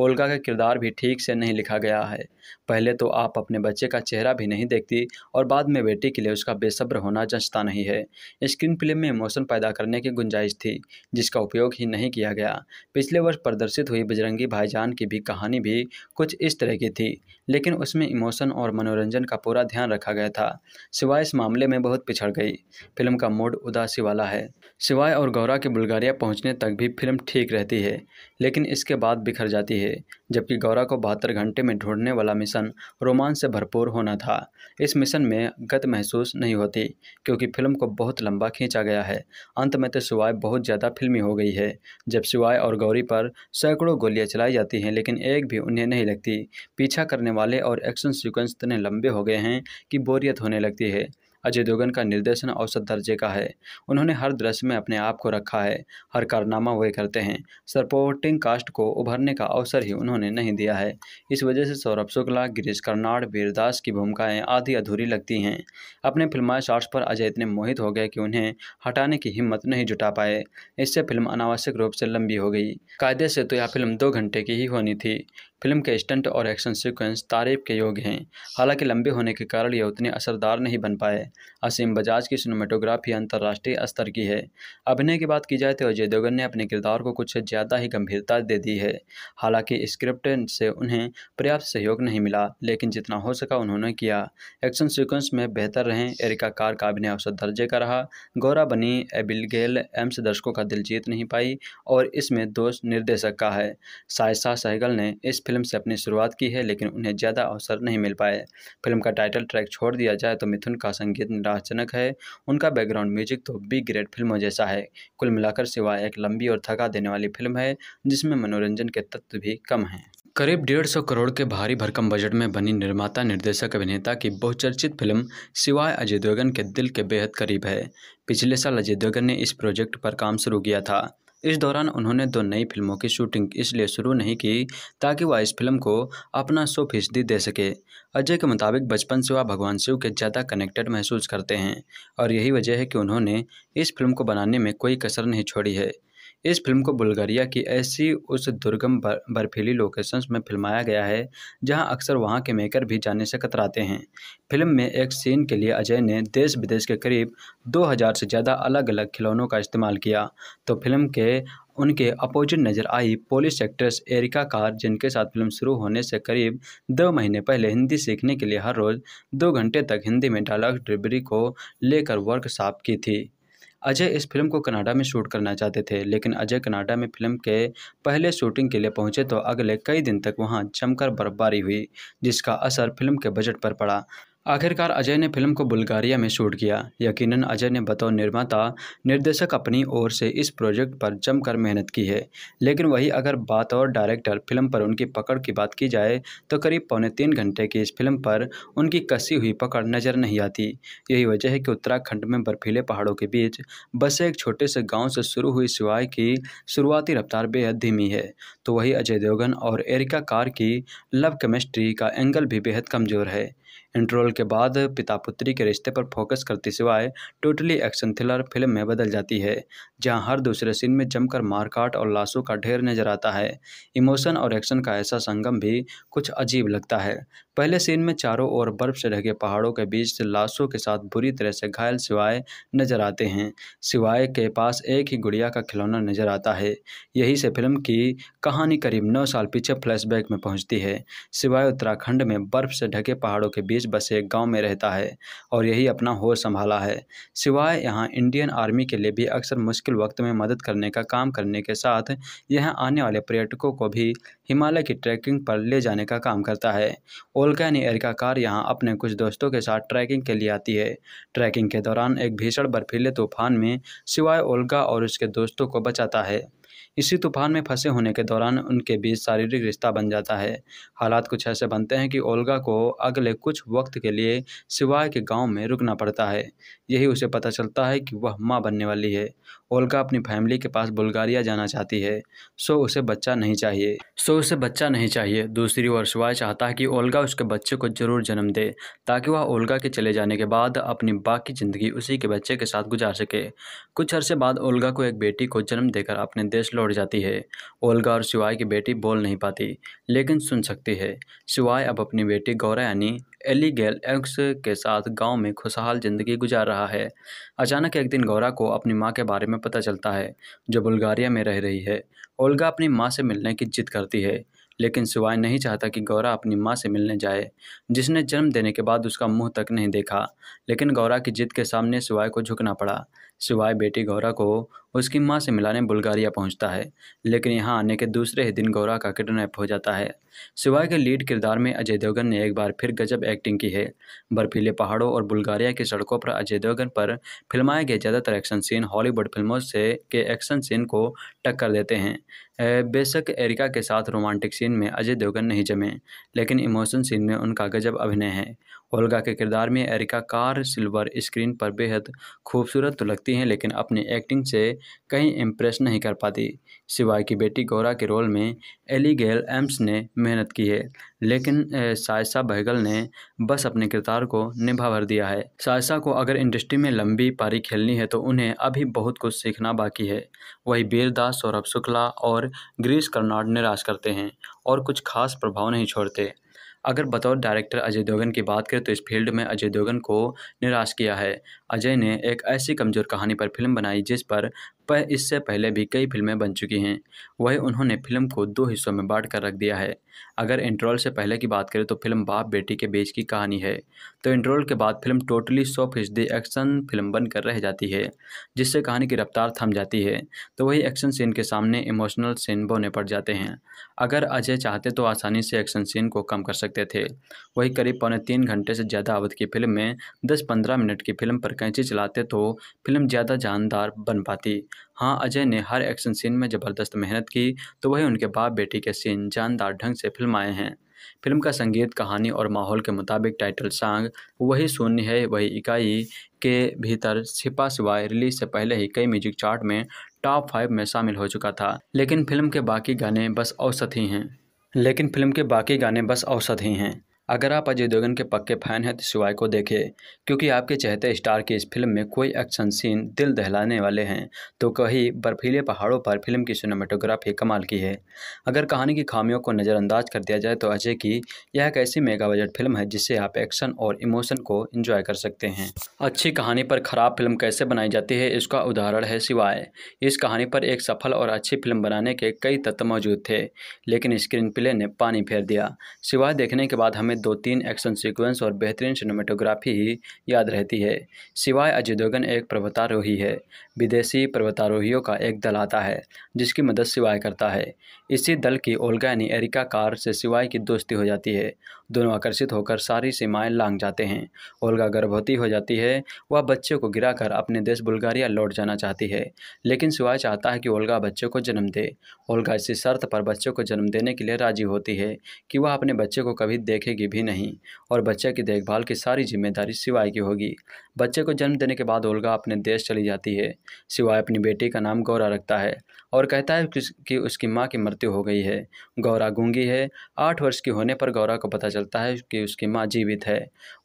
S1: ओल्गा का किरदार भी ठीक से नहीं लिखा गया है पहले तो आप अपने बच्चे का चेहरा भी नहीं देखती और बाद में बेटी के लिए उसका बेसब्र होना जंचता नहीं है स्क्रीन प्ले में इमोशन पैदा करने की गुंजाइश थी जिसका उपयोग ही नहीं किया गया पिछले वर्ष प्रदर्शित हुई बजरंगी भाईजान की भी कहानी भी कुछ इस तरह की थी लेकिन उसमें इमोशन और मनोरंजन का पूरा ध्यान रखा गया था सिवाय इस मामले में बहुत पिछड़ गई फिल्म का मूड उदासी वाला है सिवाय और गौरा के बुल्गारिया पहुंचने तक भी फिल्म ठीक रहती है लेकिन इसके बाद बिखर जाती है जबकि गौरा को बहत्तर घंटे में ढूंढने वाला मिशन रोमांच से भरपूर होना था इस मिशन में गत महसूस नहीं होती क्योंकि फिल्म को बहुत लंबा खींचा गया है अंत में तो सिवाय बहुत ज़्यादा फिल्मी हो गई है जब सिवाय और गौरी पर सैकड़ों गोलियाँ चलाई जाती हैं लेकिन एक भी उन्हें नहीं लगती पीछा करने वाले और एक्शन सिक्वेंस इतने लंबे हो गए हैं कि बोरियत होने लगे लगती है अजय देवगन का निर्देशन औसत दर्जे का है उन्होंने हर दृश्य में अपने आप को रखा है हर कारनामा वे करते हैं सपोर्टिंग कास्ट को उभरने का अवसर ही उन्होंने नहीं दिया है इस वजह से सौरभ शुक्ला गिरीश कर्नाड वीरदास की भूमिकाएं आधी अधूरी लगती हैं अपने फिल्माए शॉर्ट्स पर अजय इतने मोहित हो गए कि उन्हें हटाने की हिम्मत नहीं जुटा पाए इससे फिल्म अनावश्यक रूप से लंबी हो गई कायदे से तो यह फिल्म दो घंटे की ही होनी थी फिल्म के स्टंट और एक्शन सीक्वेंस तारीफ के योग हैं हालांकि लंबे होने के कारण यह उतने असरदार नहीं बन पाए असीम बजाज की सिनेमाटोग्राफी अंतर्राष्ट्रीय स्तर की है अभिनय की बात की जाए तो अजय देवगन ने अपने किरदार को कुछ ज़्यादा ही गंभीरता दे दी है हालांकि स्क्रिप्ट से उन्हें पर्याप्त सहयोग नहीं मिला लेकिन जितना हो सका उन्होंने किया एक्शन सिक्वेंस में बेहतर रहें एरिका कार का अभिनय औसत दर्जे का रहा गौरा बनी एबिलगेल एम्स दर्शकों का दिल जीत नहीं पाई और इसमें दोष निर्देशक का है सायसा सहगल ने इस फिल्म से अपनी शुरुआत की है लेकिन उन्हें ज़्यादा अवसर नहीं मिल पाए फिल्म का टाइटल ट्रैक छोड़ दिया जाए तो मिथुन का संगीत निराशजनक है उनका बैकग्राउंड म्यूजिक तो बी ग्रेड फिल्मों जैसा है कुल मिलाकर सिवाय एक लंबी और थका देने वाली फिल्म है जिसमें मनोरंजन के तत्व भी कम हैं करीब डेढ़ सौ करोड़ के भारी भरकम बजट में बनी निर्माता निर्देशक अभिनेता की बहुचर्चित फिल्म सिवाय अजय देवगन के दिल के बेहद करीब है पिछले साल अजय देवगन ने इस प्रोजेक्ट पर काम शुरू किया था इस दौरान उन्होंने दो नई फिल्मों की शूटिंग इसलिए शुरू नहीं की ताकि वह इस फिल्म को अपना सौ फीसदी दे सके अजय के मुताबिक बचपन से वह भगवान शिव के ज़्यादा कनेक्टेड महसूस करते हैं और यही वजह है कि उन्होंने इस फिल्म को बनाने में कोई कसर नहीं छोड़ी है इस फिल्म को बुल्गारिया की ऐसी उस दुर्गम बर्फीली लोकेशंस में फिल्माया गया है जहां अक्सर वहां के मेकर भी जाने से कतराते हैं फिल्म में एक सीन के लिए अजय ने देश विदेश के करीब 2000 से ज़्यादा अलग अलग खिलौनों का इस्तेमाल किया तो फिल्म के उनके अपोजिट नजर आई पोलिश एक्ट्रेस एरिका कार जिनके साथ फिल्म शुरू होने से करीब दो महीने पहले हिंदी सीखने के लिए हर रोज़ दो घंटे तक हिंदी में डायलॉग डिलीवरी को लेकर वर्कशॉप की थी अजय इस फिल्म को कनाडा में शूट करना चाहते थे लेकिन अजय कनाडा में फिल्म के पहले शूटिंग के लिए पहुंचे तो अगले कई दिन तक वहां जमकर बर्फबारी हुई जिसका असर फिल्म के बजट पर पड़ा आखिरकार अजय ने फिल्म को बुल्गारिया में शूट किया यकीनन अजय ने बतौर निर्माता निर्देशक अपनी ओर से इस प्रोजेक्ट पर जमकर मेहनत की है लेकिन वही अगर बात और डायरेक्टर फिल्म पर उनकी पकड़ की बात की जाए तो करीब पौने तीन घंटे की इस फिल्म पर उनकी कसी हुई पकड़ नज़र नहीं आती यही वजह है कि उत्तराखंड में बर्फीले पहाड़ों के बीच बसे एक छोटे से गाँव से शुरू हुई सिवाय की शुरुआती रफ्तार बेहद धीमी है तो वही अजय देवगन और एरिका कार की लव केमिस्ट्री का एंगल भी बेहद कमज़ोर है इंट्रोल के बाद पिता पुत्री के रिश्ते पर फोकस करते सिवाय टोटली एक्शन थ्रिलर फिल्म में बदल जाती है जहां हर दूसरे सीन में जमकर मारकाट और लाशों का ढेर नजर आता है इमोशन और एक्शन का ऐसा संगम भी कुछ अजीब लगता है पहले सीन में चारों ओर बर्फ से ढके पहाड़ों के बीच से लाशों के साथ बुरी तरह से घायल सिवाय नजर आते हैं सिवाय के पास एक ही गुड़िया का खिलौना नजर आता है यही से फिल्म की कहानी करीब नौ साल पीछे फ्लैशबैक में पहुंचती है सिवाय उत्तराखंड में बर्फ से ढके पहाड़ों के बीच बसे गांव में रहता है और यही अपना होश संभाला है सिवाय यहाँ इंडियन आर्मी के लिए भी अक्सर मुश्किल वक्त में मदद करने का काम करने के साथ यह आने वाले पर्यटकों को भी हिमालय की ट्रैकिंग पर ले जाने का काम करता है ओलकैन एयर कार यहाँ अपने कुछ दोस्तों के साथ ट्रैकिंग के लिए आती है ट्रैकिंग के दौरान एक भीषण बर्फीले तूफान में सिवाय ओलका और उसके दोस्तों को बचाता है इसी तूफान में फंसे होने के दौरान उनके बीच शारीरिक रिश्ता बन जाता है हालात कुछ ऐसे बनते हैं कि ओल्गा को अगले कुछ वक्त के लिए सिवाय के गांव में रुकना पड़ता है यही उसे पता चलता है कि वह माँ बनने वाली है ओल्गा अपनी फैमिली के पास बुल्गारिया जाना चाहती है सो उसे बच्चा नहीं चाहिए सो उसे बच्चा नहीं चाहिए दूसरी ओर शिवाय चाहता है कि ओल्गा उसके बच्चे को जरूर जन्म दे ताकि वह ओल्गा के चले जाने के बाद अपनी बाकी ज़िंदगी उसी के बच्चे के साथ गुजार सके कुछ अरसे बाद ओल्गा को एक बेटी को जन्म देकर अपने देश लौट जाती है ओल्गा और शिवाय की बेटी बोल नहीं पाती लेकिन सुन सकती है शिवाय अब अपनी बेटी गौरा यानी एलिगेल एक्स के साथ गांव में खुशहाल जिंदगी गुजार रहा है अचानक एक दिन गौरा को अपनी माँ के बारे में पता चलता है जो बुल्गारिया में रह रही है ओल्गा अपनी माँ से मिलने की जिद करती है लेकिन सिवाय नहीं चाहता कि गौरा अपनी माँ से मिलने जाए जिसने जन्म देने के बाद उसका मुंह तक नहीं देखा लेकिन गौरा की जिद के सामने सिवाय को झुकना पड़ा सिवाय बेटी गौरा को उसकी माँ से मिलाने बुल्गारिया पहुँचता है लेकिन यहाँ आने के दूसरे ही दिन गौरा का किडनैप हो जाता है सिवाय के लीड किरदार में अजय देवगन ने एक बार फिर गजब एक्टिंग की है बर्फीले पहाड़ों और बुल्गारिया की सड़कों पर अजय देवगन पर फिल्माए गए ज़्यादातर एक्शन सीन हॉलीवुड फिल्मों से के एक्शन सीन को टक्कर देते हैं बेशक एरिका के साथ रोमांटिक सीन में अजय देवगन नहीं जमे लेकिन इमोशन सीन में उनका गजब अभिनय है ओल्गा के किरदार में एरिका कार सिल्वर स्क्रीन पर बेहद खूबसूरत तो लगती हैं लेकिन अपनी एक्टिंग से कहीं इम्प्रेस नहीं कर पाती सिवाय की बेटी गौरा के रोल में एलीगेल एम्स ने मेहनत की है लेकिन सायसा बहगल ने बस अपने किरदार को निभा भर दिया है सायसा को अगर इंडस्ट्री में लंबी पारी खेलनी है तो उन्हें अभी बहुत कुछ सीखना बाकी है वही बीरदास सौरभ शुक्ला और ग्रीस कर्नाड निराश करते हैं और कुछ खास प्रभाव नहीं छोड़ते अगर बतौर डायरेक्टर अजय देवगन की बात करें तो इस फील्ड में अजय देवगन को निराश किया है अजय ने एक ऐसी कमज़ोर कहानी पर फिल्म बनाई जिस पर पह इससे पहले भी कई फिल्में बन चुकी हैं वही उन्होंने फिल्म को दो हिस्सों में बांट कर रख दिया है अगर इंट्रोल से पहले की बात करें तो फिल्म बाप बेटी के बीच की कहानी है तो इंटरवल के बाद फिल्म टोटली सौ फीसदी एक्शन फिल्म बनकर रह जाती है जिससे कहानी की रफ्तार थम जाती है तो वही एक्शन सीन के सामने इमोशनल सीन बोने पड़ जाते हैं अगर अजय चाहते तो आसानी से एक्शन सीन को कम कर सकते थे वही करीब पौने तीन घंटे से ज़्यादा अवधि की फिल्म में दस पंद्रह मिनट की फिल्म पर कैंची चलाते तो फिल्म ज़्यादा जानदार बन पाती हाँ अजय ने हर एक्शन सीन में ज़बरदस्त मेहनत की तो वही उनके बाप बेटी के सीन जानदार ढंग से फिल्माए हैं फिल्म का संगीत कहानी और माहौल के मुताबिक टाइटल सॉन्ग वही शून्य है वही इकाई के भीतर छिपा सिवाय रिलीज से पहले ही कई म्यूजिक चार्ट में टॉप फाइव में शामिल हो चुका था लेकिन फिल्म के बाकी गाने बस औसत ही हैं लेकिन फिल्म के बाकी गाने बस औसत ही हैं अगर आप अजय देवगन के पक्के फ़ैन हैं तो सिवाय को देखें क्योंकि आपके चहते स्टार की इस फिल्म में कोई एक्शन सीन दिल दहलाने वाले हैं तो कहीं बर्फीले पहाड़ों पर फिल्म की सिनेमाटोग्राफी कमाल की है अगर कहानी की खामियों को नज़रअंदाज कर दिया जाए तो अजय की यह एक ऐसी मेगा बजट फिल्म है जिससे आप एक्शन और इमोशन को इंजॉय कर सकते हैं अच्छी कहानी पर ख़राब फिल्म कैसे बनाई जाती है इसका उदाहरण है सिवाय इस कहानी पर एक सफल और अच्छी फिल्म बनाने के कई तत्व मौजूद थे लेकिन स्क्रीन प्ले ने पानी फेर दिया सिवाय देखने के बाद हमें में दो तीन एक्शन सीक्वेंस और बेहतरीन सिनेमाटोग्राफी ही याद रहती है सिवाय अजय देवगन एक पर्वतारोही है विदेशी पर्वतारोहियों का एक दल आता है जिसकी मदद सिवाय करता है इसी दल की यानी एरिका कार से सिवाय की दोस्ती हो जाती है दोनों आकर्षित होकर सारी सीमाएं लांग जाते हैं ओल्गा गर्भवती हो जाती है वह बच्चे को गिराकर अपने देश बुल्गारिया लौट जाना चाहती है लेकिन सिवाय चाहता है कि ओल्गा बच्चे को जन्म दे ओल्गा इसी शर्त पर बच्चे को जन्म देने के लिए राजी होती है कि वह अपने बच्चे को कभी देखेगी भी नहीं और बच्चे की देखभाल की सारी जिम्मेदारी सिवाय की होगी बच्चे को जन्म देने के बाद ओल्गा अपने देश चली जाती है सिवाय अपनी बेटी का नाम गौरा रखता है और कहता है कि उसकी माँ की मृत्यु हो गई है गौरा गूंगी है आठ वर्ष की होने पर गौरा को पता चलता है कि उसकी माँ जीवित है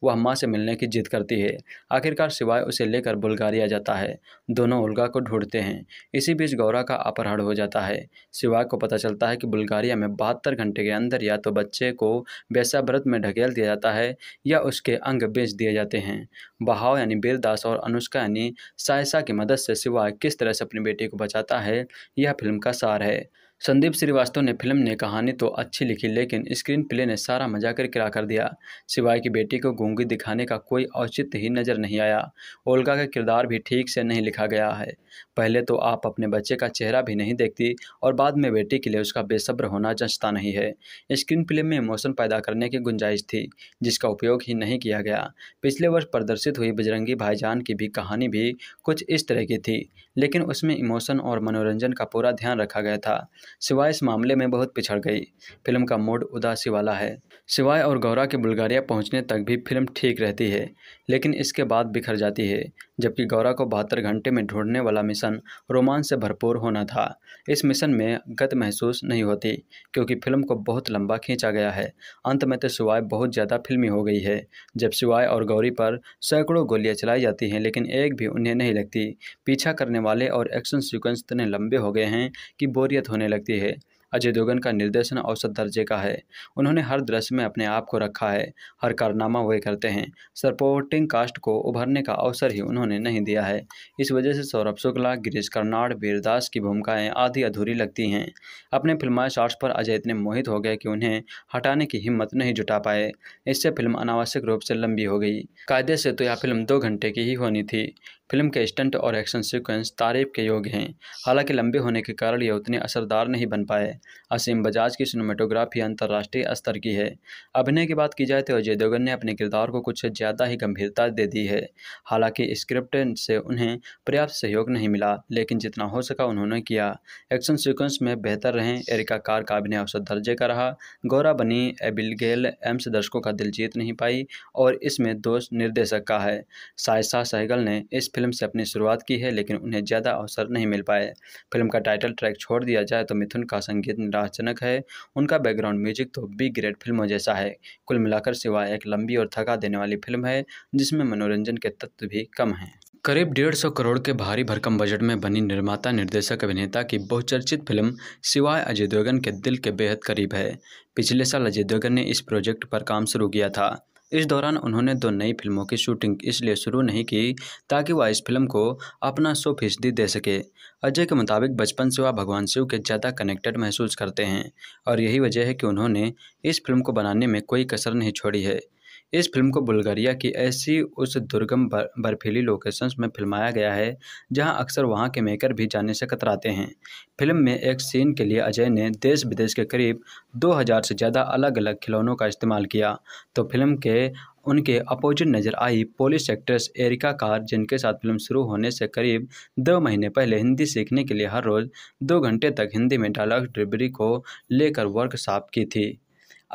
S1: वह माँ से मिलने की जिद करती है आखिरकार सिवाय उसे लेकर बुलगारिया जाता है दोनों ओल्गा को ढूंढते हैं इसी बीच गौरा का अपहरण हो जाता है सिवाय को पता चलता है कि बुल्गारिया में बहत्तर घंटे के अंदर या तो बच्चे को व्रत में ढकेल दिया जाता है या उसके अंग बेच दिए जाते हैं बहाव यानी बेलदास और अनुष्का यानी सायसा की मदद से शिवा किस तरह से अपने बेटे को बचाता है यह फिल्म का सार है संदीप श्रीवास्तव ने फिल्म ने कहानी तो अच्छी लिखी लेकिन स्क्रीन प्ले ने सारा मजा कर किरा कर दिया सिवाय की बेटी को गूंगी दिखाने का कोई औचित्य ही नज़र नहीं आया ओल्गा का किरदार भी ठीक से नहीं लिखा गया है पहले तो आप अपने बच्चे का चेहरा भी नहीं देखती और बाद में बेटी के लिए उसका बेसब्र होना जंचता नहीं है स्क्रीन प्ले में इमोशन पैदा करने की गुंजाइश थी जिसका उपयोग ही नहीं किया गया पिछले वर्ष प्रदर्शित हुई बजरंगी भाईजान की भी कहानी भी कुछ इस तरह की थी लेकिन उसमें इमोशन और मनोरंजन का पूरा ध्यान रखा गया था सिवाय इस मामले में बहुत पिछड़ गई फिल्म का मूड उदासी वाला है सिवाय और गौरा के बुल्गारिया पहुंचने तक भी फिल्म ठीक रहती है लेकिन इसके बाद बिखर जाती है जबकि गौरा को बहत्तर घंटे में ढूंढने वाला मिशन रोमांच से भरपूर होना था इस मिशन में गत महसूस नहीं होती क्योंकि फिल्म को बहुत लंबा खींचा गया है अंत में तो सिवाय बहुत ज़्यादा फिल्मी हो गई है जब सिवाय और गौरी पर सैकड़ों गोलियाँ चलाई जाती हैं लेकिन एक भी उन्हें नहीं लगती पीछा करने वाले और एक्शन सिक्वेंस इतने लंबे हो गए हैं कि बोरियत होने लगती लगती है अजय देवगन का निर्देशन औसत दर्जे का है उन्होंने हर दृश्य में अपने आप को रखा है हर कारनामा वे करते हैं सपोर्टिंग कास्ट को उभरने का अवसर ही उन्होंने नहीं दिया है इस वजह से सौरभ शुक्ला गिरीश कर्नाड वीरदास की भूमिकाएं आदि अधूरी लगती हैं अपने फिल्माए शॉर्ट्स पर अजय इतने मोहित हो गए कि उन्हें हटाने की हिम्मत नहीं जुटा पाए इससे फिल्म अनावश्यक रूप से लंबी हो गई कायदे से तो यह फिल्म दो घंटे की ही होनी थी फिल्म के स्टंट और एक्शन सीक्वेंस तारीफ के योग हैं हालांकि लंबे होने के कारण यह उतने असरदार नहीं बन पाए असीम बजाज की सिनेमाटोग्राफी अंतर्राष्ट्रीय स्तर की है अभिनय की बात की जाए तो अजय देवगन ने अपने किरदार को कुछ ज़्यादा ही गंभीरता दे दी है हालांकि स्क्रिप्ट से उन्हें पर्याप्त सहयोग नहीं मिला लेकिन जितना हो सका उन्होंने किया एक्शन सिक्वेंस में बेहतर रहें एरिका कार का अभिनय औसत दर्जे का रहा गौरा बनी एबिलगेल एम्स दर्शकों का दिल जीत नहीं पाई और इसमें दोष निर्देशक का है सायसा सहगल ने इस फिल्म से अपनी शुरुआत की है लेकिन उन्हें ज़्यादा अवसर नहीं मिल पाए फिल्म का टाइटल ट्रैक छोड़ दिया जाए तो मिथुन का संगीत निराशजनक है उनका बैकग्राउंड म्यूजिक तो बी ग्रेड फिल्मों जैसा है कुल मिलाकर सिवाय एक लंबी और थका देने वाली फिल्म है जिसमें मनोरंजन के तत्व भी कम हैं करीब डेढ़ सौ करोड़ के भारी भरकम बजट में बनी निर्माता निर्देशक अभिनेता की बहुचर्चित फिल्म सिवाय अजय देवगन के दिल के बेहद करीब है पिछले साल अजय देवगन ने इस प्रोजेक्ट पर काम शुरू किया था इस दौरान उन्होंने दो नई फिल्मों की शूटिंग इसलिए शुरू नहीं की ताकि वह इस फिल्म को अपना सौ फीसदी दे सके अजय के मुताबिक बचपन से वह भगवान शिव के ज़्यादा कनेक्टेड महसूस करते हैं और यही वजह है कि उन्होंने इस फिल्म को बनाने में कोई कसर नहीं छोड़ी है इस फिल्म को बुल्गारिया की ऐसी उस दुर्गम बर्फीली लोकेशंस में फिल्माया गया है जहां अक्सर वहां के मेकर भी जाने से कतराते हैं फिल्म में एक सीन के लिए अजय ने देश विदेश के करीब 2000 से ज़्यादा अलग अलग खिलौनों का इस्तेमाल किया तो फिल्म के उनके अपोजिट नजर आई पोलिश एक्ट्रेस एरिका कार जिनके साथ फिल्म शुरू होने से करीब दो महीने पहले हिंदी सीखने के लिए हर रोज़ दो घंटे तक हिंदी में डायलॉग डिलीवरी को लेकर वर्कशॉप की थी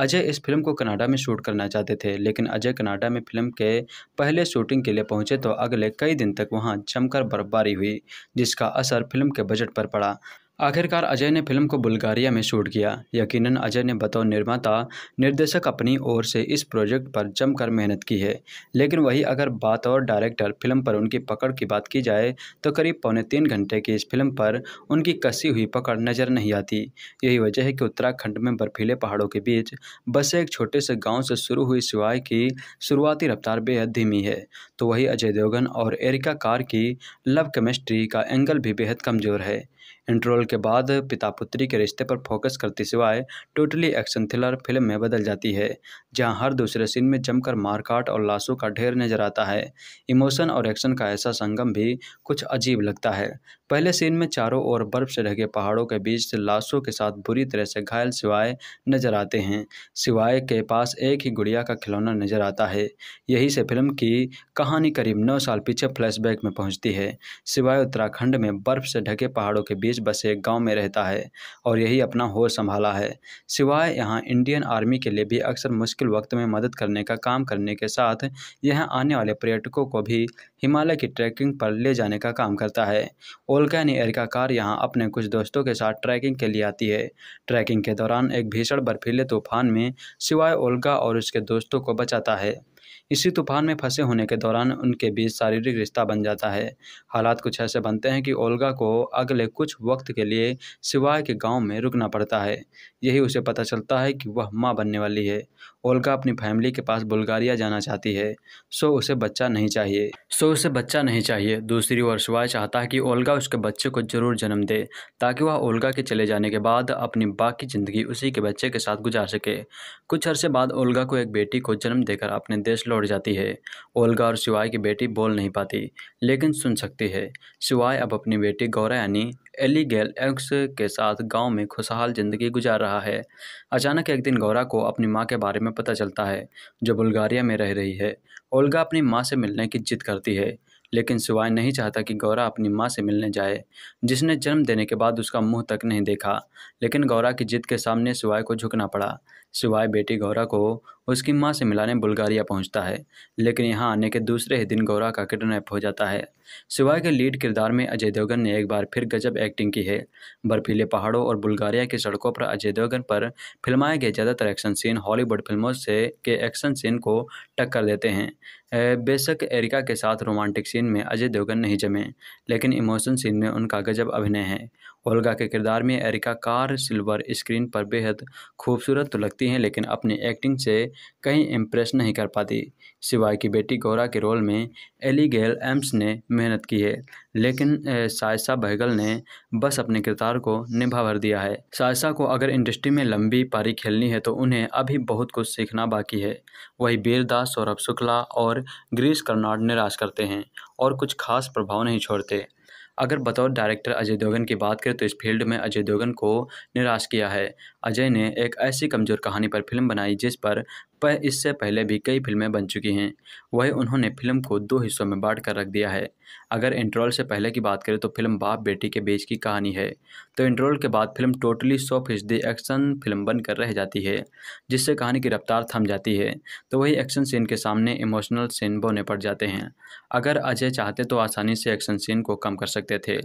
S1: अजय इस फिल्म को कनाडा में शूट करना चाहते थे लेकिन अजय कनाडा में फिल्म के पहले शूटिंग के लिए पहुंचे तो अगले कई दिन तक वहां जमकर बर्फबारी हुई जिसका असर फिल्म के बजट पर पड़ा आखिरकार अजय ने फिल्म को बुल्गारिया में शूट किया यकीनन अजय ने बतौर निर्माता निर्देशक अपनी ओर से इस प्रोजेक्ट पर जमकर मेहनत की है लेकिन वही अगर बात और डायरेक्टर फिल्म पर उनकी पकड़ की बात की जाए तो करीब पौने तीन घंटे की इस फिल्म पर उनकी कसी हुई पकड़ नज़र नहीं आती यही वजह है कि उत्तराखंड में बर्फीले पहाड़ों के बीच बसे एक छोटे से गाँव से शुरू हुई सिवाय की शुरुआती रफ्तार बेहद धीमी है तो वही अजय देवगन और एरिका कार की लव केमिस्ट्री का एंगल भी बेहद कमज़ोर है इंटरवल के बाद पिता पुत्री के रिश्ते पर फोकस करते सिवाय टोटली एक्शन थ्रिलर फिल्म में बदल जाती है जहां हर दूसरे सीन में जमकर मारकाट और लाशों का ढेर नजर आता है इमोशन और एक्शन का ऐसा संगम भी कुछ अजीब लगता है पहले सीन में चारों ओर बर्फ से ढके पहाड़ों के बीच से लाशों के साथ बुरी तरह से घायल सिवाय नजर आते हैं सिवाय के पास एक ही गुड़िया का खिलौना नजर आता है यही से फिल्म की कहानी करीब नौ साल पीछे फ्लैशबैक में पहुंचती है सिवाय उत्तराखंड में बर्फ से ढके पहाड़ों के बीच बसे एक गाँव में रहता है और यही अपना होश संभाला है सिवाय यहाँ इंडियन आर्मी के लिए भी अक्सर मुश्किल वक्त में मदद करने का काम करने के साथ यहाँ आने वाले पर्यटकों को भी हिमालय की ट्रैकिंग पर ले जाने का काम करता है ओलकैन एयर का कार यहाँ अपने कुछ दोस्तों के साथ ट्रैकिंग के लिए आती है ट्रैकिंग के दौरान एक भीषण बर्फीले तूफान में सिवाय ओलगा और उसके दोस्तों को बचाता है इसी तूफान में फंसे होने के दौरान उनके बीच शारीरिक रिश्ता बन जाता है हालात कुछ ऐसे बनते हैं कि ओलगा को अगले कुछ वक्त के लिए सिवाय के गांव में रुकना पड़ता है यही उसे पता चलता है कि वह माँ बनने वाली है ओल्गा अपनी फैमिली के पास बुल्गारिया जाना चाहती है सो उसे बच्चा नहीं चाहिए सो उसे बच्चा नहीं चाहिए दूसरी ओर शिवाय चाहता है कि ओल्गा उसके बच्चे को ज़रूर जन्म दे ताकि वह ओल्गा के चले जाने के बाद अपनी बाकी ज़िंदगी उसी के बच्चे के साथ गुजार सके कुछ अरसे बाद ओल्गा को एक बेटी को जन्म देकर अपने देश लौट जाती है ओल्गा और शिवाय की बेटी बोल नहीं पाती लेकिन सुन सकती है शिवाय अब अपनी बेटी गौरा यानी एलीगेल एक्स के साथ गांव में खुशहाल जिंदगी गुजार रहा है अचानक एक दिन गौरा को अपनी माँ के बारे में पता चलता है जो बुल्गारिया में रह रही है ओल्गा अपनी माँ से मिलने की जिद करती है लेकिन सिवाय नहीं चाहता कि गौरा अपनी माँ से मिलने जाए जिसने जन्म देने के बाद उसका मुंह तक नहीं देखा लेकिन गौरा की जिद के सामने सिवाय को झुकना पड़ा सिवाय बेटी गौरा को उसकी माँ से मिलाने बुल्गारिया पहुँचता है लेकिन यहाँ आने के दूसरे ही दिन गौरा का किडनैप हो जाता है सिवाय के लीड किरदार में अजय देवगन ने एक बार फिर गजब एक्टिंग की है बर्फीले पहाड़ों और बुल्गारिया की सड़कों पर अजय देवगन पर फिल्माए गए ज़्यादातर एक्शन सीन हॉलीवुड फिल्मों से के एक्शन सीन को टक्कर देते हैं बेशक एरिका के साथ रोमांटिक सीन में अजय देवगन नहीं जमे लेकिन इमोशन सीन में उनका गजब अभिनय है ओल्गा के किरदार में एरिका कार सिल्वर स्क्रीन पर बेहद खूबसूरत तो लगती हैं लेकिन अपनी एक्टिंग से कहीं इम्प्रेस नहीं कर पाती सिवाय की बेटी गौरा के रोल में एलीगेल एम्स ने मेहनत की है लेकिन सायसा बहगल ने बस अपने किरदार को निभा भर दिया है सायसा को अगर इंडस्ट्री में लंबी पारी खेलनी है तो उन्हें अभी बहुत कुछ सीखना बाकी है वही बीरदास सौरभ शुक्ला और ग्रीस कर्नाड निराश करते हैं और कुछ खास प्रभाव नहीं छोड़ते अगर बतौर डायरेक्टर अजय देवगन की बात करें तो इस फील्ड में अजय देवगन को निराश किया है अजय ने एक ऐसी कमज़ोर कहानी पर फिल्म बनाई जिस पर पर इससे पहले भी कई फिल्में बन चुकी हैं वही उन्होंने फिल्म को दो हिस्सों में बांट कर रख दिया है अगर इंट्रोल से पहले की बात करें तो फिल्म बाप बेटी के बीच की कहानी है तो इंट्रोल के बाद फिल्म टोटली सौ फीसदी एक्शन फिल्म बनकर रह जाती है जिससे कहानी की रफ्तार थम जाती है तो वही एक्शन सीन के सामने इमोशनल सीन बोने पड़ जाते हैं अगर अजय चाहते तो आसानी से एक्शन सीन को कम कर सकते थे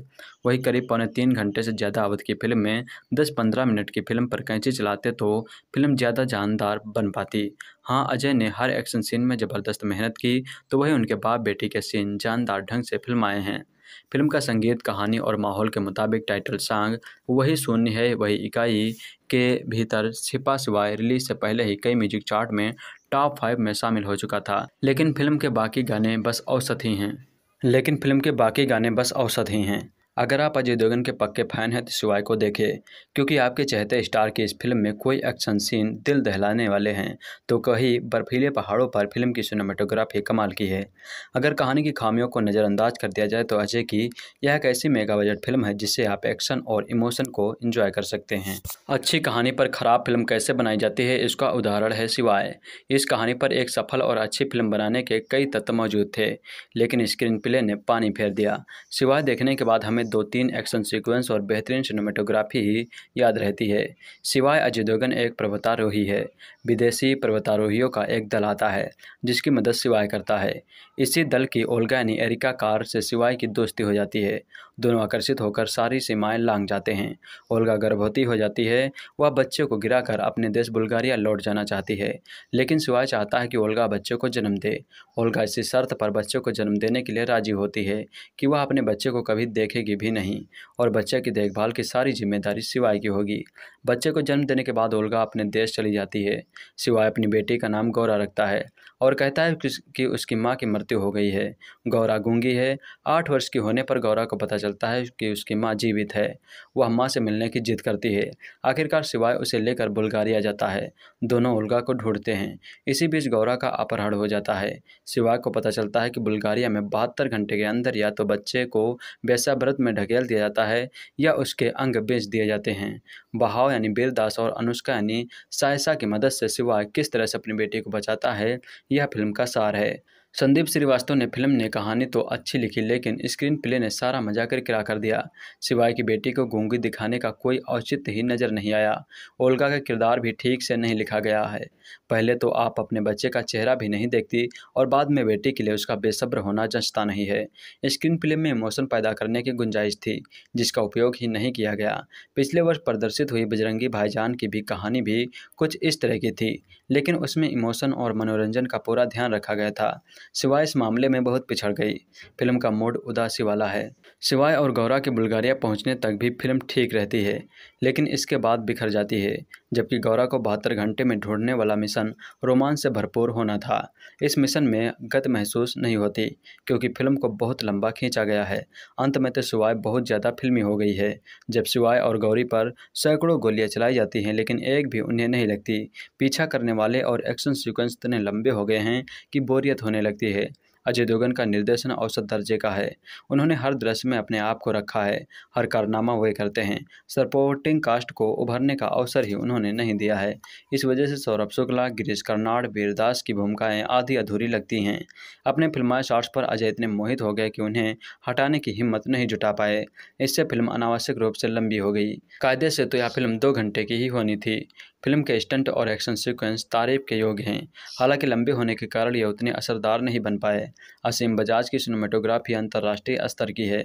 S1: वही करीब पौने तीन घंटे से ज़्यादा अवधि की फिल्म में दस पंद्रह मिनट की फिल्म पर कैंची चलाते तो फिल्म ज़्यादा जानदार बन पाती हाँ अजय ने हर एक्शन सीन में ज़बरदस्त मेहनत की तो वही उनके बाप बेटी के सीन जानदार ढंग से फिल्माए हैं फिल्म का संगीत कहानी और माहौल के मुताबिक टाइटल सॉन्ग वही शून्य है वही इकाई के भीतर छिपा सिवाय रिलीज से पहले ही कई म्यूजिक चार्ट में टॉप फाइव में शामिल हो चुका था लेकिन फिल्म के बाकी गाने बस औसत ही हैं लेकिन फिल्म के बाकी गाने बस औसत ही हैं अगर आप अजय देवगन के पक्के फैन हैं तो शिवाय को देखें क्योंकि आपके चहते स्टार की इस फिल्म में कोई एक्शन सीन दिल दहलाने वाले हैं तो कहीं बर्फीले पहाड़ों पर फिल्म की सिनेमाटोग्राफी कमाल की है अगर कहानी की खामियों को नज़रअंदाज कर दिया जाए तो अजय की यह एक ऐसी मेगा बजट फिल्म है जिससे आप एक्शन और इमोशन को इंजॉय कर सकते हैं अच्छी कहानी पर खराब फिल्म कैसे बनाई जाती है इसका उदाहरण है शिवाय इस कहानी पर एक सफल और अच्छी फिल्म बनाने के कई तत्व मौजूद थे लेकिन स्क्रीन प्ले ने पानी फेर दिया शिवाय देखने के बाद हमें में दो तीन एक्शन सीक्वेंस और बेहतरीन सिनेमेटोग्राफी ही याद रहती है सिवाय अजय देवगन एक पर्वतारोही है विदेशी पर्वतारोहियों का एक दल आता है जिसकी मदद सिवाय करता है इसी दल की ओल्गा यानी एरिका कार से सिवाय की दोस्ती हो जाती है दोनों आकर्षित होकर सारी सीमाएं लांग जाते हैं ओल्गा गर्भवती हो जाती है वह बच्चे को गिराकर अपने देश बुल्गारिया लौट जाना चाहती है लेकिन सिवाय चाहता है कि ओल्गा बच्चे को जन्म दे ओल्गा इसी शर्त पर बच्चे को जन्म देने के लिए राजी होती है कि वह अपने बच्चे को कभी देखेगी भी नहीं और बच्चे की देखभाल की सारी जिम्मेदारी सिवाय की होगी बच्चे को जन्म देने के बाद ओल्गा अपने देश चली जाती है सिवाय अपनी बेटी का नाम गौरा रखता है और कहता है कि उसकी माँ की मृत्यु हो गई है गौरा गूंगी है आठ वर्ष की होने पर गौरा को पता चलता है कि उसकी माँ जीवित है वह माँ से मिलने की जिद करती है आखिरकार सिवाय उसे लेकर बुल्गारिया जाता है दोनों उल्गा को ढूंढते हैं इसी बीच गौरा का अपहरण हो जाता है सिवाय को पता चलता है कि बुल्गारिया में बहत्तर घंटे के अंदर या तो बच्चे को व्यासा व्रत में ढकेल दिया जाता है या उसके अंग बेच दिए जाते हैं बहाव यानी बेलदास और अनुष्का यानी सायसा की मदद से शिवा किस तरह से अपने बेटे को बचाता है यह फिल्म का सार है संदीप श्रीवास्तव ने फिल्म ने कहानी तो अच्छी लिखी लेकिन स्क्रीन प्ले ने सारा मजा कर किरा कर दिया सिवाय की बेटी को गूंगी दिखाने का कोई औचित्य ही नज़र नहीं आया ओल्गा का किरदार भी ठीक से नहीं लिखा गया है पहले तो आप अपने बच्चे का चेहरा भी नहीं देखती और बाद में बेटी के लिए उसका बेसब्र होना जंचता नहीं है स्क्रीन प्ले में इमोशन पैदा करने की गुंजाइश थी जिसका उपयोग ही नहीं किया गया पिछले वर्ष प्रदर्शित हुई बजरंगी भाईजान की भी कहानी भी कुछ इस तरह की थी लेकिन उसमें इमोशन और मनोरंजन का पूरा ध्यान रखा गया था सिवाय इस मामले में बहुत पिछड़ गई फिल्म का मूड उदासी वाला है सिवाय और गौरा के बुल्गारिया पहुंचने तक भी फिल्म ठीक रहती है लेकिन इसके बाद बिखर जाती है जबकि गौरा को बहत्तर घंटे में ढूंढने वाला मिशन रोमांच से भरपूर होना था इस मिशन में गत महसूस नहीं होती क्योंकि फिल्म को बहुत लंबा खींचा गया है अंत में तो सिवाय बहुत ज़्यादा फिल्मी हो गई है जब सिवाय और गौरी पर सैकड़ों गोलियाँ चलाई जाती हैं लेकिन एक भी उन्हें नहीं लगती पीछा करने वाले और एक्शन सिक्वेंस इतने लंबे हो गए हैं कि बोरियत होने लगे व्यक्ति है अजय देवगन का निर्देशन औसत दर्जे का है उन्होंने हर दृश्य में अपने आप को रखा है हर कारनामा वे करते हैं सपोर्टिंग कास्ट को उभरने का अवसर ही उन्होंने नहीं दिया है इस वजह से सौरभ शुक्ला गिरीश कर्नाड वीरदास की भूमिकाएं आधी अधूरी लगती हैं अपने फिल्मा शॉर्ट्स पर अजय इतने मोहित हो गए कि उन्हें हटाने की हिम्मत नहीं जुटा पाए इससे फिल्म अनावश्यक रूप से लंबी हो गई कायदे से तो यह फिल्म दो घंटे की ही होनी थी फिल्म के स्टंट और एक्शन सीक्वेंस तारीफ के योग हैं हालांकि लंबे होने के कारण यह उतने असरदार नहीं बन पाए असीम बजाज की सिनेमाटोग्राफी अंतर्राष्ट्रीय स्तर की है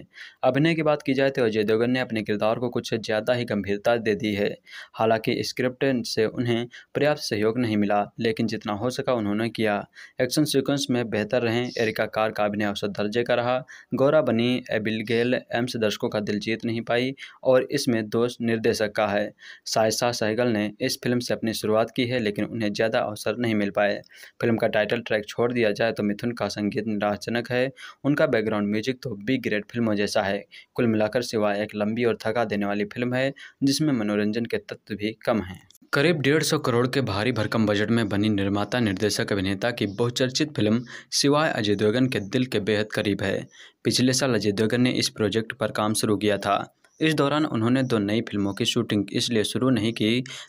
S1: अभिनय की बात की जाए तो अजय देवगन ने अपने किरदार को कुछ ज़्यादा ही गंभीरता दे दी है हालांकि स्क्रिप्ट से उन्हें पर्याप्त सहयोग नहीं मिला लेकिन जितना हो सका उन्होंने किया एक्शन सीक्वेंस में बेहतर रहें एरिका कार का अभिनय औसत दर्जे का रहा गौरा बनी एबिलगेल एम्स दर्शकों का दिल जीत नहीं पाई और इसमें दोष निर्देशक का है सायसा सहगल ने इस फिल्म से अपनी शुरुआत की है लेकिन उन्हें ज़्यादा अवसर नहीं मिल पाए फिल्म का टाइटल ट्रैक छोड़ दिया जाए तो मिथुन का संगीत निराशजनक है उनका बैकग्राउंड म्यूजिक तो बी ग्रेड फिल्मों जैसा है कुल मिलाकर सिवाय एक लंबी और थका देने वाली फिल्म है जिसमें मनोरंजन के तत्व भी कम हैं करीब डेढ़ सौ करोड़ के भारी भरकम बजट में बनी निर्माता निर्देशक अभिनेता की बहुचर्चित फिल्म सिवाय अजय देवगन के दिल के बेहद करीब है पिछले साल अजय देवगन ने इस प्रोजेक्ट पर काम शुरू किया था इस दौरान उन्होंने दो नई फिल्मों की शूटिंग इसलिए शुरू नहीं की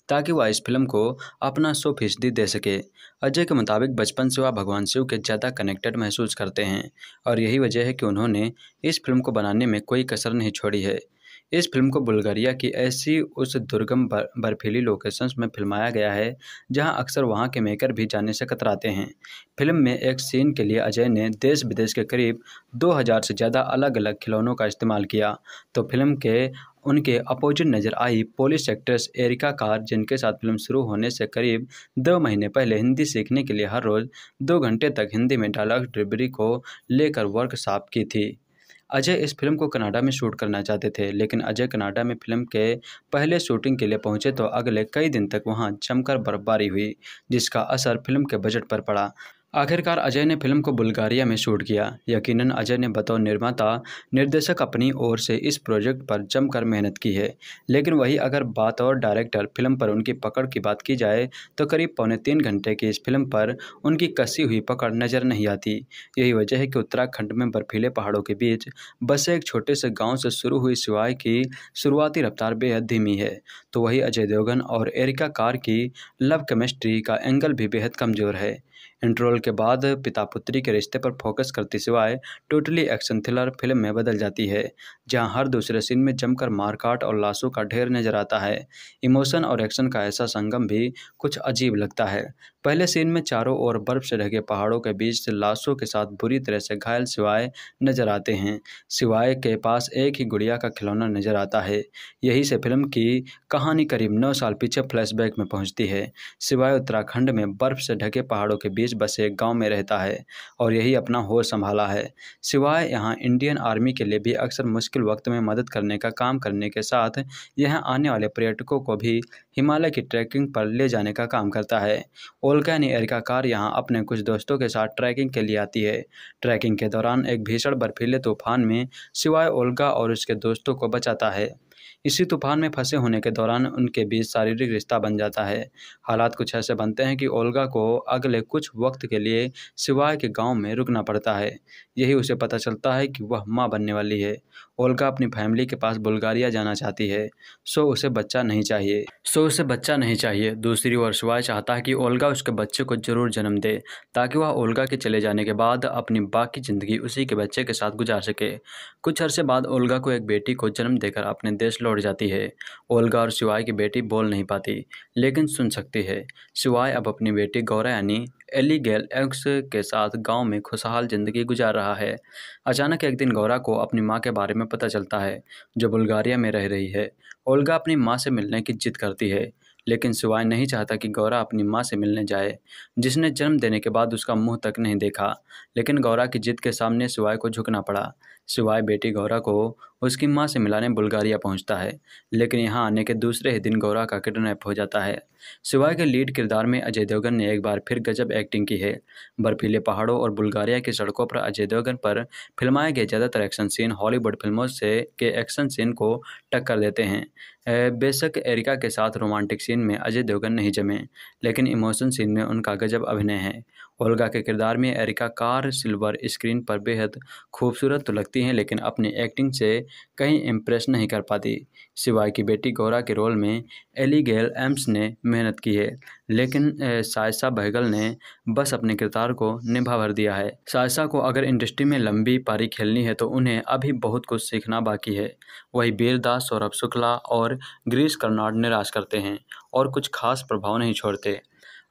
S1: ताकि वह इस फिल्म को अपना सौ फीसदी दे सके अजय के मुताबिक बचपन से वह भगवान शिव के ज़्यादा कनेक्टेड महसूस करते हैं और यही वजह है कि उन्होंने इस फिल्म को बनाने में कोई कसर नहीं छोड़ी है इस फिल्म को बुल्गारिया की ऐसी उस दुर्गम बर्फीली लोकेशंस में फिल्माया गया है जहां अक्सर वहां के मेकर भी जाने से कतराते हैं फिल्म में एक सीन के लिए अजय ने देश विदेश के करीब 2000 से ज़्यादा अलग अलग खिलौनों का इस्तेमाल किया तो फिल्म के उनके अपोजिट नजर आई पोलिश एक्ट्रेस एरिका कार जिनके साथ फिल्म शुरू होने से करीब दो महीने पहले हिंदी सीखने के लिए हर रोज़ दो घंटे तक हिंदी में डायलॉग डिलीवरी को लेकर वर्कशॉप की थी अजय इस फिल्म को कनाडा में शूट करना चाहते थे लेकिन अजय कनाडा में फिल्म के पहले शूटिंग के लिए पहुंचे तो अगले कई दिन तक वहां जमकर बर्फबारी हुई जिसका असर फिल्म के बजट पर पड़ा आखिरकार अजय ने फिल्म को बुल्गारिया में शूट किया यकीनन अजय ने बतौर निर्माता निर्देशक अपनी ओर से इस प्रोजेक्ट पर जमकर मेहनत की है लेकिन वही अगर बात और डायरेक्टर फिल्म पर उनकी पकड़ की बात की जाए तो करीब पौने तीन घंटे की इस फिल्म पर उनकी कसी हुई पकड़ नज़र नहीं आती यही वजह है कि उत्तराखंड में बर्फीले पहाड़ों के बीच बसे एक छोटे से गाँव से शुरू हुई सिवाय की शुरुआती रफ्तार बेहद धीमी है तो वही अजय देवगन और एरिका कार की लव केमिस्ट्री का एंगल भी बेहद कमज़ोर है इंटरवल के बाद पिता पुत्री के रिश्ते पर फोकस करते सिवाय टोटली एक्शन थ्रिलर फिल्म में बदल जाती है जहां हर दूसरे सीन में जमकर मारकाट और लाशों का ढेर नजर आता है इमोशन और एक्शन का ऐसा संगम भी कुछ अजीब लगता है पहले सीन में चारों ओर बर्फ से ढके पहाड़ों के बीच से लाशों के साथ बुरी तरह से घायल सिवाय नजर आते हैं सिवाय के पास एक ही गुड़िया का खिलौना नजर आता है यही से फिल्म की कहानी करीब नौ साल पीछे फ्लैशबैक में पहुंचती है सिवाय उत्तराखंड में बर्फ से ढके पहाड़ों के बीच बसे एक गाँव में रहता है और यही अपना होश संभाला है सिवाय यहाँ इंडियन आर्मी के लिए भी अक्सर मुश्किल वक्त में मदद करने का काम करने के साथ यहाँ आने वाले पर्यटकों को भी हिमालय की ट्रैकिंग पर ले जाने का काम करता है ओलकैन एयर का कार यहाँ अपने कुछ दोस्तों के साथ ट्रैकिंग के लिए आती है ट्रैकिंग के दौरान एक भीषण बर्फीले तूफान में सिवाय ओलगा और उसके दोस्तों को बचाता है इसी तूफान में फंसे होने के दौरान उनके बीच शारीरिक रिश्ता बन जाता है हालात कुछ ऐसे बनते हैं कि ओलगा को अगले कुछ वक्त के लिए सिवाय के गांव में रुकना पड़ता है यही उसे पता चलता है कि वह माँ बनने वाली है ओल्गा अपनी फैमिली के पास बुल्गारिया जाना चाहती है सो उसे बच्चा नहीं चाहिए सो उसे बच्चा नहीं चाहिए दूसरी ओर शिवाय चाहता है कि ओल्गा उसके बच्चे को जरूर जन्म दे ताकि वह ओल्गा के चले जाने के बाद अपनी बाकी ज़िंदगी उसी के बच्चे के साथ गुजार सके कुछ अरसे बाद ओल्गा को एक बेटी को जन्म देकर अपने देश लौट जाती है ओल्गा और शिवाय की बेटी बोल नहीं पाती लेकिन सुन सकती है शिवाय अब अपनी बेटी गौरा यानी एलीगेल एक्स के साथ गांव में खुशहाल जिंदगी गुजार रहा है अचानक एक दिन गौरा को अपनी माँ के बारे में पता चलता है जो बुल्गारिया में रह रही है ओल्गा अपनी माँ से मिलने की जिद करती है लेकिन सिवाय नहीं चाहता कि गौरा अपनी माँ से मिलने जाए जिसने जन्म देने के बाद उसका मुंह तक नहीं देखा लेकिन गौरा की जिद के सामने सिवाय को झुकना पड़ा सिवाय बेटी गौरा को उसकी माँ से मिलाने बुल्गारिया पहुँचता है लेकिन यहाँ आने के दूसरे ही दिन गौरा का किडनैप हो जाता है सिवाय के लीड किरदार में अजय देवगन ने एक बार फिर गजब एक्टिंग की है बर्फीले पहाड़ों और बुल्गारिया की सड़कों पर अजय देवगन पर फिल्माए गए ज़्यादातर एक्शन सीन हॉलीवुड फिल्मों से के एक्शन सीन को टक्कर देते हैं बेशक एरिका के साथ रोमांटिक सीन में अजय देवगन नहीं जमे लेकिन इमोशन सीन में उनका गजब अभिनय है ओल्गा के किरदार में एरिका कार सिल्वर स्क्रीन पर बेहद खूबसूरत तो लगती हैं लेकिन अपनी एक्टिंग से कहीं इम्प्रेस नहीं कर पाती सिवाय की बेटी गौरा के रोल में एलीगेल एम्स ने मेहनत की है लेकिन सायसा बहगल ने बस अपने किरदार को निभा भर दिया है सायसा को अगर इंडस्ट्री में लंबी पारी खेलनी है तो उन्हें अभी बहुत कुछ सीखना बाकी है वही बीरदास सौरभ शुक्ला और ग्रीस कर्नाड निराश करते हैं और कुछ खास प्रभाव नहीं छोड़ते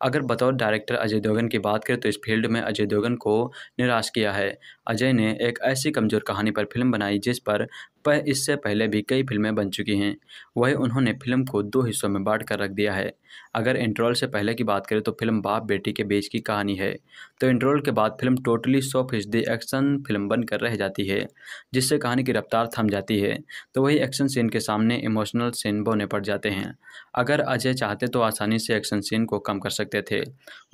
S1: अगर बतौर डायरेक्टर अजय देवगन की बात करें तो इस फील्ड में अजय देवगन को निराश किया है अजय ने एक ऐसी कमज़ोर कहानी पर फिल्म बनाई जिस पर वह इससे पहले भी कई फिल्में बन चुकी हैं वहीं उन्होंने फिल्म को दो हिस्सों में बांट कर रख दिया है अगर इंट्रोल से पहले की बात करें तो फिल्म बाप बेटी के बीच की कहानी है तो इंट्रोल के बाद फिल्म टोटली सौ फीसदी एक्शन फिल्म बनकर रह जाती है जिससे कहानी की रफ्तार थम जाती है तो वही एक्शन सीन के सामने इमोशनल सीन बोने पड़ जाते हैं अगर अजय चाहते तो आसानी से एक्शन सीन को कम कर सकते थे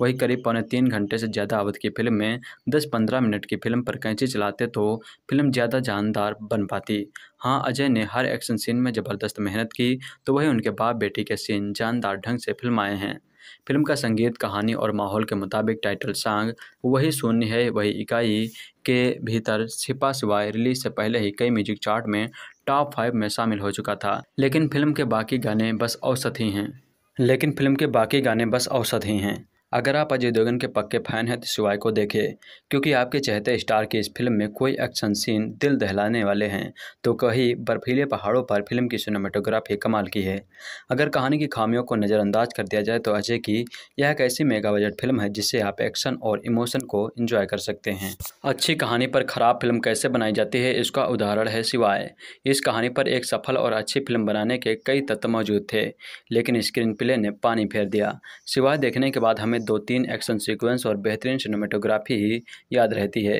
S1: वही करीब पौने तीन घंटे से ज़्यादा अवधि की फिल्म में दस पंद्रह मिनट की फिल्म पर कैंची चलाते तो फिल्म ज़्यादा जानदार बन पाती हाँ अजय ने हर एक्शन सीन में ज़बरदस्त मेहनत की तो वही उनके बाप बेटी के सीन जानदार ढंग से फिल्माए हैं फिल्म का संगीत कहानी और माहौल के मुताबिक टाइटल सॉन्ग वही शून्य है वही इकाई के भीतर छिपा सिवाय रिलीज से पहले ही कई म्यूजिक चार्ट में टॉप फाइव में शामिल हो चुका था लेकिन फिल्म के बाकी गाने बस औसत ही हैं लेकिन फिल्म के बाकी गाने बस औसत ही हैं अगर आप अजय देवगन के पक्के फ़ैन हैं तो शिवाय को देखें क्योंकि आपके चहते स्टार की इस फिल्म में कोई एक्शन सीन दिल दहलाने वाले हैं तो कहीं बर्फीले पहाड़ों पर फिल्म की सिनेमाटोग्राफी कमाल की है अगर कहानी की खामियों को नज़रअंदाज कर दिया जाए तो अजय की यह एक ऐसी मेगा बजट फिल्म है जिससे आप एक्शन और इमोशन को इंजॉय कर सकते हैं अच्छी कहानी पर ख़राब फिल्म कैसे बनाई जाती है इसका उदाहरण है शिवाय इस कहानी पर एक सफल और अच्छी फिल्म बनाने के कई तत्व मौजूद थे लेकिन स्क्रीन प्ले ने पानी फेर दिया सिवाय देखने के बाद हमें दो तीन एक्शन सीक्वेंस और बेहतरीन सिनेमेटोग्राफी ही याद रहती है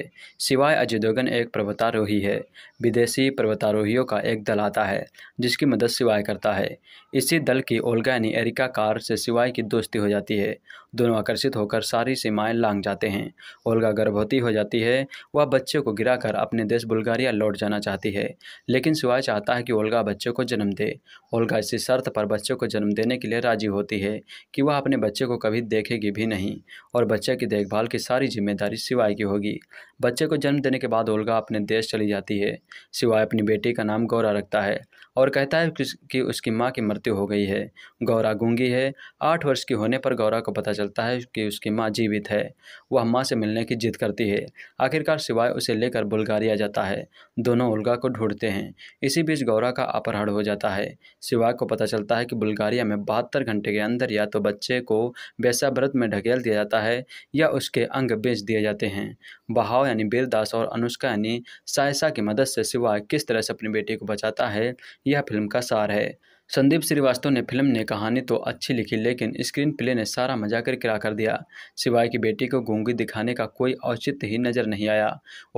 S1: सिवाय अजय देवगन एक पर्वतारोही है विदेशी पर्वतारोहियों का एक दल आता है जिसकी मदद सिवाय करता है इसी दल की ओल्गा यानी एरिका कार से सिवाय की दोस्ती हो जाती है दोनों आकर्षित होकर सारी सीमाएं लांग जाते हैं ओल्गा गर्भवती हो जाती है वह बच्चे को गिराकर अपने देश बुल्गारिया लौट जाना चाहती है लेकिन सिवाय चाहता है कि ओल्गा बच्चे को जन्म दे ओल्गा इसी शर्त पर बच्चे को जन्म देने के लिए राजी होती है कि वह अपने बच्चे को कभी देखेगी भी नहीं और बच्चे की देखभाल की सारी जिम्मेदारी सिवाय की होगी बच्चे को जन्म देने के बाद ओल्गा अपने देश चली जाती है सिवाय अपनी बेटी का नाम गौरा रखता है और कहता है कि उसकी माँ की मृत्यु हो गई है गौरा गूंगी है आठ वर्ष की होने पर गौरा को पता चलता है कि उसकी माँ जीवित है वह माँ से मिलने की जिद करती है आखिरकार सिवाय उसे लेकर बुल्गारिया जाता है दोनों उल्गा को ढूंढते हैं इसी बीच गौरा का अपहरण हो जाता है सिवाय को पता चलता है कि बुल्गारिया में बहत्तर घंटे के अंदर या तो बच्चे को वैसा व्रत में ढकेल दिया जाता है या उसके अंग बेच दिए जाते हैं बहाव यानी बीरदास और अनुष्का यानी सायसा की मदद से सिवाय किस तरह से अपनी बेटी को बचाता है यह फिल्म का सार है संदीप श्रीवास्तव ने फिल्म ने कहानी तो अच्छी लिखी लेकिन स्क्रीन प्ले ने सारा मजा कर किरा कर दिया सिवाय की बेटी को गूंगी दिखाने का कोई औचित्य ही नज़र नहीं आया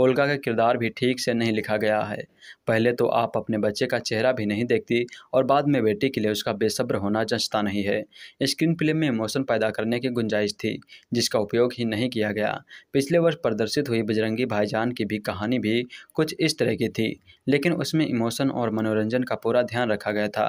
S1: ओल्गा का किरदार भी ठीक से नहीं लिखा गया है पहले तो आप अपने बच्चे का चेहरा भी नहीं देखती और बाद में बेटी के लिए उसका बेसब्र होना जंचता नहीं है स्क्रीन प्ले में इमोशन पैदा करने की गुंजाइश थी जिसका उपयोग ही नहीं किया गया पिछले वर्ष प्रदर्शित हुई बजरंगी भाईजान की भी कहानी भी कुछ इस तरह की थी लेकिन उसमें इमोशन और मनोरंजन का पूरा ध्यान रखा गया था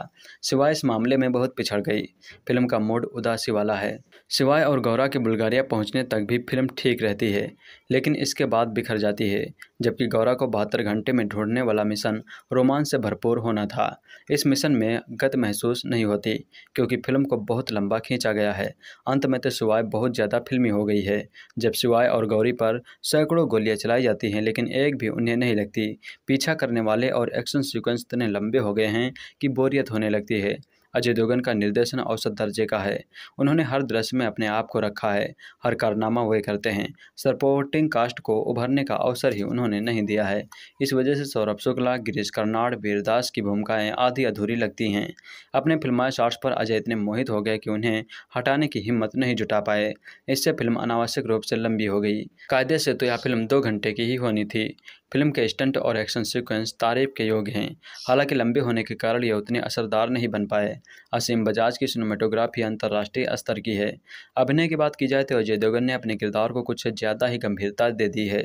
S1: सिवाय इस मामले में बहुत पिछड़ गई फिल्म का मूड उदासी वाला है सिवाय और गौरा के बुल्गारिया पहुंचने तक भी फिल्म ठीक रहती है लेकिन इसके बाद बिखर जाती है जबकि गौरा को बहत्तर घंटे में ढूंढने वाला मिशन रोमांच से भरपूर होना था इस मिशन में गत महसूस नहीं होती क्योंकि फिल्म को बहुत लंबा खींचा गया है अंत में तो सिवाय बहुत ज़्यादा फिल्मी हो गई है जब सिवाय और गौरी पर सैकड़ों गोलियाँ चलाई जाती हैं लेकिन एक भी उन्हें नहीं लगती पीछा करने वाले और एक्शन सीक्वेंस इतने लंबे हो गए हैं कि बोरियत होने लगती है अजय देवगन का निर्देशन औसत दर्जे का है उन्होंने हर दृश्य में अपने आप को रखा है हर कारनामा वे करते हैं सपोर्टिंग कास्ट को उभरने का अवसर ही उन्होंने नहीं दिया है इस वजह से सौरभ शुक्ला गिरीश कर्नाड वीरदास की भूमिकाएं आधी अधूरी लगती हैं अपने फिल्माए शॉर्ट्स पर अजय इतने मोहित हो गए कि उन्हें हटाने की हिम्मत नहीं जुटा पाए इससे फिल्म अनावश्यक रूप से लंबी हो गई कायदे से तो यह फिल्म दो घंटे की ही होनी थी फिल्म के स्टंट और एक्शन सीक्वेंस तारीफ के योग हैं हालांकि लंबे होने के कारण ये उतने असरदार नहीं बन पाए असीम बजाज की सिनेमाटोग्राफी अंतर्राष्ट्रीय स्तर की है अभिनय की बात की जाए तो अजय देवगन ने अपने किरदार को कुछ ज़्यादा ही गंभीरता दे दी है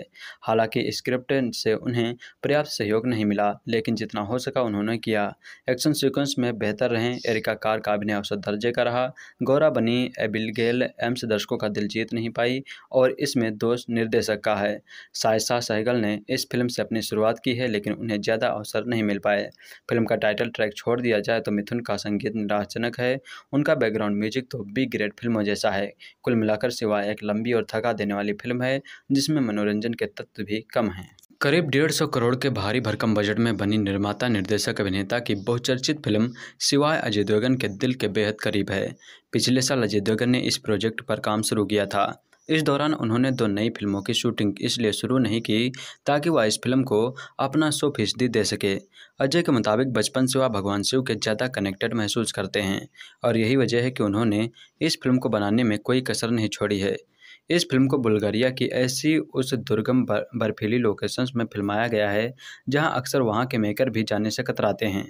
S1: हालांकि स्क्रिप्ट से उन्हें पर्याप्त सहयोग नहीं मिला लेकिन जितना हो सका उन्होंने किया एक्शन सिक्वेंस में बेहतर रहें एरिका कार का अभिनय औसत दर्जे का रहा गौरा बनी एबिलगेल एम्स दर्शकों का दिल जीत नहीं पाई और इसमें दोष निर्देशक का है सायसा सहगल ने इस फिल्म से अपनी शुरुआत की है लेकिन उन्हें ज़्यादा अवसर नहीं मिल पाए फिल्म का टाइटल ट्रैक छोड़ दिया जाए तो मिथुन का संगीत निराशजनक है उनका बैकग्राउंड म्यूजिक तो बी ग्रेड फिल्मों जैसा है कुल मिलाकर सिवाय एक लंबी और थका देने वाली फिल्म है जिसमें मनोरंजन के तत्व भी कम हैं करीब डेढ़ सौ करोड़ के भारी भरकम बजट में बनी निर्माता निर्देशक अभिनेता की बहुचर्चित फिल्म सिवाय अजय देवगन के दिल के बेहद करीब है पिछले साल अजय देवगन ने इस प्रोजेक्ट पर काम शुरू किया था इस दौरान उन्होंने दो नई फिल्मों की शूटिंग इसलिए शुरू नहीं की ताकि वह इस फिल्म को अपना सौ फीसदी दे सके अजय के मुताबिक बचपन से वह भगवान शिव के ज़्यादा कनेक्टेड महसूस करते हैं और यही वजह है कि उन्होंने इस फिल्म को बनाने में कोई कसर नहीं छोड़ी है इस फिल्म को बुल्गारिया की ऐसी उस दुर्गम बर्फीली लोकेशंस में फिल्माया गया है जहां अक्सर वहां के मेकर भी जाने से कतराते हैं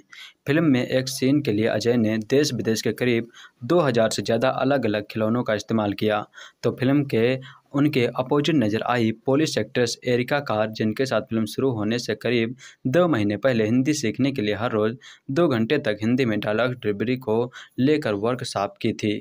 S1: फिल्म में एक सीन के लिए अजय ने देश विदेश के करीब 2000 से ज़्यादा अलग अलग खिलौनों का इस्तेमाल किया तो फिल्म के उनके अपोजिट नजर आई पोलिश एक्ट्रेस एरिका कार जिनके साथ फिल्म शुरू होने से करीब दो महीने पहले हिंदी सीखने के लिए हर रोज़ दो घंटे तक हिंदी में डायलॉग डिलीवरी को लेकर वर्कशॉप की थी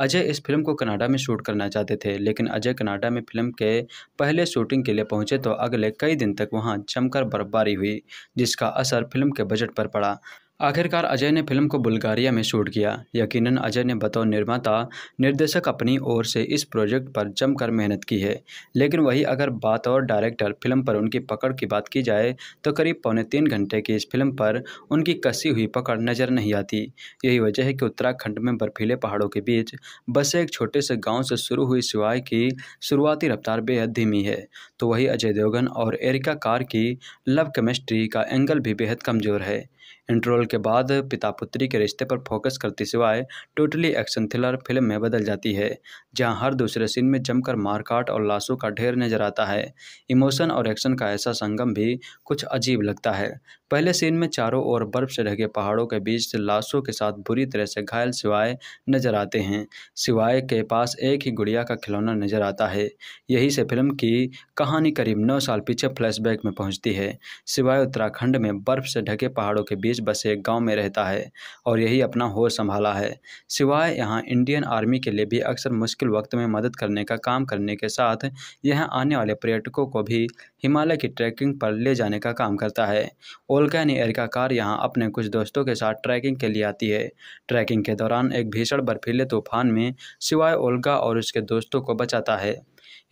S1: अजय इस फिल्म को कनाडा में शूट करना चाहते थे लेकिन अजय कनाडा में फिल्म के पहले शूटिंग के लिए पहुंचे तो अगले कई दिन तक वहां जमकर बर्फबारी हुई जिसका असर फिल्म के बजट पर पड़ा आखिरकार अजय ने फिल्म को बुल्गारिया में शूट किया यकीनन अजय ने बतौर निर्माता निर्देशक अपनी ओर से इस प्रोजेक्ट पर जमकर मेहनत की है लेकिन वही अगर बात और डायरेक्टर फिल्म पर उनकी पकड़ की बात की जाए तो करीब पौने तीन घंटे की इस फिल्म पर उनकी कसी हुई पकड़ नज़र नहीं आती यही वजह है कि उत्तराखंड में बर्फीले पहाड़ों के बीच बसे एक छोटे से गाँव से शुरू हुई सिवाय की शुरुआती रफ्तार बेहद धीमी है तो वही अजय देवगन और एरिका कार की लव केमिस्ट्री का एंगल भी बेहद कमज़ोर है इंटरवल के बाद पिता पुत्री के रिश्ते पर फोकस करते सिवाय टोटली एक्शन थ्रिलर फिल्म में बदल जाती है जहां हर दूसरे सीन में जमकर मारकाट और लाशों का ढेर नजर आता है इमोशन और एक्शन का ऐसा संगम भी कुछ अजीब लगता है पहले सीन में चारों ओर बर्फ से ढके पहाड़ों के बीच से लाशों के साथ बुरी तरह से घायल सिवाय नजर आते हैं सिवाय के पास एक ही गुड़िया का खिलौना नजर आता है यही से फिल्म की कहानी करीब नौ साल पीछे फ्लैशबैक में पहुंचती है सिवाय उत्तराखंड में बर्फ से ढके पहाड़ों के बीच बसे एक गाँव में रहता है और यही अपना होश संभाला है सिवाय यहाँ इंडियन आर्मी के लिए भी अक्सर मुश्किल वक्त में मदद करने का काम करने के साथ यह आने वाले पर्यटकों को भी हिमालय की ट्रैकिंग पर ले जाने का काम करता है और वोल्कैनी एयर का कार यहाँ अपने कुछ दोस्तों के साथ ट्रैकिंग के लिए आती है ट्रैकिंग के दौरान एक भीषण बर्फीले तूफान में सिवाय ओल्गा और उसके दोस्तों को बचाता है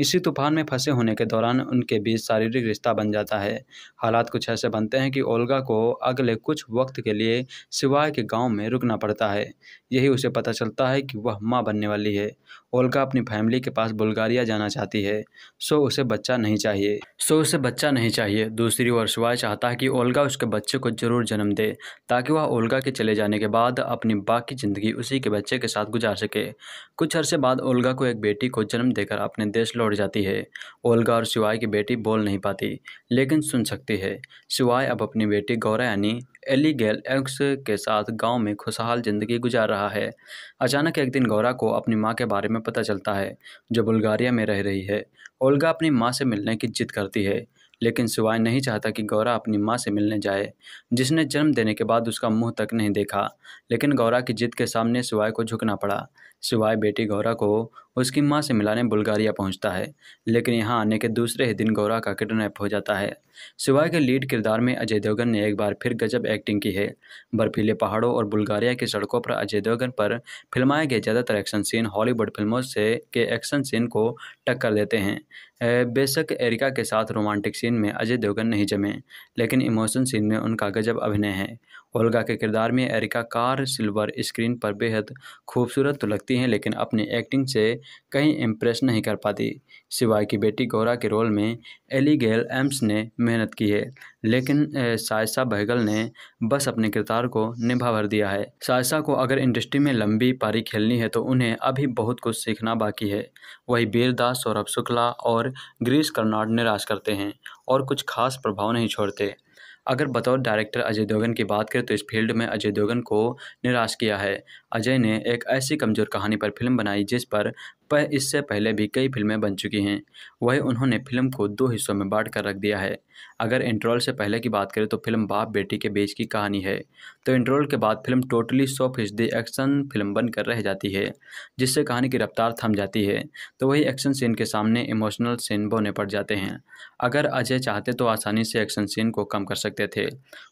S1: इसी तूफान में फंसे होने के दौरान उनके बीच शारीरिक रिश्ता बन जाता है हालात कुछ ऐसे बनते हैं कि ओल्गा को अगले कुछ वक्त के लिए सिवाय के गांव में रुकना पड़ता है यही उसे पता चलता है कि वह माँ बनने वाली है ओल्गा अपनी फैमिली के पास बुल्गारिया जाना चाहती है सो उसे बच्चा नहीं चाहिए सो उसे बच्चा नहीं चाहिए दूसरी ओर सिवाय चाहता है कि ओल्गा उसके बच्चे को जरूर जन्म दे ताकि वह ओल्गा के चले जाने के बाद अपनी बाकी ज़िंदगी उसी के बच्चे के साथ गुजार सके कुछ अरसे बाद ओल्गा को एक बेटी को जन्म देकर अपने देश लौट दौड़ जाती है ओल्गा और शिवाय की बेटी बोल नहीं पाती लेकिन सुन सकती है शिवाय अब अपनी बेटी गौरा यानी एलीगेल एक्स के साथ गांव में खुशहाल ज़िंदगी गुजार रहा है अचानक एक दिन गौरा को अपनी माँ के बारे में पता चलता है जो बुल्गारिया में रह रही है ओल्गा अपनी माँ से मिलने की जिद करती है लेकिन शिवाय नहीं चाहता कि गौरा अपनी माँ से मिलने जाए जिसने जन्म देने के बाद उसका मुंह तक नहीं देखा लेकिन गौरा की जिद के सामने शिवाय को झुकना पड़ा सिवाय बेटी गौरा को उसकी माँ से मिलाने बुल्गारिया पहुँचता है लेकिन यहाँ आने के दूसरे ही दिन गौरा का किडनैप हो जाता है सिवाय के लीड किरदार में अजय देवगन ने एक बार फिर गजब एक्टिंग की है बर्फीले पहाड़ों और बुल्गारिया की सड़कों पर अजय देवगन पर फिल्माए गए ज़्यादातर एक्शन सीन हॉलीवुड फिल्मों से के एक्शन सीन को टक्कर देते हैं बेशक एरिका के साथ रोमांटिक सीन में अजय देवगन नहीं जमे लेकिन इमोशन सीन में उनका गजब अभिनय है ओल्गा के किरदार में एरिका कार सिल्वर स्क्रीन पर बेहद खूबसूरत तो लगती हैं लेकिन अपनी एक्टिंग से कहीं इम्प्रेस नहीं कर पाती सिवाय की बेटी गौरा के रोल में एलीगेल एम्स ने मेहनत की है लेकिन सायसा बहगल ने बस अपने किरदार को निभा भर दिया है सायसा को अगर इंडस्ट्री में लंबी पारी खेलनी है तो उन्हें अभी बहुत कुछ सीखना बाकी है वही बीरदास सौरभ शुक्ला और ग्रीस कर्नाड निराश करते हैं और कुछ खास प्रभाव नहीं छोड़ते अगर बतौर डायरेक्टर अजय देवगन की बात करें तो इस फील्ड में अजय देवगन को निराश किया है अजय ने एक ऐसी कमज़ोर कहानी पर फिल्म बनाई जिस पर इससे पहले भी कई फिल्में बन चुकी हैं वही उन्होंने फिल्म को दो हिस्सों में बांट कर रख दिया है अगर इंट्रोल से पहले की बात करें तो फिल्म बाप बेटी के बीच की कहानी है तो इंट्रोल के बाद फिल्म टोटली सौ फीसदी एक्शन फिल्म बनकर रह जाती है जिससे कहानी की रफ्तार थम जाती है तो वही एक्शन सीन के सामने इमोशनल सीन बोने पड़ जाते हैं अगर अजय चाहते तो आसानी से एक्शन सीन को कम कर सकते थे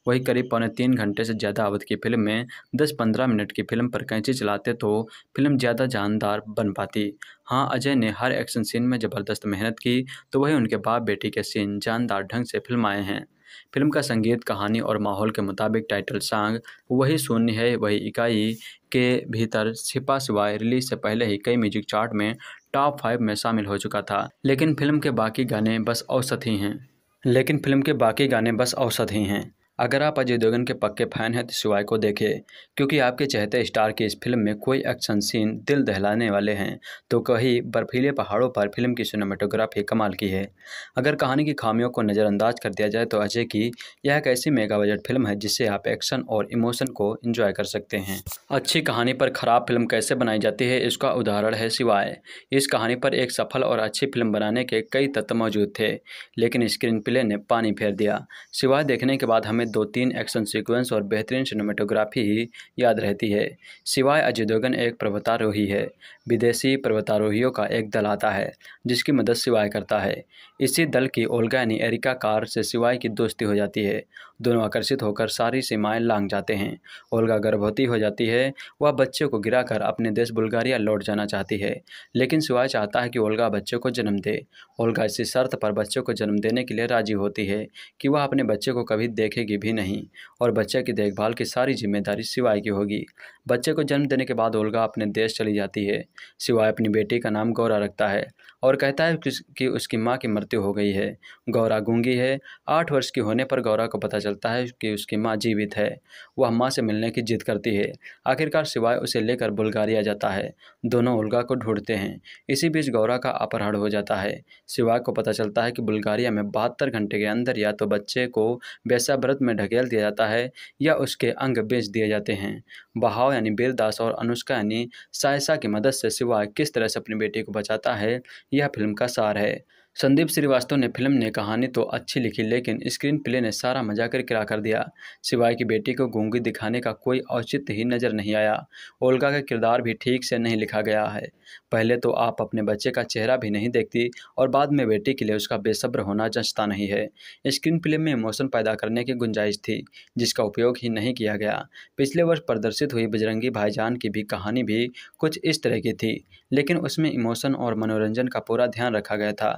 S1: वही करीब पौने तीन घंटे से ज़्यादा अवधि की फिल्म में दस पंद्रह मिनट की फिल्म पर कैंची चलाते तो फिल्म ज़्यादा जानदार बन पाती हाँ अजय ने हर एक्शन सीन में ज़बरदस्त मेहनत की तो वहीं उनके बाप बेटी के सीन जानदार ढंग से आए हैं फिल्म का संगीत कहानी और माहौल के मुताबिक टाइटल सॉन्ग वही शून्य है वही इकाई के भीतर छिपा सिवाय रिलीज से पहले ही कई म्यूजिक चार्ट में टॉप फाइव में शामिल हो चुका था लेकिन फिल्म के बाकी गाने बस औसत ही हैं लेकिन फिल्म के बाकी गाने बस औसत ही हैं अगर आप अजय देवगन के पक्के फ़ैन हैं तो सिवाय को देखें क्योंकि आपके चहते स्टार की इस फिल्म में कोई एक्शन सीन दिल दहलाने वाले हैं तो कहीं बर्फीले पहाड़ों पर फिल्म की सिनेमाटोग्राफी कमाल की है अगर कहानी की खामियों को नज़रअंदाज कर दिया जाए तो अजय की यह एक ऐसी मेगा बजट फिल्म है जिससे आप एक्शन और इमोशन को इंजॉय कर सकते हैं अच्छी कहानी पर ख़राब फिल्म कैसे बनाई जाती है इसका उदाहरण है सिवाय इस कहानी पर एक सफल और अच्छी फिल्म बनाने के कई तत्व मौजूद थे लेकिन स्क्रीन प्ले ने पानी फेर दिया सिवाय देखने के बाद हमें दो तीन एक्शन सीक्वेंस और बेहतरीन सिनेमाटोग्राफी ही याद रहती है सिवाय अजय देवगन एक पर्वतारोही है विदेशी पर्वतारोहियों का एक दल आता है जिसकी मदद सिवाय करता है इसी दल की यानी एरिका कार से सिवाय की दोस्ती हो जाती है दोनों आकर्षित होकर सारी सीमाएं लांग जाते हैं ओल्गा गर्भवती हो जाती है वह बच्चे को गिराकर अपने देश बुल्गारिया लौट जाना चाहती है लेकिन सिवाय चाहता है कि ओल्गा बच्चे को जन्म दे ओल्गा इसी शर्त पर बच्चे को जन्म देने के लिए राजी होती है कि वह अपने बच्चे को कभी देखेगी भी नहीं और बच्चे की देखभाल की सारी जिम्मेदारी सिवाय की होगी बच्चे को जन्म देने के बाद ओल्गा अपने देश चली जाती है सिवाय अपनी बेटी का नाम गौरा रखता है और कहता है कि उसकी माँ की मृत्यु हो गई है गौरा गूंगी है आठ वर्ष की होने पर गौरा को पता चलता है कि उसकी माँ जीवित है वह माँ से मिलने की जिद करती है आखिरकार सिवाय उसे लेकर बुल्गारिया जाता है दोनों उल्गा को ढूंढते हैं इसी बीच गौरा का अपहरण हो जाता है सिवाय को पता चलता है कि बुल्गारिया में बहत्तर घंटे के अंदर या तो बच्चे को व्रत में ढकेल दिया जाता है या उसके अंग बेच दिए जाते हैं बहाव यानी बेलदास और अनुष्का यानी सायसा की मदद से सिवाय किस तरह से अपनी बेटी को बचाता है यह फिल्म का सार है संदीप श्रीवास्तव ने फिल्म ने कहानी तो अच्छी लिखी लेकिन स्क्रीन प्ले ने सारा मजा कर किरा कर दिया सिवाय की बेटी को गूंगी दिखाने का कोई औचित्य ही नज़र नहीं आया ओल्गा का किरदार भी ठीक से नहीं लिखा गया है पहले तो आप अपने बच्चे का चेहरा भी नहीं देखती और बाद में बेटी के लिए उसका बेसब्र होना जंचता नहीं है स्क्रीन प्ले में इमोशन पैदा करने की गुंजाइश थी जिसका उपयोग ही नहीं किया गया पिछले वर्ष प्रदर्शित हुई बजरंगी भाईजान की भी कहानी भी कुछ इस तरह की थी लेकिन उसमें इमोशन और मनोरंजन का पूरा ध्यान रखा गया था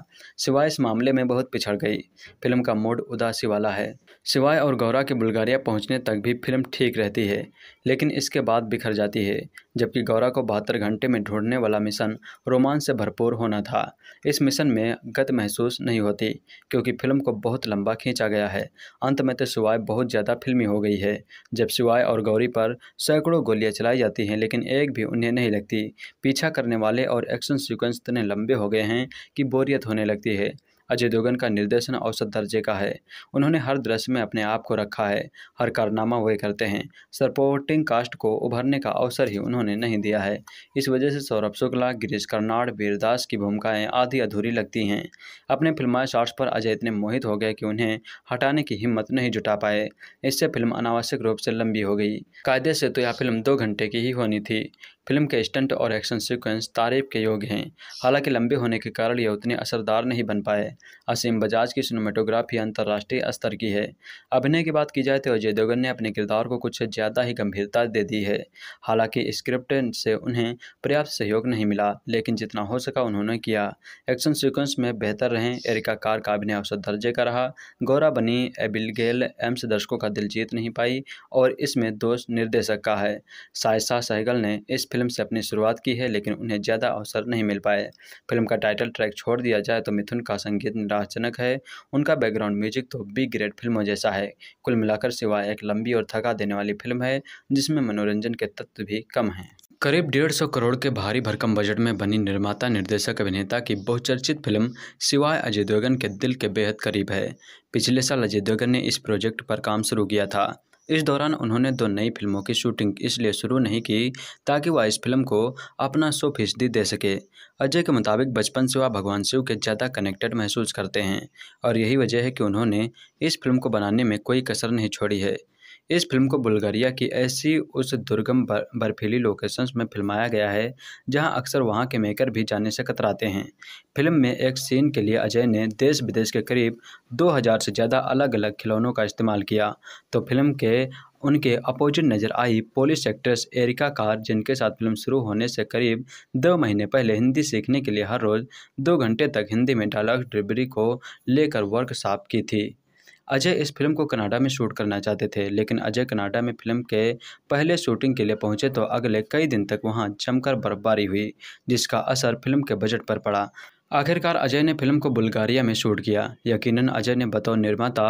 S1: सिवाय इस मामले में बहुत पिछड़ गई फिल्म का मूड उदासी वाला है शिवाय और गौरा के बुल्गारिया पहुंचने तक भी फिल्म ठीक रहती है लेकिन इसके बाद बिखर जाती है जबकि गौरा को बहत्तर घंटे में ढूंढने वाला मिशन रोमांच से भरपूर होना था इस मिशन में गत महसूस नहीं होती क्योंकि फिल्म को बहुत लंबा खींचा गया है अंत में तो शिवाय बहुत ज़्यादा फिल्मी हो गई है जब शिवाय और गौरी पर सैकड़ों गोलियाँ चलाई जाती हैं लेकिन एक भी उन्हें नहीं लगती पीछा करने वाले और एक्शन सिक्वेंस इतने लंबे हो गए हैं कि बोरियत होने लगती है अजय देवगन का निर्देशन औसत दर्जे का है उन्होंने हर दृश्य में अपने आप को रखा है हर कारनामा वे करते हैं सपोर्टिंग कास्ट को उभरने का अवसर ही उन्होंने नहीं दिया है इस वजह से सौरभ शुक्ला गिरीश कर्नाड वीरदास की भूमिकाएँ आधी अधूरी लगती हैं अपने फिल्माए शॉर्ट्स पर अजय इतने मोहित हो गए कि उन्हें हटाने की हिम्मत नहीं जुटा पाए इससे फिल्म अनावश्यक रूप से लंबी हो गई कायदे से तो यह फिल्म दो घंटे की ही होनी थी फिल्म के स्टंट और एक्शन सीक्वेंस तारीफ के योग हैं हालांकि लंबे होने के कारण यह उतने असरदार नहीं बन पाए असीम बजाज की सिनेमाटोग्राफी अंतर्राष्ट्रीय स्तर की है अभिनय की बात की जाए तो अजय देवगन ने अपने किरदार को कुछ ज़्यादा ही गंभीरता दे दी है हालांकि स्क्रिप्ट से उन्हें पर्याप्त सहयोग नहीं मिला लेकिन जितना हो सका उन्होंने किया एक्शन सीक्वेंस में बेहतर रहें एरिका कार का अभिनय औसत दर्जे का रहा गौरा बनी एबिलगेल एम्स दर्शकों का दिल जीत नहीं पाई और इसमें दोष निर्देशक का है सायसा सहगल ने इस फिल्म फिल्म से अपनी शुरुआत की है लेकिन उन्हें ज़्यादा अवसर नहीं मिल पाए फिल्म का टाइटल ट्रैक छोड़ दिया जाए तो मिथुन का संगीत निराशजनक है उनका बैकग्राउंड म्यूजिक तो बी ग्रेड फिल्मों जैसा है कुल मिलाकर सिवाय एक लंबी और थका देने वाली फिल्म है जिसमें मनोरंजन के तत्व भी कम हैं करीब डेढ़ सौ करोड़ के भारी भरकम बजट में बनी निर्माता निर्देशक अभिनेता की बहुचर्चित फिल्म सिवाय अजय देवगन के दिल के बेहद करीब है पिछले साल अजय देवगन ने इस प्रोजेक्ट पर काम शुरू किया था इस दौरान उन्होंने दो नई फिल्मों की शूटिंग इसलिए शुरू नहीं की ताकि वह इस फिल्म को अपना सौ फीसदी दे सके अजय के मुताबिक बचपन से वह भगवान शिव के ज़्यादा कनेक्टेड महसूस करते हैं और यही वजह है कि उन्होंने इस फिल्म को बनाने में कोई कसर नहीं छोड़ी है इस फिल्म को बुल्गारिया की ऐसी उस दुर्गम बर्फीली लोकेशंस में फिल्माया गया है जहां अक्सर वहां के मेकर भी जाने से कतराते हैं फिल्म में एक सीन के लिए अजय ने देश विदेश के करीब 2000 से ज़्यादा अलग अलग खिलौनों का इस्तेमाल किया तो फिल्म के उनके अपोजिट नजर आई पोलिश एक्ट्रेस एरिका कार जिनके साथ फिल्म शुरू होने से करीब दो महीने पहले हिंदी सीखने के लिए हर रोज़ दो घंटे तक हिंदी में डायलॉग डिलीवरी को लेकर वर्कशॉप की थी अजय इस फिल्म को कनाडा में शूट करना चाहते थे लेकिन अजय कनाडा में फिल्म के पहले शूटिंग के लिए पहुंचे तो अगले कई दिन तक वहां जमकर बर्फबारी हुई जिसका असर फिल्म के बजट पर पड़ा आखिरकार अजय ने फिल्म को बुल्गारिया में शूट किया यकीनन अजय ने बतौर निर्माता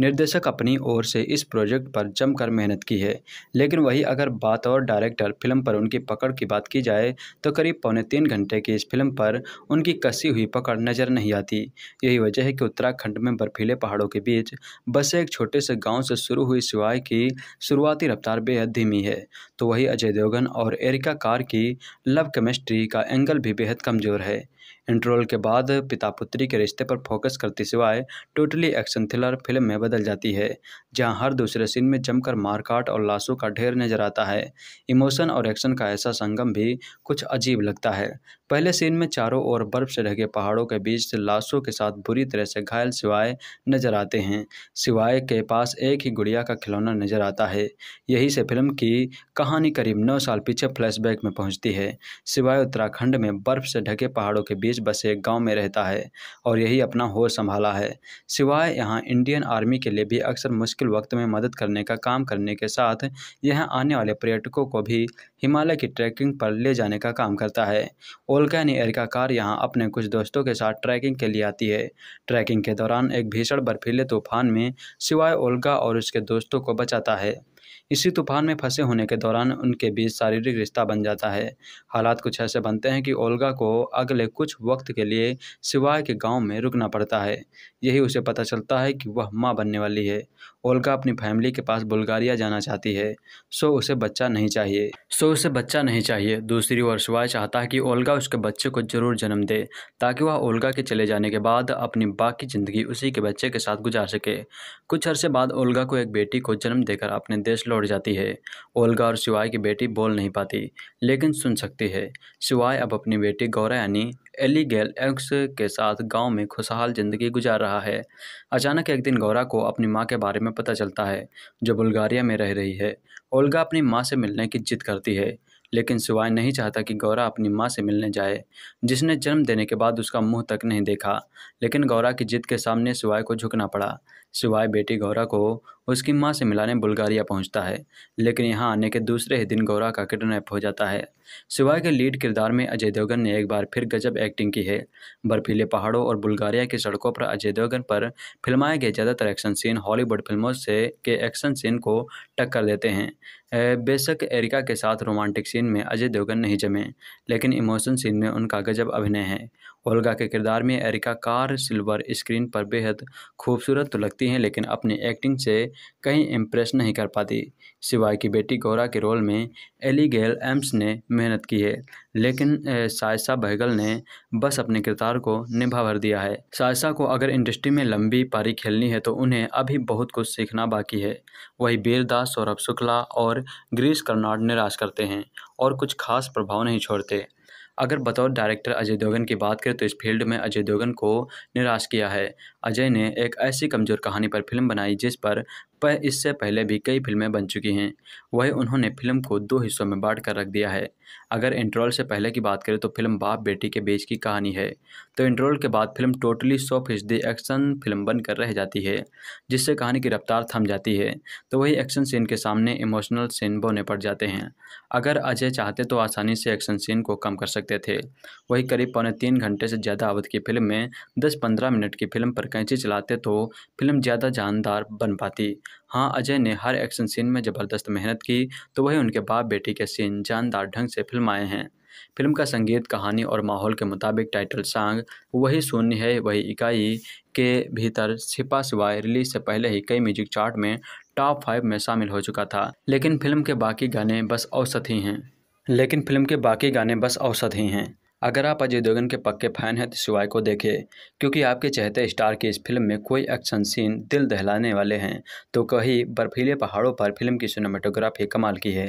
S1: निर्देशक अपनी ओर से इस प्रोजेक्ट पर जमकर मेहनत की है लेकिन वही अगर बात और डायरेक्टर फिल्म पर उनकी पकड़ की बात की जाए तो करीब पौने तीन घंटे की इस फिल्म पर उनकी कसी हुई पकड़ नज़र नहीं आती यही वजह है कि उत्तराखंड में बर्फीले पहाड़ों के बीच बसे एक छोटे से गाँव से शुरू हुई सिवाय की शुरुआती रफ्तार बेहद धीमी है तो वही अजय देवगन और एरिका कार की लव केमिस्ट्री का एंगल भी बेहद कमज़ोर है इंटरवल के बाद पिता पुत्री के रिश्ते पर फोकस करते सिवाय टोटली एक्शन थ्रिलर फिल्म में बदल जाती है जहां हर दूसरे सीन में जमकर मारकाट और लाशों का ढेर नजर आता है इमोशन और एक्शन का ऐसा संगम भी कुछ अजीब लगता है पहले सीन में चारों ओर बर्फ से ढके पहाड़ों के बीच लाशों के साथ बुरी तरह से घायल सिवाय नजर आते हैं सिवाय के पास एक ही गुड़िया का खिलौना नजर आता है यही से फिल्म की कहानी करीब नौ साल पीछे फ्लैशबैक में पहुंचती है सिवाय उत्तराखंड में बर्फ से ढके पहाड़ों के बीच पुलिस बसे गांव में रहता है और यही अपना होश संभाला है सिवाय यहां इंडियन आर्मी के लिए भी अक्सर मुश्किल वक्त में मदद करने का काम करने के साथ यहाँ आने वाले पर्यटकों को भी हिमालय की ट्रैकिंग पर ले जाने का काम करता है ओलकैन एयर का कार यहाँ अपने कुछ दोस्तों के साथ ट्रैकिंग के लिए आती है ट्रैकिंग के दौरान एक भीषण बर्फीले तूफान में सिवाय ओल्गा और उसके दोस्तों को बचाता है इसी तूफान में फंसे होने के दौरान उनके बीच शारीरिक रिश्ता बन जाता है हालात कुछ ऐसे बनते हैं कि ओल्गा को अगले कुछ वक्त के लिए सिवाय के गांव में रुकना पड़ता है यही उसे पता चलता है कि वह माँ बनने वाली है ओल्गा अपनी फैमिली के पास बुल्गारिया जाना चाहती है सो उसे बच्चा नहीं चाहिए सो उसे बच्चा नहीं चाहिए दूसरी ओर शिवाय चाहता है कि ओल्गा उसके बच्चे को जरूर जन्म दे ताकि वह ओल्गा के चले जाने के बाद अपनी बाकी ज़िंदगी उसी के बच्चे के साथ गुजार सके कुछ अरसे बाद ओल्गा को एक बेटी को जन्म देकर अपने देश लौट उड़ जाती है ओल्गा और शिवाय की बेटी बोल नहीं पाती लेकिन सुन सकती है शिवाय अब अपनी बेटी गौरा यानी एलीगेल एक्स के साथ गांव में खुशहाल ज़िंदगी गुजार रहा है अचानक एक दिन गौरा को अपनी माँ के बारे में पता चलता है जो बुल्गारिया में रह रही है ओल्गा अपनी माँ से मिलने की जिद करती है लेकिन शिवाय नहीं चाहता कि गौरा अपनी माँ से मिलने जाए जिसने जन्म देने के बाद उसका मुंह तक नहीं देखा लेकिन गौरा की जिद के सामने शिवाय को झुकना पड़ा सिवाय बेटी गौरा को उसकी माँ से मिलाने बुल्गारिया पहुँचता है लेकिन यहाँ आने के दूसरे ही दिन गौरा का किडनैप हो जाता है सिवाय के लीड किरदार में अजय देवगन ने एक बार फिर गजब एक्टिंग की है बर्फीले पहाड़ों और बुल्गारिया की सड़कों पर अजय देवगन पर फिल्माए गए ज़्यादातर एक्शन सीन हॉलीवुड फिल्मों से के एक्शन सीन को टक्कर देते हैं बेशक एरिका के साथ रोमांटिक सीन में अजय देवगन नहीं जमे लेकिन इमोशन सीन में उनका गजब अभिनय है ओल्गा के किरदार में एरिका कार सिल्वर स्क्रीन पर बेहद खूबसूरत तो लगती हैं लेकिन अपनी एक्टिंग से कहीं इम्प्रेस नहीं कर पाती सिवाय की बेटी गौरा के रोल में एलीगेल एम्स ने मेहनत की है लेकिन सायसा बहगल ने बस अपने किरदार को निभा भर दिया है सायसा को अगर इंडस्ट्री में लंबी पारी खेलनी है तो उन्हें अभी बहुत कुछ सीखना बाकी है वही बीरदास सौरभ शुक्ला और ग्रीस कर्नाड निराश करते हैं और कुछ खास प्रभाव नहीं छोड़ते अगर बतौर डायरेक्टर अजय देवगन की बात करें तो इस फील्ड में अजय देवगन को निराश किया है अजय ने एक ऐसी कमज़ोर कहानी पर फिल्म बनाई जिस पर पह इससे पहले भी कई फिल्में बन चुकी हैं वही उन्होंने फिल्म को दो हिस्सों में बांट कर रख दिया है अगर इंट्रोल से पहले की बात करें तो फिल्म बाप बेटी के बीच की कहानी है तो इंट्रोल के बाद फिल्म टोटली सौ फीसदी एक्शन फिल्म बनकर रह जाती है जिससे कहानी की रफ्तार थम जाती है तो वही एक्शन सीन के सामने इमोशनल सीन बोने पड़ जाते हैं अगर अजय चाहते तो आसानी से एक्शन सीन को कम कर सकते थे वही करीब पौने तीन घंटे से ज़्यादा अवधि की फिल्म में दस पंद्रह मिनट की फिल्म पर कैंची चलाते तो फिल्म ज़्यादा जानदार बन पाती हाँ अजय ने हर एक्शन सीन में ज़बरदस्त मेहनत की तो वही उनके बाप बेटी के सीन जानदार ढंग से आए हैं फिल्म का संगीत कहानी और माहौल के मुताबिक टाइटल सॉन्ग वही शून्य है वही इकाई के भीतर छिपा सिवाय रिलीज से पहले ही कई म्यूजिक चार्ट में टॉप फाइव में शामिल हो चुका था लेकिन फिल्म के बाकी गाने बस औसत ही हैं लेकिन फिल्म के बाकी गाने बस औसत ही हैं अगर आप अजय देवगन के पक्के फैन हैं तो शिवाय को देखें क्योंकि आपके चहते स्टार की इस फिल्म में कोई एक्शन सीन दिल दहलाने वाले हैं तो कहीं बर्फीले पहाड़ों पर फिल्म की सिनेमाटोग्राफी कमाल की है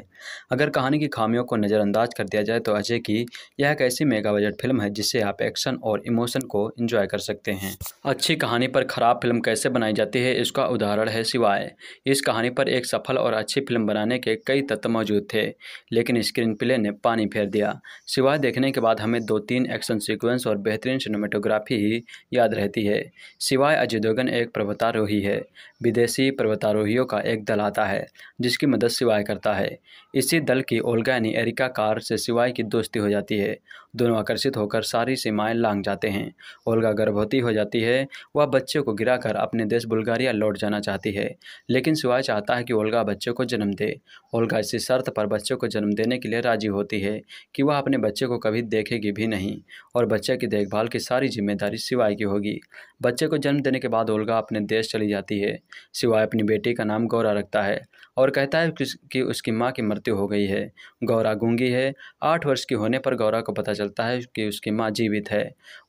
S1: अगर कहानी की खामियों को नज़रअंदाज कर दिया जाए तो अजय की यह एक ऐसी मेगा बजट फिल्म है जिससे आप एक्शन और इमोशन को इंजॉय कर सकते हैं अच्छी कहानी पर ख़राब फिल्म कैसे बनाई जाती है इसका उदाहरण है शिवाय इस कहानी पर एक सफल और अच्छी फिल्म बनाने के कई तत्व मौजूद थे लेकिन स्क्रीन प्ले ने पानी फेर दिया शिवाय देखने के बाद हमें में दो तीन एक्शन सीक्वेंस और बेहतरीन सिनेमेटोग्राफी ही याद रहती है सिवाय अजय देवगन एक पर्वतारोही है विदेशी पर्वतारोहियों का एक दल आता है जिसकी मदद सिवाय करता है इसी दल की ओलगा यानी एरिका कार से सिवाय की दोस्ती हो जाती है दोनों आकर्षित होकर सारी सीमाएं लांग जाते हैं ओल्गा गर्भवती हो जाती है वह बच्चे को गिराकर अपने देश बुल्गारिया लौट जाना चाहती है लेकिन सुआ चाहता है कि ओल्गा बच्चे को जन्म दे ओल्गा इसी शर्त पर बच्चे को जन्म देने के लिए राजी होती है कि वह अपने बच्चे को कभी देखेगी भी नहीं और बच्चे की देखभाल की सारी जिम्मेदारी सिवाय की होगी बच्चे को जन्म देने के बाद ओल्गा अपने देश चली जाती है सिवाय अपनी बेटी का नाम गौरा रखता है और कहता है कि उसकी माँ की मृत्यु हो गई है गौरा गूंगी है आठ वर्ष की होने पर गौरा को पता चलता है कि उसकी माँ जीवित है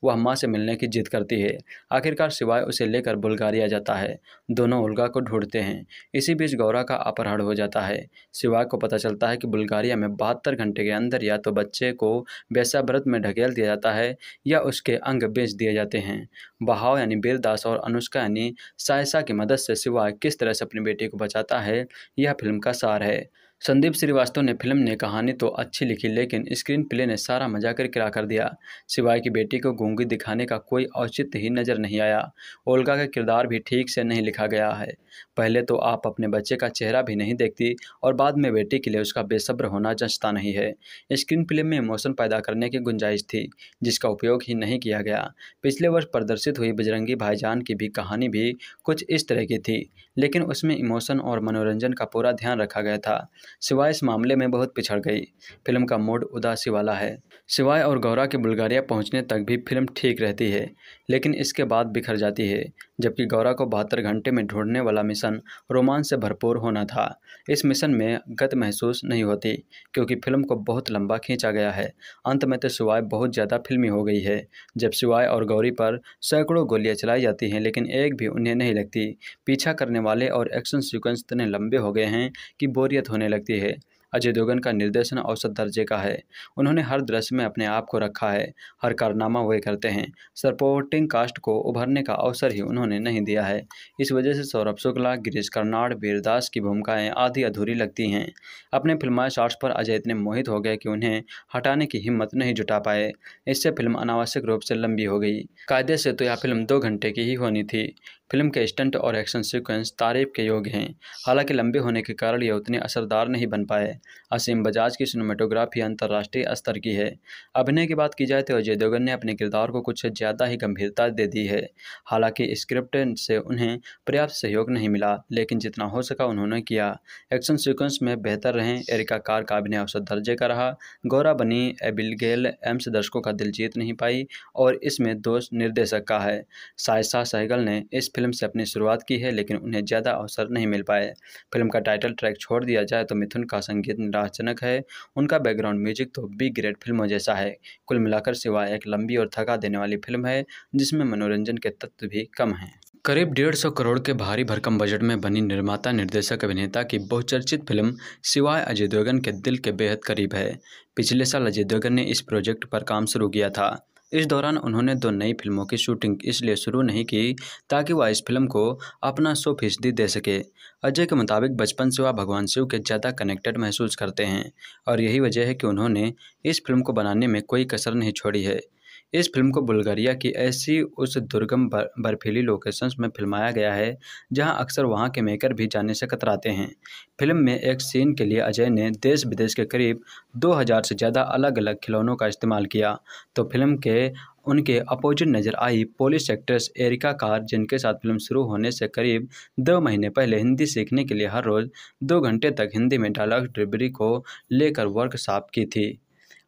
S1: वह माँ से मिलने की जिद करती है आखिरकार सिवाय उसे लेकर बुल्गारिया जाता है दोनों ओल्गा को ढूंढते हैं इसी बीच गौरा का अपहरण हो जाता है सिवाय को पता चलता है कि बुल्गारिया में बहत्तर घंटे के अंदर या तो बच्चे को बेसा व्रत में ढकेल दिया जाता है या उसके अंग बेच दिए जाते हैं बहाव यानी बेलदास और अनुष्का यानी सायसा की मदद से शिवा किस तरह से अपनी बेटी को बचाता है यह फिल्म का सार है संदीप श्रीवास्तव ने फिल्म ने कहानी तो अच्छी लिखी लेकिन स्क्रीन प्ले ने सारा मजा कर किरा कर दिया सिवाय की बेटी को गूंगी दिखाने का कोई औचित्य ही नज़र नहीं आया ओल्गा का किरदार भी ठीक से नहीं लिखा गया है पहले तो आप अपने बच्चे का चेहरा भी नहीं देखती और बाद में बेटी के लिए उसका बेसब्र होना जंचता नहीं है स्क्रीन फिल्म में इमोशन पैदा करने की गुंजाइश थी जिसका उपयोग ही नहीं किया गया पिछले वर्ष प्रदर्शित हुई बजरंगी भाईजान की भी कहानी भी कुछ इस तरह की थी लेकिन उसमें इमोशन और मनोरंजन का पूरा ध्यान रखा गया था सिवाय इस मामले में बहुत पिछड़ गई फिल्म का मूड उदासी वाला है सिवाय और गौरा के बुल्गारिया पहुंचने तक भी फिल्म ठीक रहती है लेकिन इसके बाद बिखर जाती है जबकि गौरा को बहत्तर घंटे में ढूंढने वाला मिशन रोमांच से भरपूर होना था इस मिशन में गत महसूस नहीं होती क्योंकि फिल्म को बहुत लंबा खींचा गया है अंत में तो शिवाय बहुत ज़्यादा फिल्मी हो गई है जब शिवाय और गौरी पर सैकड़ों गोलियाँ चलाई जाती हैं लेकिन एक भी उन्हें नहीं लगती पीछा करने वाले और एक्शन सिक्वेंस इतने लंबे हो गए हैं कि बोरियत होने लगती है अजय देवगन का निर्देशन औसत दर्जे का है उन्होंने हर दृश्य में अपने आप को रखा है हर कारनामा वे करते हैं सपोर्टिंग कास्ट को उभरने का अवसर ही उन्होंने नहीं दिया है इस वजह से सौरभ शुक्ला गिरीश कर्नाड वीरदास की भूमिकाएँ आधी अधूरी लगती हैं अपने फिल्माए शॉर्ट्स पर अजय इतने मोहित हो गए कि उन्हें हटाने की हिम्मत नहीं जुटा पाए इससे फिल्म अनावश्यक रूप से लंबी हो गई कायदे से तो यह फिल्म दो घंटे की ही होनी थी फिल्म के स्टंट और एक्शन सीक्वेंस तारीफ के योग हैं हालांकि लंबे होने के कारण ये उतने असरदार नहीं बन पाए असीम बजाज की सिनेमाटोग्राफी अंतर्राष्ट्रीय स्तर की है अभिनय की बात की जाए तो अजय देवगन ने अपने किरदार को कुछ ज़्यादा ही गंभीरता दे दी है हालांकि स्क्रिप्ट से उन्हें पर्याप्त सहयोग नहीं मिला लेकिन जितना हो सका उन्होंने किया एक्शन सीक्वेंस में बेहतर रहें एरिका कार का अभिनय औसत दर्जे का रहा गौरा बनी एबिलगेल एम्स दर्शकों का दिल जीत नहीं पाई और इसमें दोष निर्देशक का है सायसा सहगल ने इस फिल्म से अपनी शुरुआत की है लेकिन उन्हें ज़्यादा अवसर नहीं मिल पाए फिल्म का टाइटल ट्रैक छोड़ दिया जाए तो मिथुन का संगीत निराशजनक है उनका बैकग्राउंड म्यूजिक तो बी ग्रेड फिल्मों जैसा है कुल मिलाकर सिवाय एक लंबी और थका देने वाली फिल्म है जिसमें मनोरंजन के तत्व भी कम हैं करीब डेढ़ सौ करोड़ के भारी भरकम बजट में बनी निर्माता निर्देशक अभिनेता की बहुचर्चित फिल्म सिवाय अजय देवगन के दिल के बेहद करीब है पिछले साल अजय देवगन ने इस प्रोजेक्ट पर काम शुरू किया था इस दौरान उन्होंने दो नई फिल्मों की शूटिंग इसलिए शुरू नहीं की ताकि वह इस फिल्म को अपना सौ फीसदी दे सके अजय के मुताबिक बचपन से वह भगवान शिव के ज़्यादा कनेक्टेड महसूस करते हैं और यही वजह है कि उन्होंने इस फिल्म को बनाने में कोई कसर नहीं छोड़ी है इस फिल्म को बुल्गारिया की ऐसी उस दुर्गम बर्फीली लोकेशंस में फिल्माया गया है जहां अक्सर वहां के मेकर भी जाने से कतराते हैं फिल्म में एक सीन के लिए अजय ने देश विदेश के करीब 2000 से ज़्यादा अलग अलग खिलौनों का इस्तेमाल किया तो फिल्म के उनके अपोजिट नजर आई पोलिश एक्ट्रेस एरिका कार जिनके साथ फिल्म शुरू होने से करीब दो महीने पहले हिंदी सीखने के लिए हर रोज़ दो घंटे तक हिंदी में डायलॉग डिलीवरी को लेकर वर्कशॉप की थी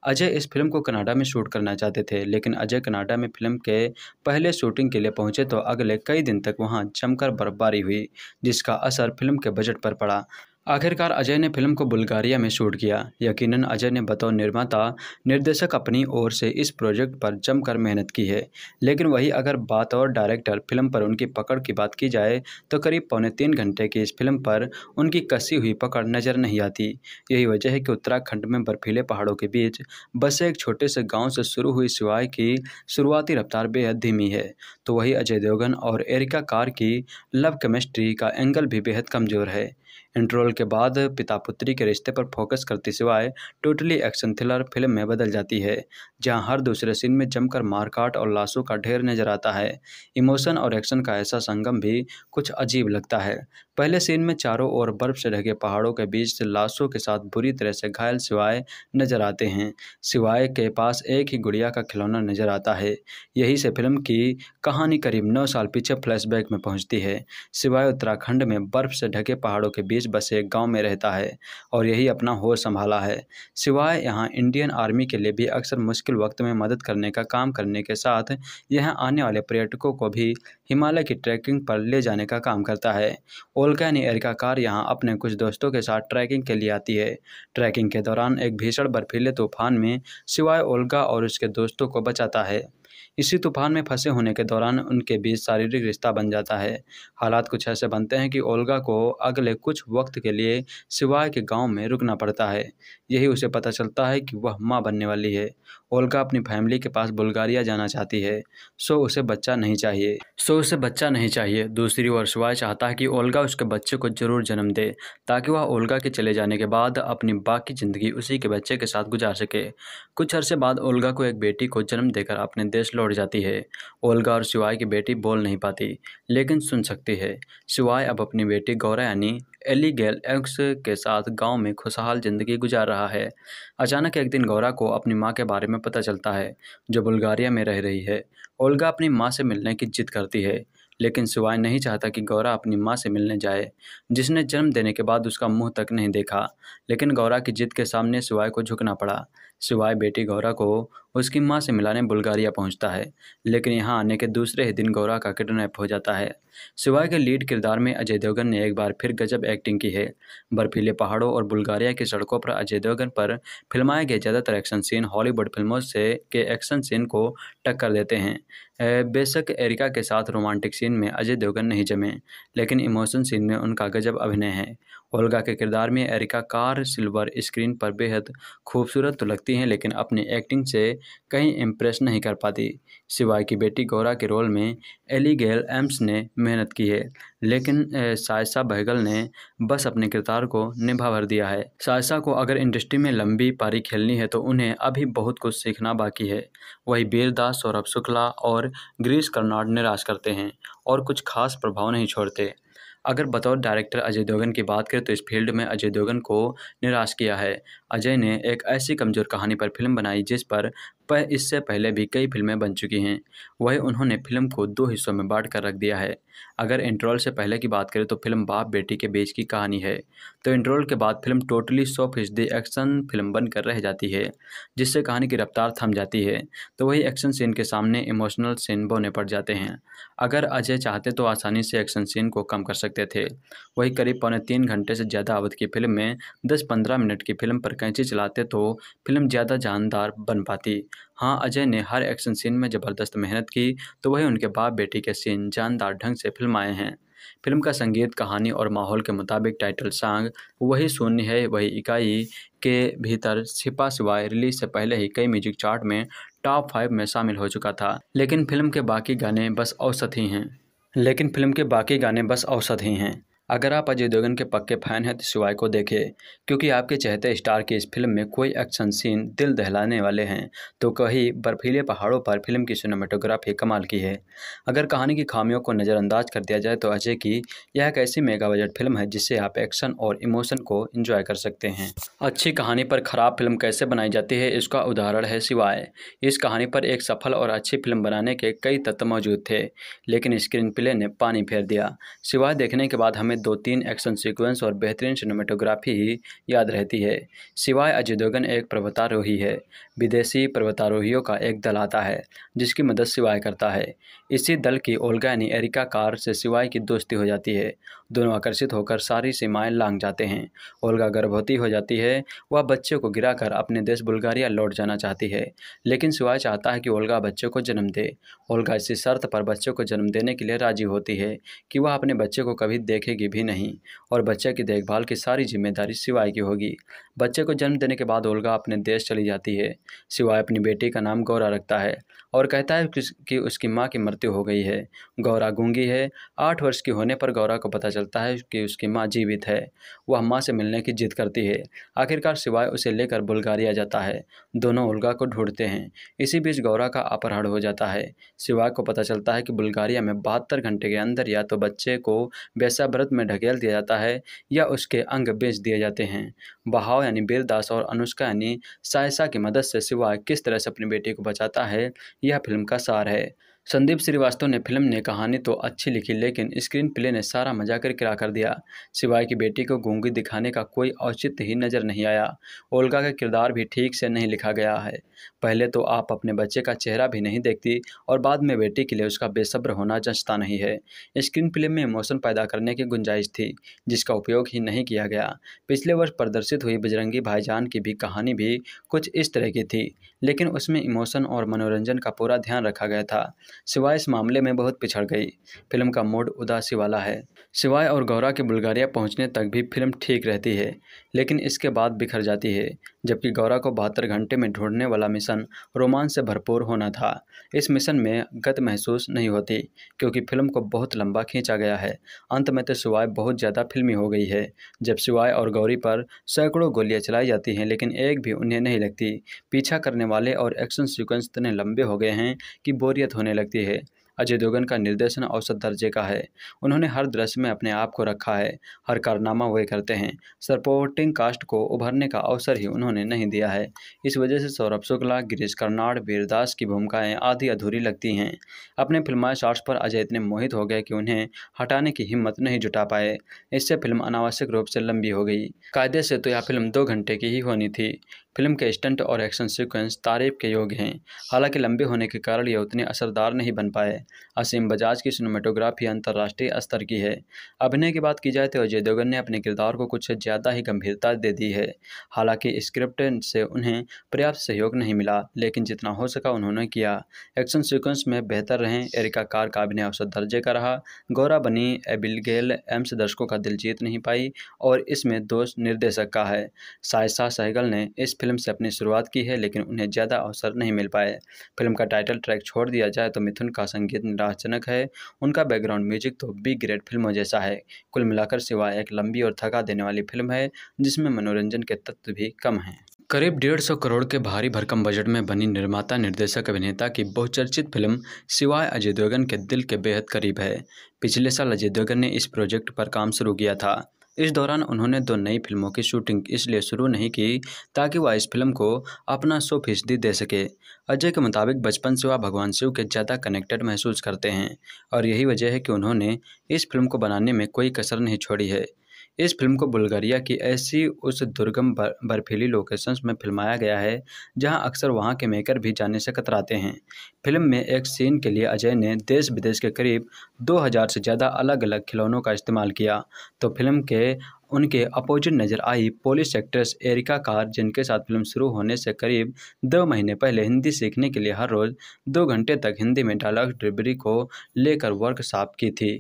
S1: अजय इस फिल्म को कनाडा में शूट करना चाहते थे लेकिन अजय कनाडा में फिल्म के पहले शूटिंग के लिए पहुंचे तो अगले कई दिन तक वहां जमकर बर्फबारी हुई जिसका असर फिल्म के बजट पर पड़ा आखिरकार अजय ने फिल्म को बुल्गारिया में शूट किया यकीनन अजय ने बतौर निर्माता निर्देशक अपनी ओर से इस प्रोजेक्ट पर जमकर मेहनत की है लेकिन वही अगर बात और डायरेक्टर फिल्म पर उनकी पकड़ की बात की जाए तो करीब पौने तीन घंटे की इस फिल्म पर उनकी कसी हुई पकड़ नज़र नहीं आती यही वजह है कि उत्तराखंड में बर्फीले पहाड़ों के बीच बसे एक छोटे से गाँव से शुरू हुई सिवाय की शुरुआती रफ्तार बेहद धीमी है तो वही अजय देवगन और एरिका कार की लव केमिस्ट्री का एंगल भी बेहद कमज़ोर है इंटरवल के बाद पिता पुत्री के रिश्ते पर फोकस करते सिवाय टोटली एक्शन थ्रिलर फिल्म में बदल जाती है जहां हर दूसरे सीन में जमकर मारकाट और लाशों का ढेर नजर आता है इमोशन और एक्शन का ऐसा संगम भी कुछ अजीब लगता है पहले सीन में चारों ओर बर्फ से ढके पहाड़ों के बीच से लाशों के साथ बुरी तरह से घायल सिवाय नजर आते हैं सिवाय के पास एक ही गुड़िया का खिलौना नजर आता है यही से फिल्म की कहानी करीब नौ साल पीछे फ्लैशबैक में पहुंचती है सिवाय उत्तराखंड में बर्फ से ढके पहाड़ों के बीच ब्रिटिश बसे गांव में रहता है और यही अपना होश संभाला है सिवाय यहां इंडियन आर्मी के लिए भी अक्सर मुश्किल वक्त में मदद करने का काम करने के साथ यह आने वाले पर्यटकों को भी हिमालय की ट्रैकिंग पर ले जाने का काम करता है ओलकैन एयर का कार यहाँ अपने कुछ दोस्तों के साथ ट्रैकिंग के लिए आती है ट्रैकिंग के दौरान एक भीषण बर्फीले तूफान में सिवाय ओलका और उसके दोस्तों को बचाता है इसी तूफान में फंसे होने के दौरान उनके बीच शारीरिक रिश्ता बन जाता है हालात कुछ ऐसे बनते हैं कि ओल्गा को अगले कुछ वक्त के लिए सिवाय के गांव में रुकना पड़ता है यही उसे पता चलता है कि वह माँ बनने वाली है ओल्गा अपनी फैमिली के पास बुल्गारिया जाना चाहती है सो उसे बच्चा नहीं चाहिए सो उसे बच्चा नहीं चाहिए दूसरी ओर शिवाय चाहता है कि ओल्गा उसके बच्चे को जरूर जन्म दे ताकि वह ओल्गा के चले जाने के बाद अपनी बाकी ज़िंदगी उसी के बच्चे के साथ गुजार सके कुछ अरसे बाद ओल्गा को एक बेटी को जन्म देकर अपने देश लौट जाती है ओल्गा और शिवाय की बेटी बोल नहीं पाती लेकिन सुन सकती है शिवाय अब अपनी बेटी गौरा यानी एलीगेल एक्स के साथ गाँव में खुशहाल ज़िंदगी गुजार रहा है अचानक एक दिन गौरा को अपनी माँ के बारे में पता चलता है जो बुल्गारिया में रह रही है ओल्गा अपनी माँ से मिलने की जिद करती है लेकिन सिवाय नहीं चाहता कि गौरा अपनी माँ से मिलने जाए जिसने जन्म देने के बाद उसका मुंह तक नहीं देखा लेकिन गौरा की जिद के सामने सिवाय को झुकना पड़ा सिवाय बेटी गौरा को उसकी माँ से मिलाने बुल्गारिया पहुँचता है लेकिन यहाँ आने के दूसरे ही दिन गौरा का किडनैप हो जाता है सिवाय के लीड किरदार में अजय देवगन ने एक बार फिर गजब एक्टिंग की है बर्फीले पहाड़ों और बुल्गारिया की सड़कों पर अजय देवगन पर फिल्माए गए ज़्यादातर एक्शन सीन हॉलीवुड फिल्मों से के एक्शन सीन को टक्कर देते हैं बेशक एरिका के साथ रोमांटिक सीन में अजय देवगन नहीं जमे लेकिन इमोशन सीन में उनका गजब अभिनय है ओल्गा के किरदार में एरिका कार सिल्वर स्क्रीन पर बेहद खूबसूरत तो लगती हैं लेकिन अपनी एक्टिंग से कहीं इम्प्रेस नहीं कर पाती सिवाय की बेटी गौरा के रोल में एलीगेल एम्स ने मेहनत की है लेकिन सायसा बहगल ने बस अपने किरदार को निभा भर दिया है सायसा को अगर इंडस्ट्री में लंबी पारी खेलनी है तो उन्हें अभी बहुत कुछ सीखना बाकी है वही बीरदास सौरभ शुक्ला और ग्रीस कर्नाड निराश करते हैं और कुछ खास प्रभाव नहीं छोड़ते अगर बतौर डायरेक्टर अजय देवगन की बात करें तो इस फील्ड में अजय देवगन को निराश किया है अजय ने एक ऐसी कमज़ोर कहानी पर फिल्म बनाई जिस पर इससे पहले भी कई फिल्में बन चुकी हैं वहीं उन्होंने फिल्म को दो हिस्सों में बांट कर रख दिया है अगर इंट्रोल से पहले की बात करें तो फिल्म बाप बेटी के बीच की कहानी है तो इंट्रोल के बाद फिल्म टोटली सौ फीसदी एक्शन फिल्म बनकर रह जाती है जिससे कहानी की रफ्तार थम जाती है तो वही एक्शन सीन के सामने इमोशनल सीन बोने पड़ जाते हैं अगर अजय चाहते तो आसानी से एक्शन सीन को कम कर सकते थे वही करीब पौने तीन घंटे से ज़्यादा अवधि की फिल्म में दस पंद्रह मिनट की फिल्म पर कैंची चलाते तो फिल्म ज़्यादा जानदार बन पाती हाँ अजय ने हर एक्शन सीन में ज़बरदस्त मेहनत की तो वही उनके बाप बेटी के सीन जानदार ढंग से फिल्माए हैं फिल्म का संगीत कहानी और माहौल के मुताबिक टाइटल सॉन्ग वही शून्य है वही इकाई के भीतर छिपा सिवाय रिलीज से पहले ही कई म्यूजिक चार्ट में टॉप फाइव में शामिल हो चुका था लेकिन फिल्म के बाकी गाने बस औसत ही हैं लेकिन फिल्म के बाकी गाने बस औसत ही हैं अगर आप अजय देवगन के पक्के फ़ैन हैं तो शिवाय को देखें क्योंकि आपके चहते स्टार की इस फिल्म में कोई एक्शन सीन दिल दहलाने वाले हैं तो कहीं बर्फीले पहाड़ों पर फिल्म की सिनेमाटोग्राफी कमाल की है अगर कहानी की खामियों को नज़रअंदाज कर दिया जाए तो अजय की यह एक ऐसी मेगा बजट फिल्म है जिससे आप एक्शन और इमोशन को इंजॉय कर सकते हैं अच्छी कहानी पर ख़राब फिल्म कैसे बनाई जाती है इसका उदाहरण है शिवाय इस कहानी पर एक सफल और अच्छी फिल्म बनाने के कई तत्व मौजूद थे लेकिन स्क्रीन प्ले ने पानी फेर दिया सिवाय देखने के बाद हमें दो तीन एक्शन सीक्वेंस और बेहतरीन सिनेमेटोग्राफी ही याद रहती है सिवाय अजय देवगन एक पर्वतारोही है विदेशी पर्वतारोहियों का एक दल आता है जिसकी मदद सिवाय करता है इसी दल की ओल्गा यानी एरिका कार से सिवाय की दोस्ती हो जाती है दोनों आकर्षित होकर सारी सीमाएं लांग जाते हैं ओल्गा गर्भवती हो जाती है वह बच्चे को गिराकर अपने देश बुल्गारिया लौट जाना चाहती है लेकिन सिवाय चाहता है कि ओल्गा बच्चे को जन्म दे ओल्गा इसी शर्त पर बच्चे को जन्म देने के लिए राजी होती है कि वह अपने बच्चे को कभी देखेगी भी नहीं और बच्चे की देखभाल की सारी जिम्मेदारी सिवाय की होगी बच्चे को जन्म देने के बाद ओल्गा अपने देश चली जाती है सिवाय अपनी बेटी का नाम गौरा रखता है और कहता है कि उसकी माँ की मृत्यु हो गई है गौरा गूंगी है आठ वर्ष की होने पर गौरा को पता चलता है कि उसकी माँ जीवित है वह माँ से मिलने की जिद करती है आखिरकार सिवाय उसे लेकर बुल्गारिया जाता है दोनों उल्गा को ढूंढते हैं इसी बीच गौरा का अपहरण हो जाता है सिवाय को पता चलता है कि बुल्गारिया में बहत्तर घंटे के अंदर या तो बच्चे को वैसा व्रत में ढकेल दिया जाता है या उसके अंग बेच दिए जाते हैं बहाव यानी बेरदास और अनुष्का यानी सायसा की मदद से सिवाय किस तरह से अपनी बेटी को बचाता है यह फिल्म का सार है संदीप श्रीवास्तव ने फिल्म ने कहानी तो अच्छी लिखी लेकिन स्क्रीन प्ले ने सारा मजा कर किरा कर दिया सिवाय की बेटी को गूंगी दिखाने का कोई औचित्य ही नज़र नहीं आया ओल्गा का किरदार भी ठीक से नहीं लिखा गया है पहले तो आप अपने बच्चे का चेहरा भी नहीं देखती और बाद में बेटी के लिए उसका बेसब्र होना जंचता नहीं है स्क्रीन प्ले में इमोशन पैदा करने की गुंजाइश थी जिसका उपयोग ही नहीं किया गया पिछले वर्ष प्रदर्शित हुई बजरंगी भाईजान की भी कहानी भी कुछ इस तरह की थी लेकिन उसमें इमोशन और मनोरंजन का पूरा ध्यान रखा गया था सिवाय इस मामले में बहुत पिछड़ गई फिल्म का मूड उदासी वाला है सिवाय और गौरा के बुल्गारिया पहुंचने तक भी फिल्म ठीक रहती है लेकिन इसके बाद बिखर जाती है जबकि गौरा को बहत्तर घंटे में ढूंढने वाला मिशन रोमांच से भरपूर होना था इस मिशन में गत महसूस नहीं होती क्योंकि फिल्म को बहुत लंबा खींचा गया है अंत में तो शिवाय बहुत ज़्यादा फिल्मी हो गई है जब शिवाय और गौरी पर सैकड़ों गोलियाँ चलाई जाती हैं लेकिन एक भी उन्हें नहीं लगती पीछा करने वाले और एक्शन सिक्वेंस इतने लंबे हो गए हैं कि बोरियत होने लगती है अजय देवगन का निर्देशन औसत दर्जे का है उन्होंने हर दृश्य में अपने आप को रखा है हर कारनामा वे करते हैं सपोर्टिंग कास्ट को उभरने का अवसर ही उन्होंने नहीं दिया है इस वजह से सौरभ शुक्ला गिरीश कर्नाड वीरदास की भूमिकाएँ आधी अधूरी लगती हैं अपने फिल्माए शॉट्स पर अजय इतने मोहित हो गए कि उन्हें हटाने की हिम्मत नहीं जुटा पाए इससे फिल्म अनावश्यक रूप से लंबी हो गई कायदे से तो यह फिल्म दो घंटे की ही होनी थी फिल्म के स्टंट और एक्शन सीक्वेंस तारीफ के योग हैं हालांकि लंबे होने के कारण ये उतने असरदार नहीं बन पाए असीम बजाज की सिनेमाटोग्राफी अंतर्राष्ट्रीय स्तर की है अभिनय की बात की जाए तो अजय देवगन ने अपने किरदार को कुछ ज़्यादा ही गंभीरता दे दी है हालांकि स्क्रिप्ट से उन्हें पर्याप्त सहयोग नहीं मिला लेकिन जितना हो सका उन्होंने किया एक्शन सिक्वेंस में बेहतर रहें एरिका कार का अभिनय औसत दर्जे का रहा गौरा बनी एबिलगेल एम्स दर्शकों का दिल जीत नहीं पाई और इसमें दोष निर्देशक का है सायसा सहगल ने इस फिल्म से अपनी शुरुआत की है लेकिन उन्हें ज़्यादा अवसर नहीं मिल पाए फिल्म का टाइटल ट्रैक छोड़ दिया जाए तो मिथुन का संगीत निराशजनक है उनका बैकग्राउंड म्यूजिक तो बी ग्रेड फिल्मों जैसा है कुल मिलाकर सिवाय एक लंबी और थका देने वाली फिल्म है जिसमें मनोरंजन के तत्व भी कम हैं करीब डेढ़ सौ करोड़ के भारी भरकम बजट में बनी निर्माता निर्देशक अभिनेता की बहुचर्चित फिल्म सिवाय अजय देवगन के दिल के बेहद करीब है पिछले साल अजय देवगन ने इस प्रोजेक्ट पर काम शुरू किया था इस दौरान उन्होंने दो नई फिल्मों की शूटिंग इसलिए शुरू नहीं की ताकि वह इस फिल्म को अपना सौ फीसदी दे सके अजय के मुताबिक बचपन से वह भगवान शिव के ज़्यादा कनेक्टेड महसूस करते हैं और यही वजह है कि उन्होंने इस फिल्म को बनाने में कोई कसर नहीं छोड़ी है इस फिल्म को बुल्गारिया की ऐसी उस दुर्गम बर्फीली लोकेशंस में फिल्माया गया है जहां अक्सर वहां के मेकर भी जाने से कतराते हैं फिल्म में एक सीन के लिए अजय ने देश विदेश के करीब 2000 से ज़्यादा अलग अलग खिलौनों का इस्तेमाल किया तो फिल्म के उनके अपोजिट नजर आई पोलिश एक्ट्रेस एरिका कार जिनके साथ फिल्म शुरू होने से करीब दो महीने पहले हिंदी सीखने के लिए हर रोज़ दो घंटे तक हिंदी में डायलॉग डिलीवरी को लेकर वर्कशॉप की थी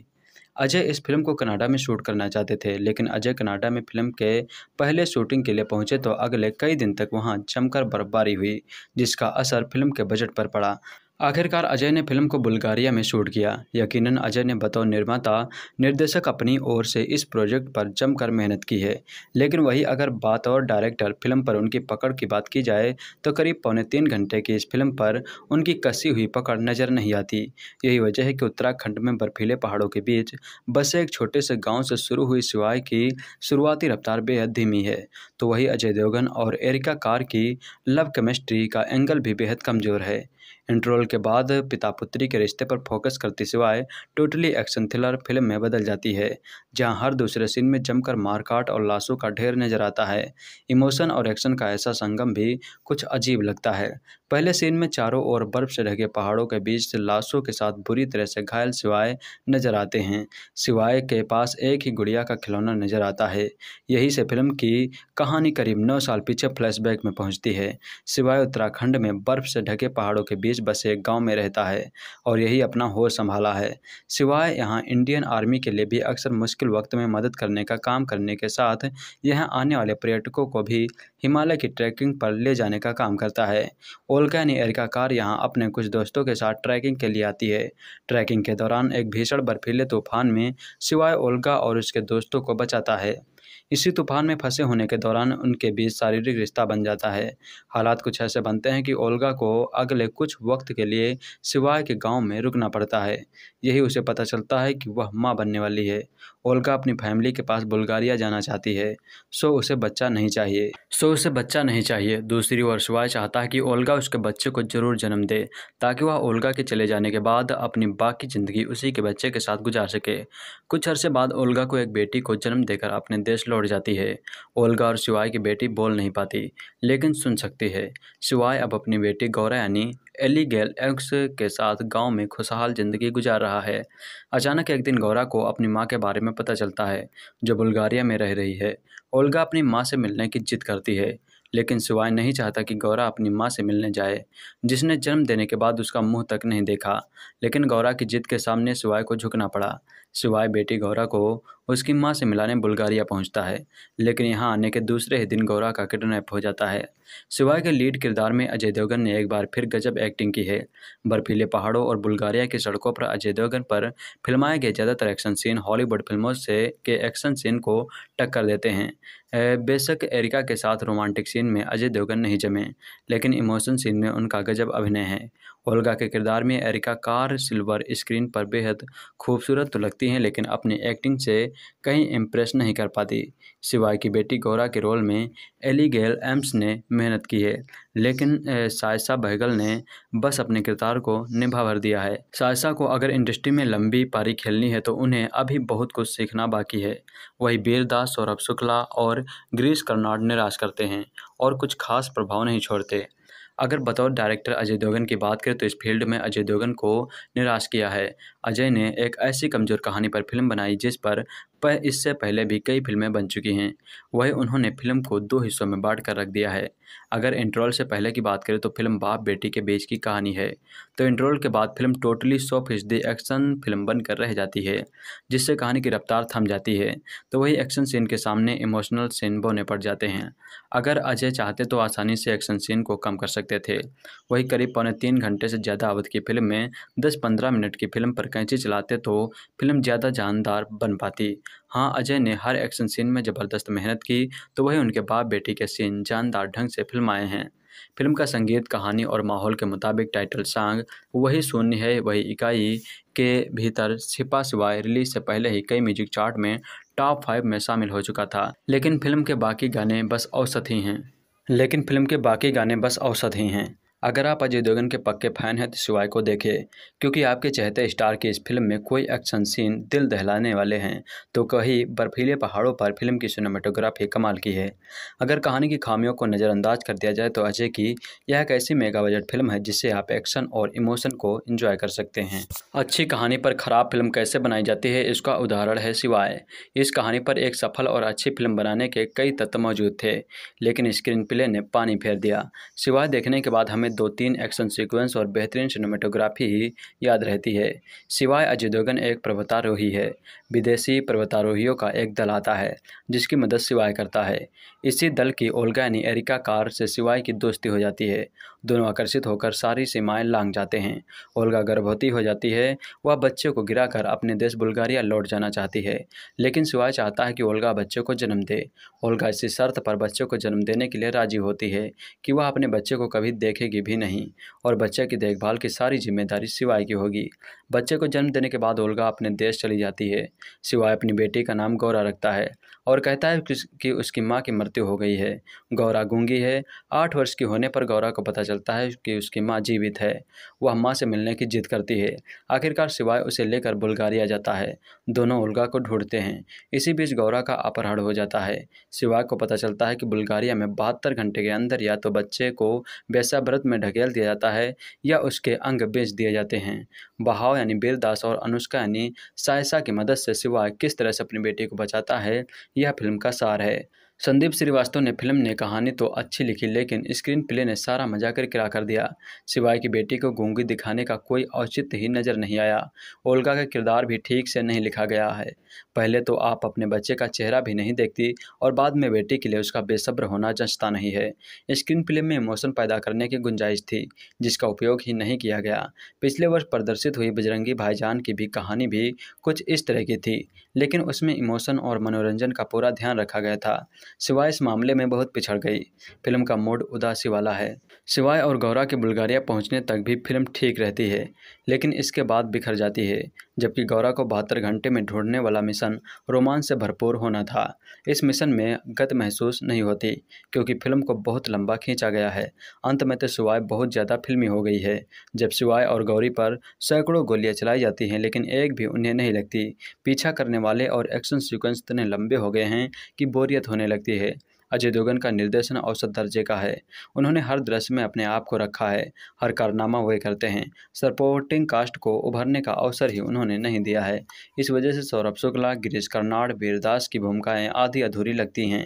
S1: अजय इस फिल्म को कनाडा में शूट करना चाहते थे लेकिन अजय कनाडा में फिल्म के पहले शूटिंग के लिए पहुंचे तो अगले कई दिन तक वहां जमकर बर्फबारी हुई जिसका असर फिल्म के बजट पर पड़ा आखिरकार अजय ने फिल्म को बुल्गारिया में शूट किया यकीनन अजय ने बतौर निर्माता निर्देशक अपनी ओर से इस प्रोजेक्ट पर जमकर मेहनत की है लेकिन वही अगर बात और डायरेक्टर फिल्म पर उनकी पकड़ की बात की जाए तो करीब पौने तीन घंटे की इस फिल्म पर उनकी कसी हुई पकड़ नज़र नहीं आती यही वजह है कि उत्तराखंड में बर्फीले पहाड़ों के बीच बसे एक छोटे से गाँव से शुरू हुई सिवाय की शुरुआती रफ्तार बेहद धीमी है तो वही अजय देवगन और एरिका कार की लव केमिस्ट्री का एंगल भी बेहद कमज़ोर है इंट्रोल के बाद पिता पुत्री के रिश्ते पर फोकस करते सिवाय टोटली एक्शन थ्रिलर फिल्म में बदल जाती है जहां हर दूसरे सीन में जमकर मारकाट और लाशों का ढेर नजर आता है इमोशन और एक्शन का ऐसा संगम भी कुछ अजीब लगता है पहले सीन में चारों ओर बर्फ से ढके पहाड़ों के बीच से लाशों के साथ बुरी तरह से घायल सिवाय नजर आते हैं सिवाय के पास एक ही गुड़िया का खिलौना नजर आता है यही से फिल्म की कहानी करीब नौ साल पीछे फ्लैशबैक में पहुंचती है सिवाय उत्तराखंड में बर्फ से ढके पहाड़ों के बीच बसे गांव में रहता है और यही अपना होश संभाला है सिवाय यहाँ इंडियन आर्मी के लिए भी अक्सर मुश्किल वक्त में मदद करने का काम करने के साथ यह आने वाले पर्यटकों को भी हिमालय की ट्रैकिंग पर ले जाने का काम करता है ओलकैन एयर कार यहाँ अपने कुछ दोस्तों के साथ ट्रैकिंग के लिए आती है ट्रैकिंग के दौरान एक भीषण बर्फीले तूफान में सिवाय ओलका और उसके दोस्तों को बचाता है इसी तूफान में फंसे होने के दौरान उनके बीच शारीरिक रिश्ता बन जाता है हालात कुछ ऐसे बनते हैं कि ओल्गा को अगले कुछ वक्त के लिए सिवाय के गांव में रुकना पड़ता है यही उसे पता चलता है कि वह माँ बनने वाली है ओल्गा अपनी फैमिली के पास बुल्गारिया जाना चाहती है सो उसे बच्चा नहीं चाहिए सो उसे बच्चा नहीं चाहिए दूसरी ओर शिवाय चाहता है कि ओल्गा उसके बच्चे को जरूर जन्म दे ताकि वह ओल्गा के चले जाने के बाद अपनी बाकी ज़िंदगी उसी के बच्चे के साथ गुजार सके कुछ अरसे बाद ओल्गा को एक बेटी को जन्म देकर अपने देश लौट जाती है ओल्गा और शिवाय की बेटी बोल नहीं पाती लेकिन सुन सकती है शिवाय अब अपनी बेटी गौरा यानी एलीगेल एक्स के साथ गांव में खुशहाल ज़िंदगी गुजार रहा है अचानक एक दिन गौरा को अपनी माँ के बारे में में पता चलता है जो बुल्गारिया में रह रही है ओल्गा अपनी माँ से मिलने की जिद करती है लेकिन सिवाय नहीं चाहता कि गौरा अपनी माँ से मिलने जाए जिसने जन्म देने के बाद उसका मुंह तक नहीं देखा लेकिन गौरा की जिद के सामने सिवाय को झुकना पड़ा सिवाय बेटी गौरा को उसकी माँ से मिलाने बुल्गारिया पहुँचता है लेकिन यहाँ आने के दूसरे ही दिन गौरा का किडनैप हो जाता है सिवाय के लीड किरदार में अजय देवगन ने एक बार फिर गजब एक्टिंग की है बर्फीले पहाड़ों और बुल्गारिया की सड़कों पर अजय देवगन पर फिल्माए गए ज़्यादातर एक्शन सीन हॉलीवुड फिल्मों से के एक्शन सीन को टक्कर देते हैं बेशक एरिका के साथ रोमांटिक सीन में अजय देवगन नहीं जमे लेकिन इमोशन सीन में उनका गजब अभिनय है ओल्गा के किरदार में एरिका कार सिल्वर स्क्रीन पर बेहद खूबसूरत तो लगती हैं लेकिन अपनी एक्टिंग से कहीं इम्प्रेस नहीं कर पाती सिवाय की बेटी गौरा के रोल में एलीगेल एम्स ने मेहनत की है लेकिन सायसा बहगल ने बस अपने किरदार को निभा भर दिया है सायसा को अगर इंडस्ट्री में लंबी पारी खेलनी है तो उन्हें अभी बहुत कुछ सीखना बाकी है वही बीरदास सौरभ शुक्ला और ग्रीस कर्नाड निराश करते हैं और कुछ खास प्रभाव नहीं छोड़ते अगर बतौर डायरेक्टर अजय देवगन की बात करें तो इस फील्ड में अजय देवगन को निराश किया है अजय ने एक ऐसी कमज़ोर कहानी पर फिल्म बनाई जिस पर पह इससे पहले भी कई फिल्में बन चुकी हैं वहीं उन्होंने फिल्म को दो हिस्सों में बांट कर रख दिया है अगर इंट्रोल से पहले की बात करें तो फिल्म बाप बेटी के बीच की कहानी है तो इंटरवल के बाद फिल्म टोटली सौ फीसदी एक्शन फिल्म बनकर रह जाती है जिससे कहानी की रफ्तार थम जाती है तो वही एक्शन सीन के सामने इमोशनल सीन बोने पड़ जाते हैं अगर अजय चाहते तो आसानी से एक्शन सीन को कम कर सकते थे वही करीब पौने तीन घंटे से ज़्यादा अवधि की फिल्म में दस पंद्रह मिनट की फिल्म पर कैंची चलाते तो फिल्म ज़्यादा जानदार बन पाती हाँ अजय ने हर एक्शन सीन में ज़बरदस्त मेहनत की तो वही उनके बाप बेटी के सीन जानदार ढंग से फिल्माए हैं फिल्म का संगीत कहानी और माहौल के मुताबिक टाइटल सॉन्ग वही शून्य है वही इकाई के भीतर छिपा सिवाय रिलीज से पहले ही कई म्यूजिक चार्ट में टॉप फाइव में शामिल हो चुका था लेकिन फिल्म के बाकी गाने बस औसत ही हैं लेकिन फिल्म के बाकी गाने बस औसत ही हैं अगर आप अजय देवगन के पक्के फ़ैन हैं तो सिवाय को देखें क्योंकि आपके चहते स्टार की इस फिल्म में कोई एक्शन सीन दिल दहलाने वाले हैं तो कहीं बर्फीले पहाड़ों पर फिल्म की सिनेमाटोग्राफी कमाल की है अगर कहानी की खामियों को नज़रअंदाज कर दिया जाए तो अजय की यह एक ऐसी मेगा बजट फिल्म है जिससे आप एक्शन और इमोशन को इंजॉय कर सकते हैं अच्छी कहानी पर ख़राब फिल्म कैसे बनाई जाती है इसका उदाहरण है सिवाय इस कहानी पर एक सफल और अच्छी फिल्म बनाने के कई तत्व मौजूद थे लेकिन स्क्रीन प्ले ने पानी फेर दिया सिवाय देखने के बाद हमें दो तीन एक्शन सीक्वेंस और बेहतरीन सिनेमेटोग्राफी ही याद रहती है सिवाय अजय देवगन एक पर्वतारोही है विदेशी पर्वतारोहियों का एक दल आता है जिसकी मदद सिवाय करता है इसी दल की यानी एरिका कार से सिवाय की दोस्ती हो जाती है दोनों आकर्षित होकर सारी सीमाएं लांग जाते हैं ओल्गा गर्भवती हो जाती है वह बच्चे को गिराकर अपने देश बुल्गारिया लौट जाना चाहती है लेकिन सिवाय चाहता है कि ओल्गा बच्चे को जन्म दे ओल्गा इसी शर्त पर बच्चे को जन्म देने के लिए राजी होती है कि वह अपने बच्चे को कभी देखेगी भी नहीं और बच्चे की देखभाल की सारी जिम्मेदारी सिवाय की होगी बच्चे को जन्म देने के बाद ओल्गा अपने देश चली जाती है सिवाय अपनी बेटी का नाम गौरा रखता है और कहता है कि उसकी माँ की मृत्यु हो गई है गौरा गूंगी है आठ वर्ष की होने पर गौरा को पता चलता है कि उसकी माँ जीवित है वह माँ से मिलने की जिद करती है आखिरकार सिवाय उसे लेकर बुलगारिया जाता है दोनों ओल्गा को ढूंढते हैं इसी बीच गौरा का अपहरण हो जाता है सिवाय को पता चलता है कि बुल्गारिया में बहत्तर घंटे के अंदर या तो बच्चे को व्रत में ढकेल दिया जाता है या उसके अंग बेच दिए जाते हैं बहाव यानी बेलदास और अनुष्का यानी सायसा की मदद से शिवा किस तरह से अपने बेटे को बचाता है यह फिल्म का सार है संदीप श्रीवास्तव ने फिल्म ने कहानी तो अच्छी लिखी लेकिन स्क्रीन प्ले ने सारा मजा कर किरा कर दिया सिवाय की बेटी को गूंगी दिखाने का कोई औचित्य ही नज़र नहीं आया ओल्गा का किरदार भी ठीक से नहीं लिखा गया है पहले तो आप अपने बच्चे का चेहरा भी नहीं देखती और बाद में बेटी के लिए उसका बेसब्र होना जंचता नहीं है स्क्रीन प्ले में इमोशन पैदा करने की गुंजाइश थी जिसका उपयोग ही नहीं किया गया पिछले वर्ष प्रदर्शित हुई बजरंगी भाईजान की भी कहानी भी कुछ इस तरह की थी लेकिन उसमें इमोशन और मनोरंजन का पूरा ध्यान रखा गया था सिवाय इस मामले में बहुत पिछड़ गई फिल्म का मूड उदासी वाला है सिवाय और गौरा के बुल्गारिया पहुंचने तक भी फिल्म ठीक रहती है लेकिन इसके बाद बिखर जाती है जबकि गौरा को बहत्तर घंटे में ढूंढने वाला मिशन रोमांच से भरपूर होना था इस मिशन में गत महसूस नहीं होती क्योंकि फिल्म को बहुत लंबा खींचा गया है अंत में तो सिवाय बहुत ज़्यादा फिल्मी हो गई है जब सिवाय और गौरी पर सैकड़ों गोलियाँ चलाई जाती हैं लेकिन एक भी उन्हें नहीं लगती पीछा करने वाले और एक्शन सीक्वेंस इतने लंबे हो गए हैं कि बोरियत होने लगती है अजय देवगन का निर्देशन औसत दर्जे का है उन्होंने हर दृश्य में अपने आप को रखा है हर कारनामा वे करते हैं सपोर्टिंग कास्ट को उभरने का अवसर ही उन्होंने नहीं दिया है इस वजह से सौरभ शुक्ला गिरीश कर्नाड वीरदास की भूमिकाएं आदि अधूरी लगती हैं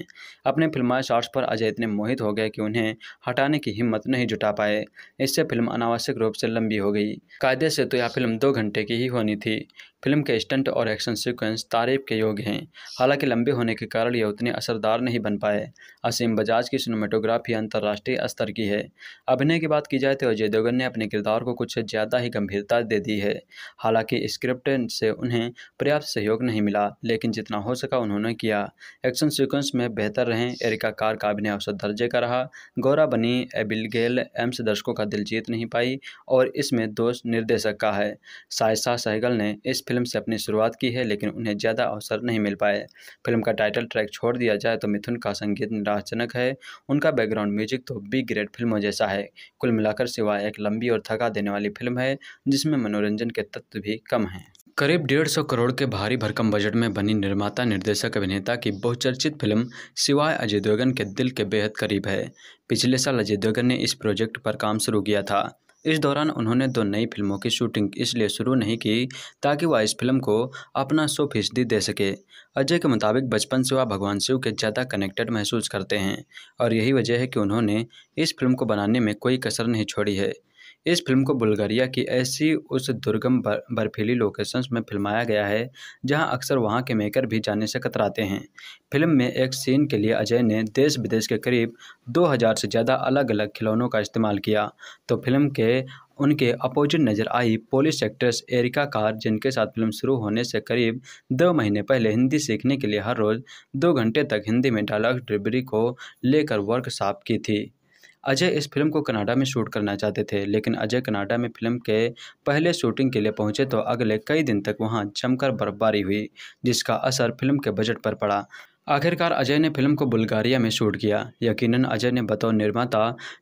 S1: अपने फिल्माए शॉर्ट्स पर अजय इतने मोहित हो गए कि उन्हें हटाने की हिम्मत नहीं जुटा पाए इससे फिल्म अनावश्यक रूप से लंबी हो गई कायदे से तो यह फिल्म दो घंटे की ही होनी थी फिल्म के स्टंट और एक्शन सीक्वेंस तारीफ के योग हैं हालांकि लंबे होने के कारण यह उतने असरदार नहीं बन पाए असीम बजाज की सिनेमाटोग्राफी अंतर्राष्ट्रीय स्तर की है अभिनय की बात की जाए तो अजय देवगन ने अपने किरदार को कुछ ज़्यादा ही गंभीरता दे दी है हालांकि स्क्रिप्ट से उन्हें पर्याप्त सहयोग नहीं मिला लेकिन जितना हो सका उन्होंने किया एक्शन सिक्वेंस में बेहतर रहें एरिका कार का अभिनय औसत दर्जे का रहा गौरा बनी एबिलगेल एम्स दर्शकों का दिल जीत नहीं पाई और इसमें दोष निर्देशक का है सायसा सहगल ने इस फिल्म से अपनी शुरुआत की है लेकिन उन्हें ज़्यादा अवसर नहीं मिल पाए फिल्म का टाइटल ट्रैक छोड़ दिया जाए तो मिथुन का संगीत निराशजनक है उनका बैकग्राउंड म्यूजिक तो बी ग्रेड फिल्मों जैसा है कुल मिलाकर सिवाय एक लंबी और थका देने वाली फिल्म है जिसमें मनोरंजन के तत्व भी कम हैं करीब डेढ़ सौ करोड़ के भारी भरकम बजट में बनी निर्माता निर्देशक अभिनेता की बहुचर्चित फिल्म सिवाय अजय देवगन के दिल के बेहद करीब है पिछले साल अजय देवगन ने इस प्रोजेक्ट पर काम शुरू किया था इस दौरान उन्होंने दो नई फिल्मों की शूटिंग इसलिए शुरू नहीं की ताकि वह इस फिल्म को अपना सौ फीसदी दे सके अजय के मुताबिक बचपन से वह भगवान शिव के ज़्यादा कनेक्टेड महसूस करते हैं और यही वजह है कि उन्होंने इस फिल्म को बनाने में कोई कसर नहीं छोड़ी है इस फिल्म को बुल्गारिया की ऐसी उस दुर्गम बर्फीली लोकेशंस में फिल्माया गया है जहां अक्सर वहां के मेकर भी जाने से कतराते हैं फिल्म में एक सीन के लिए अजय ने देश विदेश के करीब 2000 से ज़्यादा अलग अलग खिलौनों का इस्तेमाल किया तो फिल्म के उनके अपोजिट नजर आई पोलिश एक्ट्रेस एरिका कार जिनके साथ फिल्म शुरू होने से करीब दो महीने पहले हिंदी सीखने के लिए हर रोज़ दो घंटे तक हिंदी में डायलॉग डिलीवरी को लेकर वर्कशॉप की थी अजय इस फिल्म को कनाडा में शूट करना चाहते थे लेकिन अजय कनाडा में फिल्म के पहले शूटिंग के लिए पहुंचे तो अगले कई दिन तक वहां जमकर बर्फबारी हुई जिसका असर फिल्म के बजट पर पड़ा आखिरकार अजय ने फिल्म को बुल्गारिया में शूट किया यकीनन अजय ने बतौर निर्माता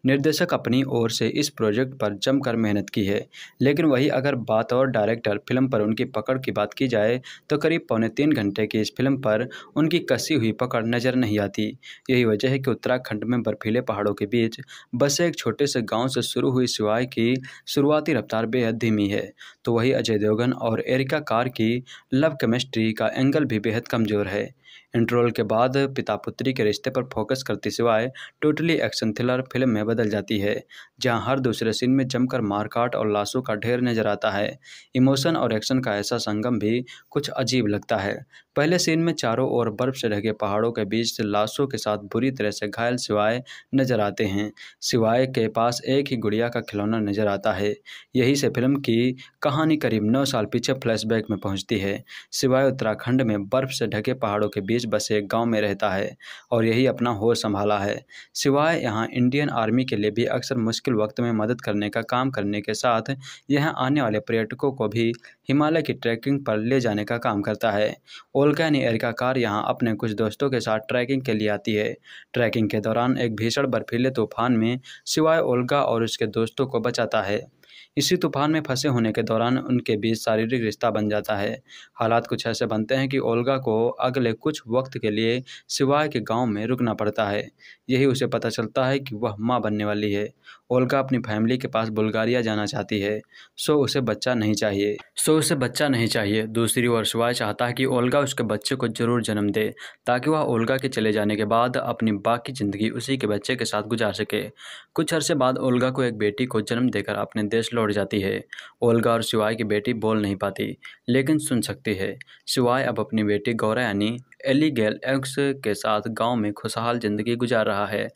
S1: निर्देशक अपनी ओर से इस प्रोजेक्ट पर जमकर मेहनत की है लेकिन वही अगर बात और डायरेक्टर फिल्म पर उनकी पकड़ की बात की जाए तो करीब पौने तीन घंटे की इस फिल्म पर उनकी कसी हुई पकड़ नज़र नहीं आती यही वजह है कि उत्तराखंड में बर्फीले पहाड़ों के बीच बसे एक छोटे से गाँव से शुरू हुई सिवाय की शुरुआती रफ्तार बेहद धीमी है तो वही अजय देवगन और एरिका कार की लव केमिस्ट्री का एंगल भी बेहद कमज़ोर है इंटरवल के बाद पिता पुत्री के रिश्ते पर फोकस करते सिवाय टोटली एक्शन थ्रिलर फिल्म में बदल जाती है जहां हर दूसरे सीन में जमकर मारकाट और लाशों का ढेर नजर आता है इमोशन और एक्शन का ऐसा संगम भी कुछ अजीब लगता है पहले सीन में चारों ओर बर्फ से ढके पहाड़ों के बीच से लाशों के साथ बुरी तरह से घायल सिवाय नजर आते हैं सिवाय के पास एक ही गुड़िया का खिलौना नजर आता है यही से फिल्म की कहानी करीब नौ साल पीछे फ्लैशबैक में पहुंचती है सिवाय उत्तराखंड में बर्फ से ढके पहाड़ों के बीच बसे एक गाँव में रहता है और यही अपना होश संभाला है सिवाय यहाँ इंडियन आर्मी के लिए भी अक्सर मुश्किल वक्त में मदद करने का काम करने के साथ यहाँ आने वाले पर्यटकों को भी हिमालय की ट्रैकिंग पर ले जाने का काम करता है ओलका ने का कार यहाँ अपने कुछ दोस्तों के साथ ट्रैकिंग के लिए आती है ट्रैकिंग के दौरान एक भीषण बर्फीले तूफान में सिवाय ओलगा और उसके दोस्तों को बचाता है इसी तूफान में फंसे होने के दौरान उनके बीच शारीरिक रिश्ता बन जाता है हालात कुछ ऐसे बनते हैं कि ओलगा को अगले कुछ वक्त के लिए सिवाय के गांव में रुकना पड़ता है यही उसे पता चलता है कि वह माँ बनने वाली है ओल्गा अपनी फैमिली के पास बुल्गारिया जाना चाहती है सो उसे बच्चा नहीं चाहिए सो उसे बच्चा नहीं चाहिए दूसरी ओर शिवाय चाहता है कि ओल्गा उसके बच्चे को जरूर जन्म दे ताकि वह ओल्गा के चले जाने के बाद अपनी बाकी ज़िंदगी उसी के बच्चे के साथ गुजार सके कुछ अरसे बाद ओल्गा को एक बेटी को जन्म देकर अपने देश लौट जाती है ओल्गा और शिवाय की बेटी बोल नहीं पाती लेकिन सुन सकती है शिवाय अब अपनी बेटी गौरा यानी एलीगेल एक्स के साथ गांव में खुशहाल जिंदगी गुजार रहा है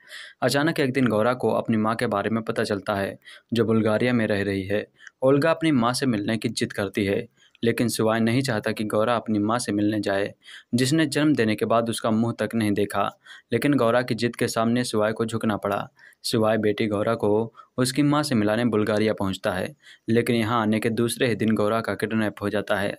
S1: अचानक एक दिन गौरा को अपनी माँ के बारे में पता चलता है जो बुल्गारिया में रह रही है ओल्गा अपनी माँ से मिलने की जिद करती है लेकिन सिवाय नहीं चाहता कि गौरा अपनी माँ से मिलने जाए जिसने जन्म देने के बाद उसका मुंह तक नहीं देखा लेकिन गौरा की जिद के सामने सिवाय को झुकना पड़ा सिवाय बेटी गौरा को उसकी माँ से मिलाने बुल्गारिया पहुँचता है लेकिन यहाँ आने के दूसरे ही दिन गौरा का किडनैप हो जाता है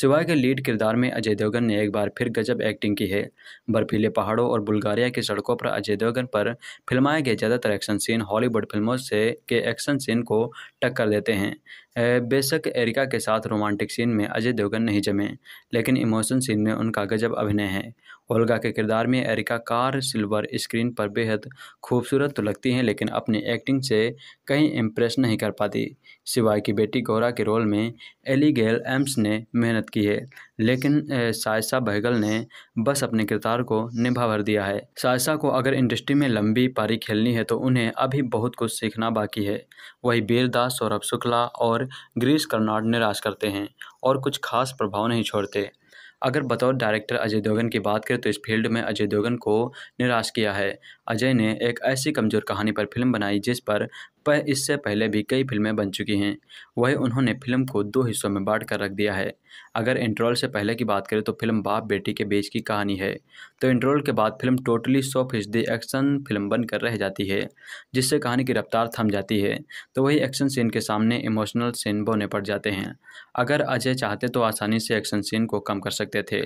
S1: सिवाय के लीड किरदार में अजय देवगन ने एक बार फिर गजब एक्टिंग की है बर्फीले पहाड़ों और बुल्गारिया की सड़कों पर अजय देवगन पर फिल्माए गए ज़्यादातर एक्शन सीन हॉलीवुड फिल्मों से के एक्शन सीन को टक्कर देते हैं बेशक एरिका के साथ रोमांटिक सीन में अजय देवगन नहीं जमे लेकिन इमोशन सीन में उनका गजब अभिनय है ओल्गा के किरदार में एरिका कार सिल्वर स्क्रीन पर बेहद खूबसूरत तो लगती हैं लेकिन अपनी एक्टिंग से कहीं इम्प्रेस नहीं कर पाती सिवाय की बेटी गौरा के रोल में एलीगेल एम्स ने मेहनत की है लेकिन सायसा बहगल ने बस अपने किरदार को निभा भर दिया है सायसा को अगर इंडस्ट्री में लंबी पारी खेलनी है तो उन्हें अभी बहुत कुछ सीखना बाकी है वही बीरदास सौरभ शुक्ला और ग्रीस कर्नाड निराश करते हैं और कुछ खास प्रभाव नहीं छोड़ते अगर बतौर डायरेक्टर अजय देवगन की बात करें तो इस फील्ड में अजय देवगन को निराश किया है अजय ने एक ऐसी कमज़ोर कहानी पर फिल्म बनाई जिस पर पर इससे पहले भी कई फिल्में बन चुकी हैं वही उन्होंने फिल्म को दो हिस्सों में बांट कर रख दिया है अगर इंट्रोल से पहले की बात करें तो फिल्म बाप बेटी के बीच की कहानी है तो इंट्रोल के बाद फिल्म टोटली सौ फीसदी एक्शन फिल्म बनकर रह जाती है जिससे कहानी की रफ्तार थम जाती है तो वही एक्शन सीन के सामने इमोशनल सीन बोने पड़ जाते हैं अगर अजय चाहते तो आसानी से एक्शन सीन को कम कर सकते थे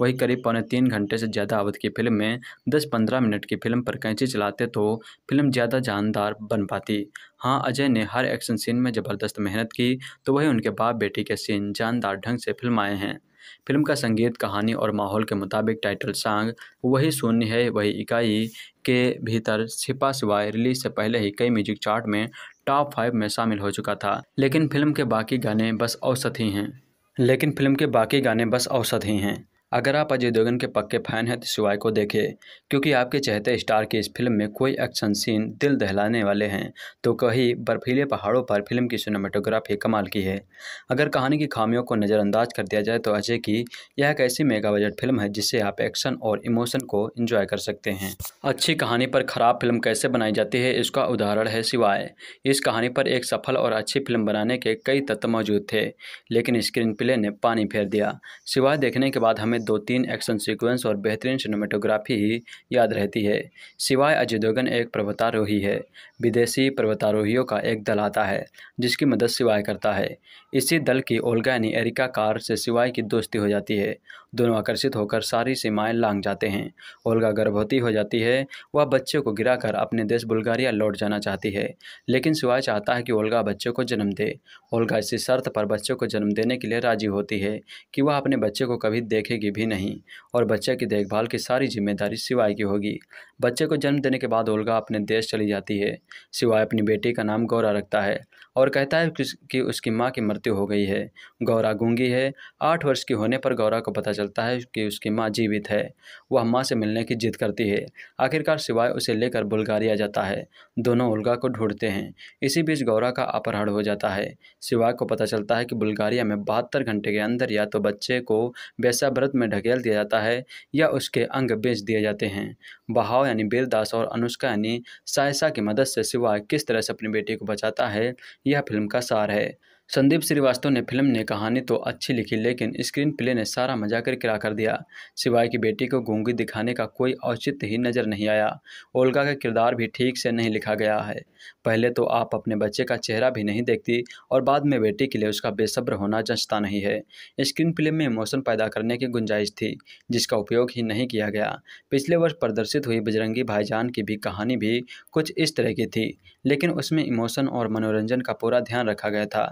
S1: वही करीब पौने तीन घंटे से ज़्यादा अवधि की फिल्म में दस पंद्रह मिनट की फिल्म पर कैंची चलाते तो फिल्म ज़्यादा जानदार बन पाती हाँ अजय ने हर एक्शन सीन में ज़बरदस्त मेहनत की तो वही उनके बाप बेटी के सीन जानदार ढंग से फिल्माए हैं फिल्म का संगीत कहानी और माहौल के मुताबिक टाइटल सॉन्ग वही शून्य है वही इकाई के भीतर छिपा सिवाय रिलीज से पहले ही कई म्यूजिक चार्ट में टॉप फाइव में शामिल हो चुका था लेकिन फिल्म के बाकी गाने बस औसत ही हैं लेकिन फिल्म के बाकी गाने बस औसत ही हैं अगर आप अजय देवगन के पक्के फैन हैं तो सिवाय को देखें क्योंकि आपके चहते स्टार की इस फिल्म में कोई एक्शन सीन दिल दहलाने वाले हैं तो कहीं बर्फीले पहाड़ों पर फिल्म की सिनेमाटोग्राफी कमाल की है अगर कहानी की खामियों को नज़रअंदाज कर दिया जाए तो अजय की यह एक ऐसी मेगा बजट फिल्म है जिससे आप एक्शन और इमोशन को इंजॉय कर सकते हैं अच्छी कहानी पर ख़राब फिल्म कैसे बनाई जाती है इसका उदाहरण है सिवाय इस कहानी पर एक सफल और अच्छी फिल्म बनाने के कई तत्व मौजूद थे लेकिन स्क्रीन प्ले ने पानी फेर दिया सिवाय देखने के बाद हमें में दो तीन एक्शन सीक्वेंस और बेहतरीन सिनेमेटोग्राफी ही याद रहती है सिवाय अजय देवगन एक पर्वतारोही है विदेशी पर्वतारोहियों का एक दल आता है जिसकी मदद सिवाय करता है इसी दल की ओल्गा यानी एरिका कार से सिवाय की दोस्ती हो जाती है दोनों आकर्षित होकर सारी सीमाएं लांग जाते हैं ओल्गा गर्भवती हो जाती है वह बच्चे को गिराकर अपने देश बुल्गारिया लौट जाना चाहती है लेकिन सिवाय चाहता है कि ओल्गा बच्चे को जन्म दे ओल्गा इसी शर्त पर बच्चे को जन्म देने के लिए राजी होती है कि वह अपने बच्चे को कभी देखेगी भी नहीं और बच्चे की देखभाल की सारी जिम्मेदारी सिवाय की होगी बच्चे को जन्म देने के बाद ओल्गा अपने देश चली जाती है सिवाय अपनी बेटी का नाम गौरा रखता है और कहता है कि उसकी माँ की मृत्यु हो गई है गौरा गूंगी है आठ वर्ष की होने पर गौरा को पता चलता है कि उसकी माँ जीवित है वह माँ से मिलने की जिद करती है आखिरकार सिवाय उसे लेकर बुल्गारिया जाता है दोनों उल्गा को ढूंढते हैं इसी बीच गौरा का अपहरण हो जाता है सिवाय को पता चलता है कि बुल्गारिया में बहत्तर घंटे के अंदर या तो बच्चे को व्रत में ढकेल दिया जाता है या उसके अंग बेच दिए जाते हैं बहाव यानी बीरदास और अनुष्का यानी सायसा की मदद से सिवाय किस तरह से अपनी बेटी को बचाता है यह फिल्म का सार है संदीप श्रीवास्तव ने फिल्म ने कहानी तो अच्छी लिखी लेकिन स्क्रीन प्ले ने सारा मजा कर किरा कर दिया सिवाय की बेटी को गूंगी दिखाने का कोई औचित्य ही नज़र नहीं आया ओल्गा का किरदार भी ठीक से नहीं लिखा गया है पहले तो आप अपने बच्चे का चेहरा भी नहीं देखती और बाद में बेटी के लिए उसका बेसब्र होना जंचता नहीं है स्क्रीन प्ले में इमोशन पैदा करने की गुंजाइश थी जिसका उपयोग ही नहीं किया गया पिछले वर्ष प्रदर्शित हुई बजरंगी भाईजान की भी कहानी भी कुछ इस तरह की थी लेकिन उसमें इमोशन और मनोरंजन का पूरा ध्यान रखा गया था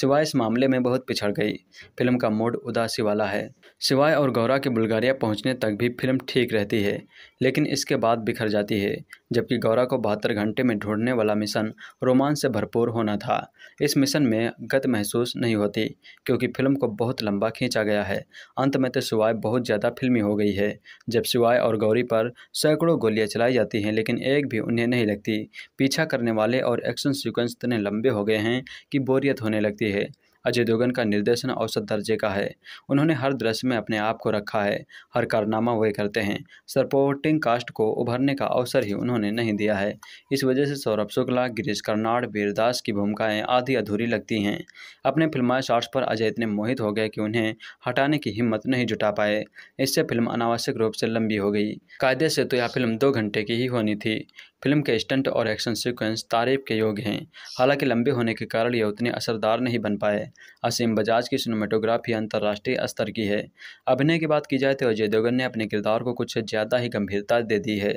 S1: सिवाय इस मामले में बहुत पिछड़ गई फिल्म का मूड उदासी वाला है सिवाय और गौरा के बुल्गारिया पहुंचने तक भी फिल्म ठीक रहती है लेकिन इसके बाद बिखर जाती है जबकि गौरा को बहत्तर घंटे में ढूंढने वाला मिशन रोमांच से भरपूर होना था इस मिशन में गत महसूस नहीं होती क्योंकि फिल्म को बहुत लंबा खींचा गया है अंत में तो सिवाय बहुत ज़्यादा फिल्मी हो गई है जब सिवाय और गौरी पर सैकड़ों गोलियाँ चलाई जाती हैं लेकिन एक भी उन्हें नहीं लगती पीछा करने वाले और एक्शन सिक्वेंस इतने लंबे हो गए हैं कि बोरियत होने लगे लगती है अजय देवगन का निर्देशन औसत दर्जे का है उन्होंने हर दृश्य में अपने आप को रखा है हर कारनामा वे करते हैं सपोर्टिंग कास्ट को उभरने का अवसर ही उन्होंने नहीं दिया है इस वजह से सौरभ शुक्ला गिरीश कर्नाड वीरदास की भूमिकाएँ आधी अधूरी लगती हैं अपने फिल्माए शॉर्ट्स पर अजय इतने मोहित हो गए कि उन्हें हटाने की हिम्मत नहीं जुटा पाए इससे फिल्म अनावश्यक रूप से लंबी हो गई कायदे से तो यह फिल्म दो घंटे की ही होनी थी फिल्म के स्टंट और एक्शन सीक्वेंस तारीफ के योग्य हैं हालांकि लंबे होने के कारण यह उतने असरदार नहीं बन पाए असीम बजाज की सिनेमाटोग्राफी अंतर्राष्ट्रीय स्तर की है अभिनय की बात की जाए तो अजय देवगन ने अपने किरदार को कुछ ज़्यादा ही गंभीरता दे दी है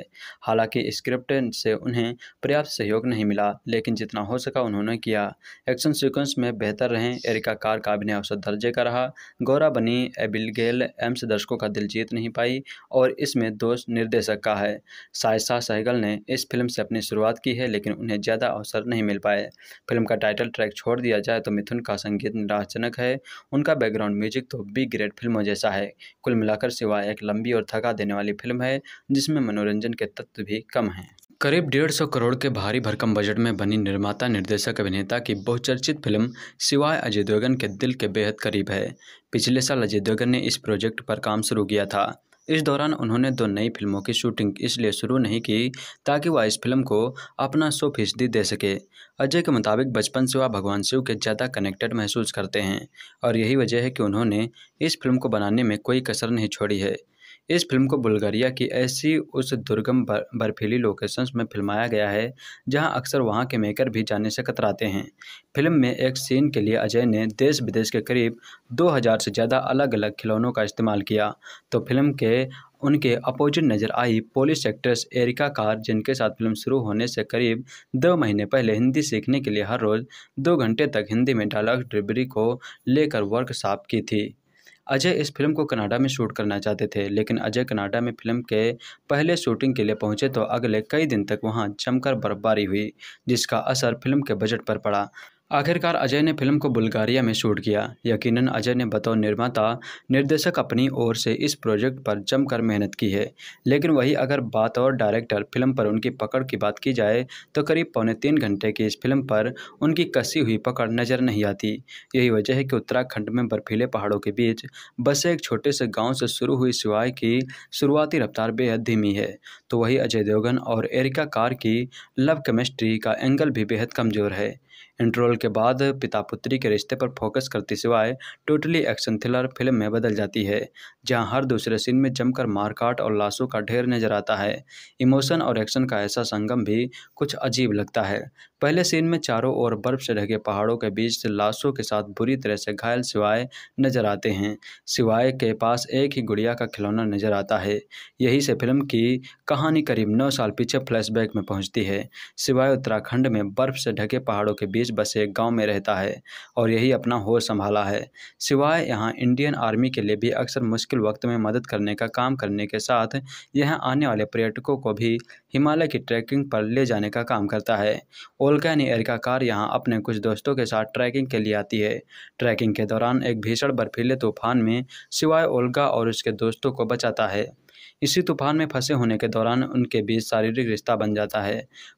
S1: हालांकि स्क्रिप्ट से उन्हें पर्याप्त सहयोग नहीं मिला लेकिन जितना हो सका उन्होंने किया एक्शन सिक्वेंस में बेहतर रहें एरिका कार का अभिनय औसत दर्जे का रहा गौरा बनी एबिलगेल एम्स दर्शकों का दिल जीत नहीं पाई और इसमें दोष निर्देशक का है सायसा सहगल ने इस फिल्म से अपनी शुरुआत की है लेकिन उन्हें ज़्यादा अवसर नहीं मिल पाए फिल्म का टाइटल ट्रैक छोड़ दिया जाए तो मिथुन का संगीत कितनी राहजनक है उनका बैकग्राउंड म्यूजिक तो बी ग्रेड फिल्मों जैसा है कुल मिलाकर सिवाय एक लंबी और थका देने वाली फिल्म है जिसमें मनोरंजन के तत्व भी कम हैं करीब डेढ़ सौ करोड़ के भारी भरकम बजट में बनी निर्माता निर्देशक अभिनेता की बहुचर्चित फिल्म सिवाय अजय देवगन के दिल के बेहद करीब है पिछले साल अजय देवगन ने इस प्रोजेक्ट पर काम शुरू किया था इस दौरान उन्होंने दो नई फिल्मों की शूटिंग इसलिए शुरू नहीं की ताकि वह इस फिल्म को अपना सौ फीसदी दे सके अजय के मुताबिक बचपन से वह भगवान शिव के ज़्यादा कनेक्टेड महसूस करते हैं और यही वजह है कि उन्होंने इस फिल्म को बनाने में कोई कसर नहीं छोड़ी है इस फिल्म को बुल्गारिया की ऐसी उस दुर्गम बर्फीली लोकेशंस में फिल्माया गया है जहां अक्सर वहां के मेकर भी जाने से कतराते हैं फिल्म में एक सीन के लिए अजय ने देश विदेश के करीब 2000 से ज़्यादा अलग अलग खिलौनों का इस्तेमाल किया तो फिल्म के उनके अपोजिट नजर आई पोलिश एक्ट्रेस एरिका कार जिनके साथ फिल्म शुरू होने से करीब दो महीने पहले हिंदी सीखने के लिए हर रोज़ दो घंटे तक हिंदी में डायलॉग डिलीवरी को लेकर वर्कशॉप की थी अजय इस फिल्म को कनाडा में शूट करना चाहते थे लेकिन अजय कनाडा में फिल्म के पहले शूटिंग के लिए पहुंचे तो अगले कई दिन तक वहां जमकर बर्फबारी हुई जिसका असर फिल्म के बजट पर पड़ा आखिरकार अजय ने फिल्म को बुल्गारिया में शूट किया यकीनन अजय ने बतौर निर्माता निर्देशक अपनी ओर से इस प्रोजेक्ट पर जमकर मेहनत की है लेकिन वही अगर बात और डायरेक्टर फिल्म पर उनकी पकड़ की बात की जाए तो करीब पौने तीन घंटे की इस फिल्म पर उनकी कसी हुई पकड़ नज़र नहीं आती यही वजह है कि उत्तराखंड में बर्फीले पहाड़ों के बीच बसे एक छोटे से गाँव से शुरू हुई सिवाय की शुरुआती रफ्तार बेहद धीमी है तो वही अजय देवगन और एरिका कार की लव केमिस्ट्री का एंगल भी बेहद कमज़ोर है इंटरवल के बाद पिता पुत्री के रिश्ते पर फोकस करते सिवाय टोटली एक्शन थ्रिलर फिल्म में बदल जाती है जहां हर दूसरे सीन में जमकर मारकाट और लाशों का ढेर नजर आता है इमोशन और एक्शन का ऐसा संगम भी कुछ अजीब लगता है पहले सीन में चारों ओर बर्फ से ढके पहाड़ों के बीच से लाशों के साथ बुरी तरह से घायल सिवाय नजर आते हैं सिवाय के पास एक ही गुड़िया का खिलौना नजर आता है यही से फिल्म की कहानी करीब नौ साल पीछे फ्लैशबैक में पहुंचती है सिवाय उत्तराखंड में बर्फ से ढके पहाड़ों के बीच बसे एक गाँव में रहता है और यही अपना होश संभाला है सिवाय यहाँ इंडियन आर्मी के लिए भी अक्सर मुश्किल वक्त में मदद करने का काम करने के साथ यहाँ आने वाले पर्यटकों को भी हिमालय की ट्रैकिंग पर ले जाने का काम करता है ओलकैन एयर का कार यहाँ अपने कुछ दोस्तों के साथ ट्रैकिंग के लिए आती है ट्रैकिंग के दौरान एक भीषण बर्फीले तूफान में सिवाय ओलगा और उसके दोस्तों को बचाता है इसी तूफान में फंसे होने के दौरान उनके बीच शारीरिक रिश्ता बन जाता है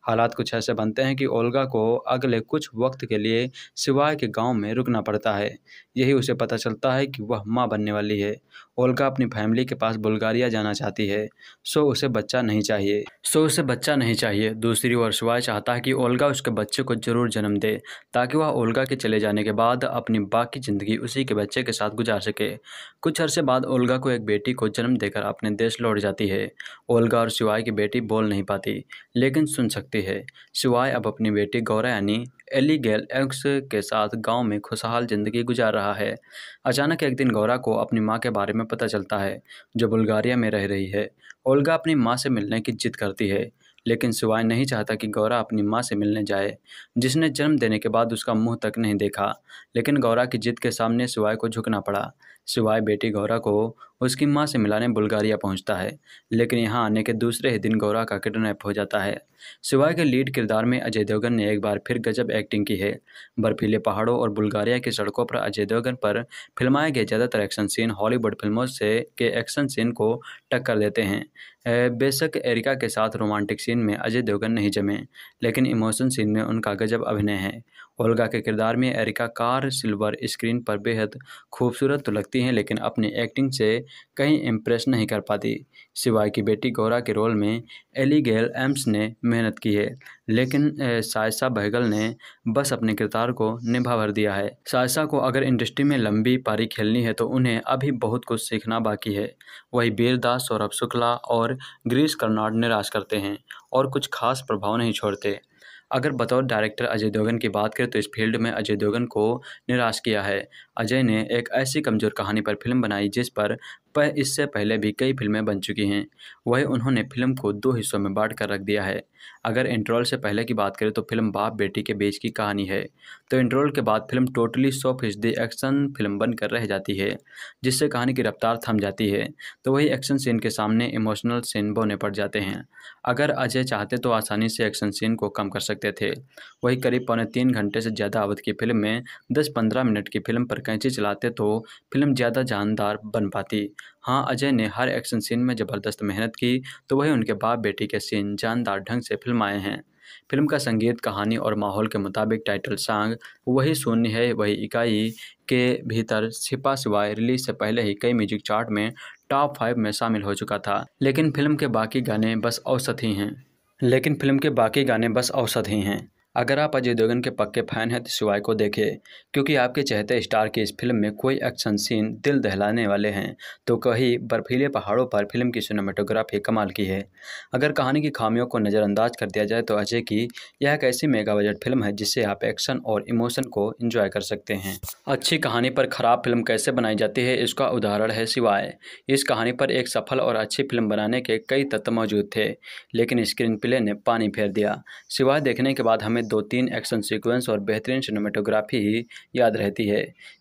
S1: हालात कुछ ऐसे बनते हैं कि ओलगा को अगले कुछ वक्त के लिए सिवाय के गांव में रुकना पड़ता है यही उसे पता चलता है कि वह माँ बनने वाली है ओल्गा अपनी फैमिली के पास बुल्गारिया जाना चाहती है सो उसे बच्चा नहीं चाहिए सो उसे बच्चा नहीं चाहिए दूसरी ओर शिवाय चाहता है कि ओल्गा उसके बच्चे को जरूर जन्म दे ताकि वह ओल्गा के चले जाने के बाद अपनी बाकी ज़िंदगी उसी के बच्चे के साथ गुजार सके कुछ अरसे बाद ओल्गा को एक बेटी को जन्म देकर अपने देश लौट जाती है ओल्गा और शिवाय की बेटी बोल नहीं पाती लेकिन सुन सकती है शिवाय अब अपनी बेटी गौरा यानी एलीगेल एक्स के साथ गांव में खुशहाल जिंदगी गुजार रहा है अचानक एक दिन गौरा को अपनी माँ के बारे में पता चलता है जो बुल्गारिया में रह रही है ओल्गा अपनी माँ से मिलने की जिद करती है लेकिन सिवाय नहीं चाहता कि गौरा अपनी माँ से मिलने जाए जिसने जन्म देने के बाद उसका मुंह तक नहीं देखा लेकिन गौरा की जिद के सामने सिवाय को झुकना पड़ा सिवाय बेटी गौरा को उसकी माँ से मिलाने बुल्गारिया पहुँचता है लेकिन यहाँ आने के दूसरे ही दिन गौरा का किडनैप हो जाता है सिवाय के लीड किरदार में अजय देवगन ने एक बार फिर गजब एक्टिंग की है बर्फीले पहाड़ों और बुल्गारिया की सड़कों पर अजय देवगन पर फिल्माए गए ज़्यादातर एक्शन सीन हॉलीवुड फिल्मों से के एक्शन सीन को टक्कर देते हैं बेशक एरिका के साथ रोमांटिक सीन में अजय देवगन नहीं जमे लेकिन इमोशन सीन में उनका गजब अभिनय है ओल्गा के किरदार में एरिका कार सिल्वर स्क्रीन पर बेहद खूबसूरत तो लगती हैं लेकिन अपनी एक्टिंग से कहीं इम्प्रेस नहीं कर पाती सिवाय की बेटी गौरा के रोल में एलीगेल एम्स ने मेहनत की है लेकिन सायसा बहगल ने बस अपने किरदार को निभा भर दिया है सायसा को अगर इंडस्ट्री में लंबी पारी खेलनी है तो उन्हें अभी बहुत कुछ सीखना बाकी है वही बीरदास सौरभ शुक्ला और ग्रीस कर्नाड निराश करते हैं और कुछ खास प्रभाव नहीं छोड़ते अगर बतौर डायरेक्टर अजय देवगन की बात करें तो इस फील्ड में अजय देवगन को निराश किया है अजय ने एक ऐसी कमज़ोर कहानी पर फिल्म बनाई जिस पर वह इससे पहले भी कई फिल्में बन चुकी हैं वहीं उन्होंने फिल्म को दो हिस्सों में बांट कर रख दिया है अगर इंट्रोल से पहले की बात करें तो फिल्म बाप बेटी के बीच की कहानी है तो इंट्रोल के बाद फिल्म टोटली सौ फीसदी एक्शन फिल्म बनकर रह जाती है जिससे कहानी की रफ्तार थम जाती है तो वही एक्शन सीन के सामने इमोशनल सीन बोने पड़ जाते हैं अगर अजय चाहते तो आसानी से एक्शन सीन को कम कर सकते थे वही करीब पौने तीन घंटे से ज़्यादा अवधि की फिल्म में दस पंद्रह मिनट की फिल्म पर कैंची चलाते तो फिल्म ज़्यादा जानदार बन पाती हाँ अजय ने हर एक्शन सीन में ज़बरदस्त मेहनत की तो वही उनके बाप बेटी के सीन जानदार ढंग से फिल्माए हैं फिल्म का संगीत कहानी और माहौल के मुताबिक टाइटल सॉन्ग वही शून्य है वही इकाई के भीतर छिपा सिवाय रिलीज से पहले ही कई म्यूजिक चार्ट में टॉप फाइव में शामिल हो चुका था लेकिन फिल्म के बाकी गाने बस औसत ही हैं लेकिन फिल्म के बाकी गाने बस औसत ही हैं अगर आप अजय देवगन के पक्के फ़ैन हैं तो शिवाय को देखें क्योंकि आपके चहते स्टार की इस फिल्म में कोई एक्शन सीन दिल दहलाने वाले हैं तो कहीं बर्फीले पहाड़ों पर फिल्म की सिनेमाटोग्राफी कमाल की है अगर कहानी की खामियों को नज़रअंदाज कर दिया जाए तो अजय की यह एक ऐसी मेगा बजट फिल्म है जिससे आप एक्शन और इमोशन को इंजॉय कर सकते हैं अच्छी कहानी पर ख़राब फिल्म कैसे बनाई जाती है इसका उदाहरण है शिवाय इस कहानी पर एक सफल और अच्छी फिल्म बनाने के कई तत्व मौजूद थे लेकिन स्क्रीन प्ले ने पानी फेर दिया सिवाय देखने के बाद हमें दो तीन एक्शन सीक्वेंस और बेहतरीन सिनेमेटोग्राफी ही याद रहती है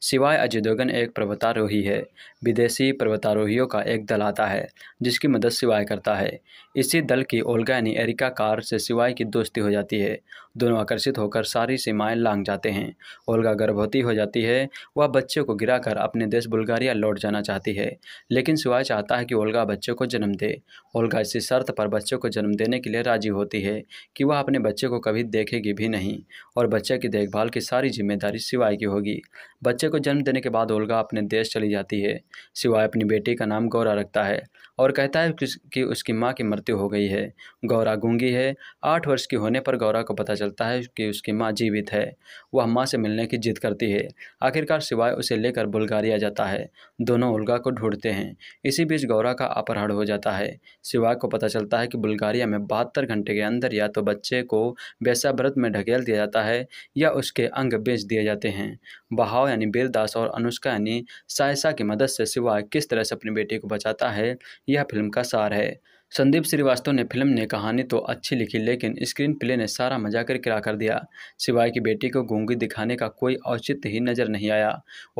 S1: सिवाय अजय देवगन एक पर्वतारोही है विदेशी पर्वतारोहियों का एक दल आता है जिसकी मदद सिवाय करता है इसी दल की ओलगा यानी एरिका कार से सिवाय की दोस्ती हो जाती है दोनों आकर्षित होकर सारी सीमाएं लांग जाते हैं ओल्गा गर्भवती हो जाती है वह बच्चे को गिराकर अपने देश बुल्गारिया लौट जाना चाहती है लेकिन शिवाय चाहता है कि ओल्गा बच्चे को जन्म दे ओल्गा इसी शर्त पर बच्चे को जन्म देने के लिए राजी होती है कि वह अपने बच्चे को कभी देखेगी भी नहीं और बच्चे की देखभाल की सारी जिम्मेदारी सिवाय की होगी बच्चे को जन्म देने के बाद ओल्गा अपने देश चली जाती है सिवाय अपनी बेटी का नाम गौरा रखता है और कहता है कि उसकी माँ की मृत्यु हो गई है गौरा गूंगी है आठ वर्ष की होने पर गौरा को पता चलता है कि उसकी माँ जीवित है वह माँ से मिलने की जिद करती है आखिरकार सिवाय उसे लेकर बुल्गारिया जाता है दोनों उल्गा को ढूंढते हैं इसी बीच गौरा का अपहरण हो जाता है सिवाय को पता चलता है कि बुल्गारिया में बहत्तर घंटे के अंदर या तो बच्चे को वैसा व्रत में ढकेल दिया जाता है या उसके अंग बेच दिए जाते हैं बहाव यानी बीरदास और अनुष्का यानी सायसा की मदद से सिवाय किस तरह से अपनी बेटी को बचाता है यह फिल्म का सार है संदीप श्रीवास्तव ने फिल्म ने कहानी तो अच्छी लिखी लेकिन स्क्रीन प्ले ने सारा मजा कर किरा कर दिया सिवाय की बेटी को गूंगी दिखाने का कोई औचित्य ही नज़र नहीं आया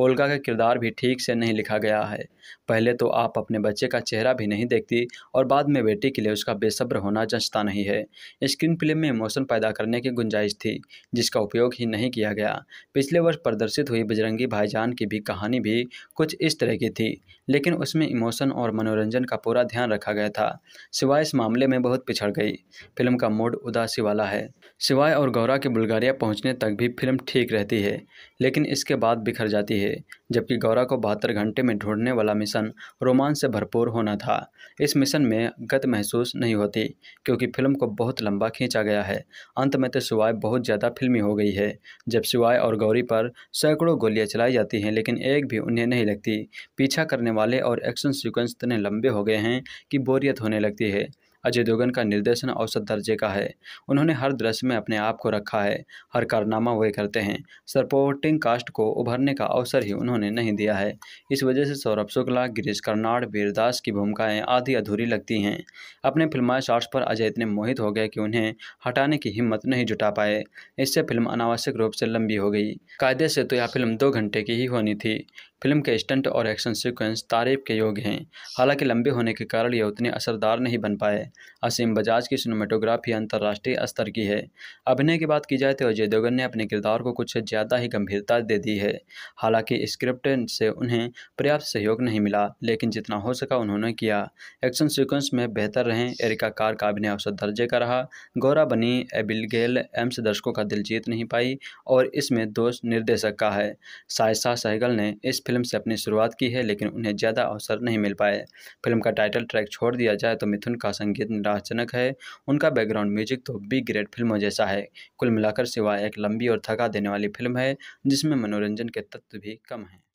S1: ओल्गा का किरदार भी ठीक से नहीं लिखा गया है पहले तो आप अपने बच्चे का चेहरा भी नहीं देखती और बाद में बेटी के लिए उसका बेसब्र होना जंचता नहीं है स्क्रीन प्ले में इमोशन पैदा करने की गुंजाइश थी जिसका उपयोग ही नहीं किया गया पिछले वर्ष प्रदर्शित हुई बजरंगी भाईजान की भी कहानी भी कुछ इस तरह की थी लेकिन उसमें इमोशन और मनोरंजन का पूरा ध्यान रखा गया था सिवाय इस मामले में बहुत पिछड़ गई फिल्म का मूड उदासी वाला है सिवाय और गौरा के बुल्गारिया पहुंचने तक भी फिल्म ठीक रहती है लेकिन इसके बाद बिखर जाती है जबकि गौरा को बहत्तर घंटे में ढूंढने वाला मिशन रोमांच से भरपूर होना था इस मिशन में गत महसूस नहीं होती क्योंकि फिल्म को बहुत लंबा खींचा गया है अंत में तो सिवाय बहुत ज़्यादा फिल्मी हो गई है जब सिवाय और गौरी पर सैकड़ों गोलियाँ चलाई जाती हैं लेकिन एक भी उन्हें नहीं लगती पीछा करने वाले और एक्शन सीक्वेंस इतने लंबे हो गए हैं कि बोरियत होने लगती है अजय देवगन का निर्देशन औसत दर्जे का है उन्होंने हर दृश्य में अपने आप को रखा है हर कारनामा वे करते हैं सपोर्टिंग कास्ट को उभरने का अवसर ही उन्होंने नहीं दिया है इस वजह से सौरभ शुक्ला गिरीश कर्नाड वीरदास की भूमिकाएं आधी अधूरी लगती हैं अपने फिल्माए शॉर्ट्स पर अजय इतने मोहित हो गए कि उन्हें हटाने की हिम्मत नहीं जुटा पाए इससे फिल्म अनावश्यक रूप से लंबी हो गई कायदे से तो यह फिल्म दो घंटे की ही होनी थी फिल्म के स्टंट और एक्शन सीक्वेंस तारीफ के योग हैं हालांकि लंबे होने के कारण यह उतने असरदार नहीं बन पाए असीम बजाज की सिनेमाटोग्राफी अंतर्राष्ट्रीय स्तर की है अभिनय की बात की जाए तो अजय देवगन ने अपने किरदार को कुछ ज़्यादा ही गंभीरता दे दी है हालांकि स्क्रिप्ट से उन्हें पर्याप्त सहयोग नहीं मिला लेकिन जितना हो सका उन्होंने किया एक्शन सिक्वेंस में बेहतर रहें एरिका कार का अभिनय औसत दर्जे का रहा गौरा बनी एबिलगेल एम्स दर्शकों का दिल जीत नहीं पाई और इसमें दोष निर्देशक का है सायसा सहगल ने इस फिल्म से अपनी शुरुआत की है लेकिन उन्हें ज़्यादा अवसर नहीं मिल पाए फिल्म का टाइटल ट्रैक छोड़ दिया जाए तो मिथुन का संगीत निराशजनक है उनका बैकग्राउंड म्यूजिक तो बी ग्रेड फिल्मों जैसा है कुल मिलाकर सिवाय एक लंबी और थका देने वाली फिल्म है जिसमें मनोरंजन के तत्व भी कम हैं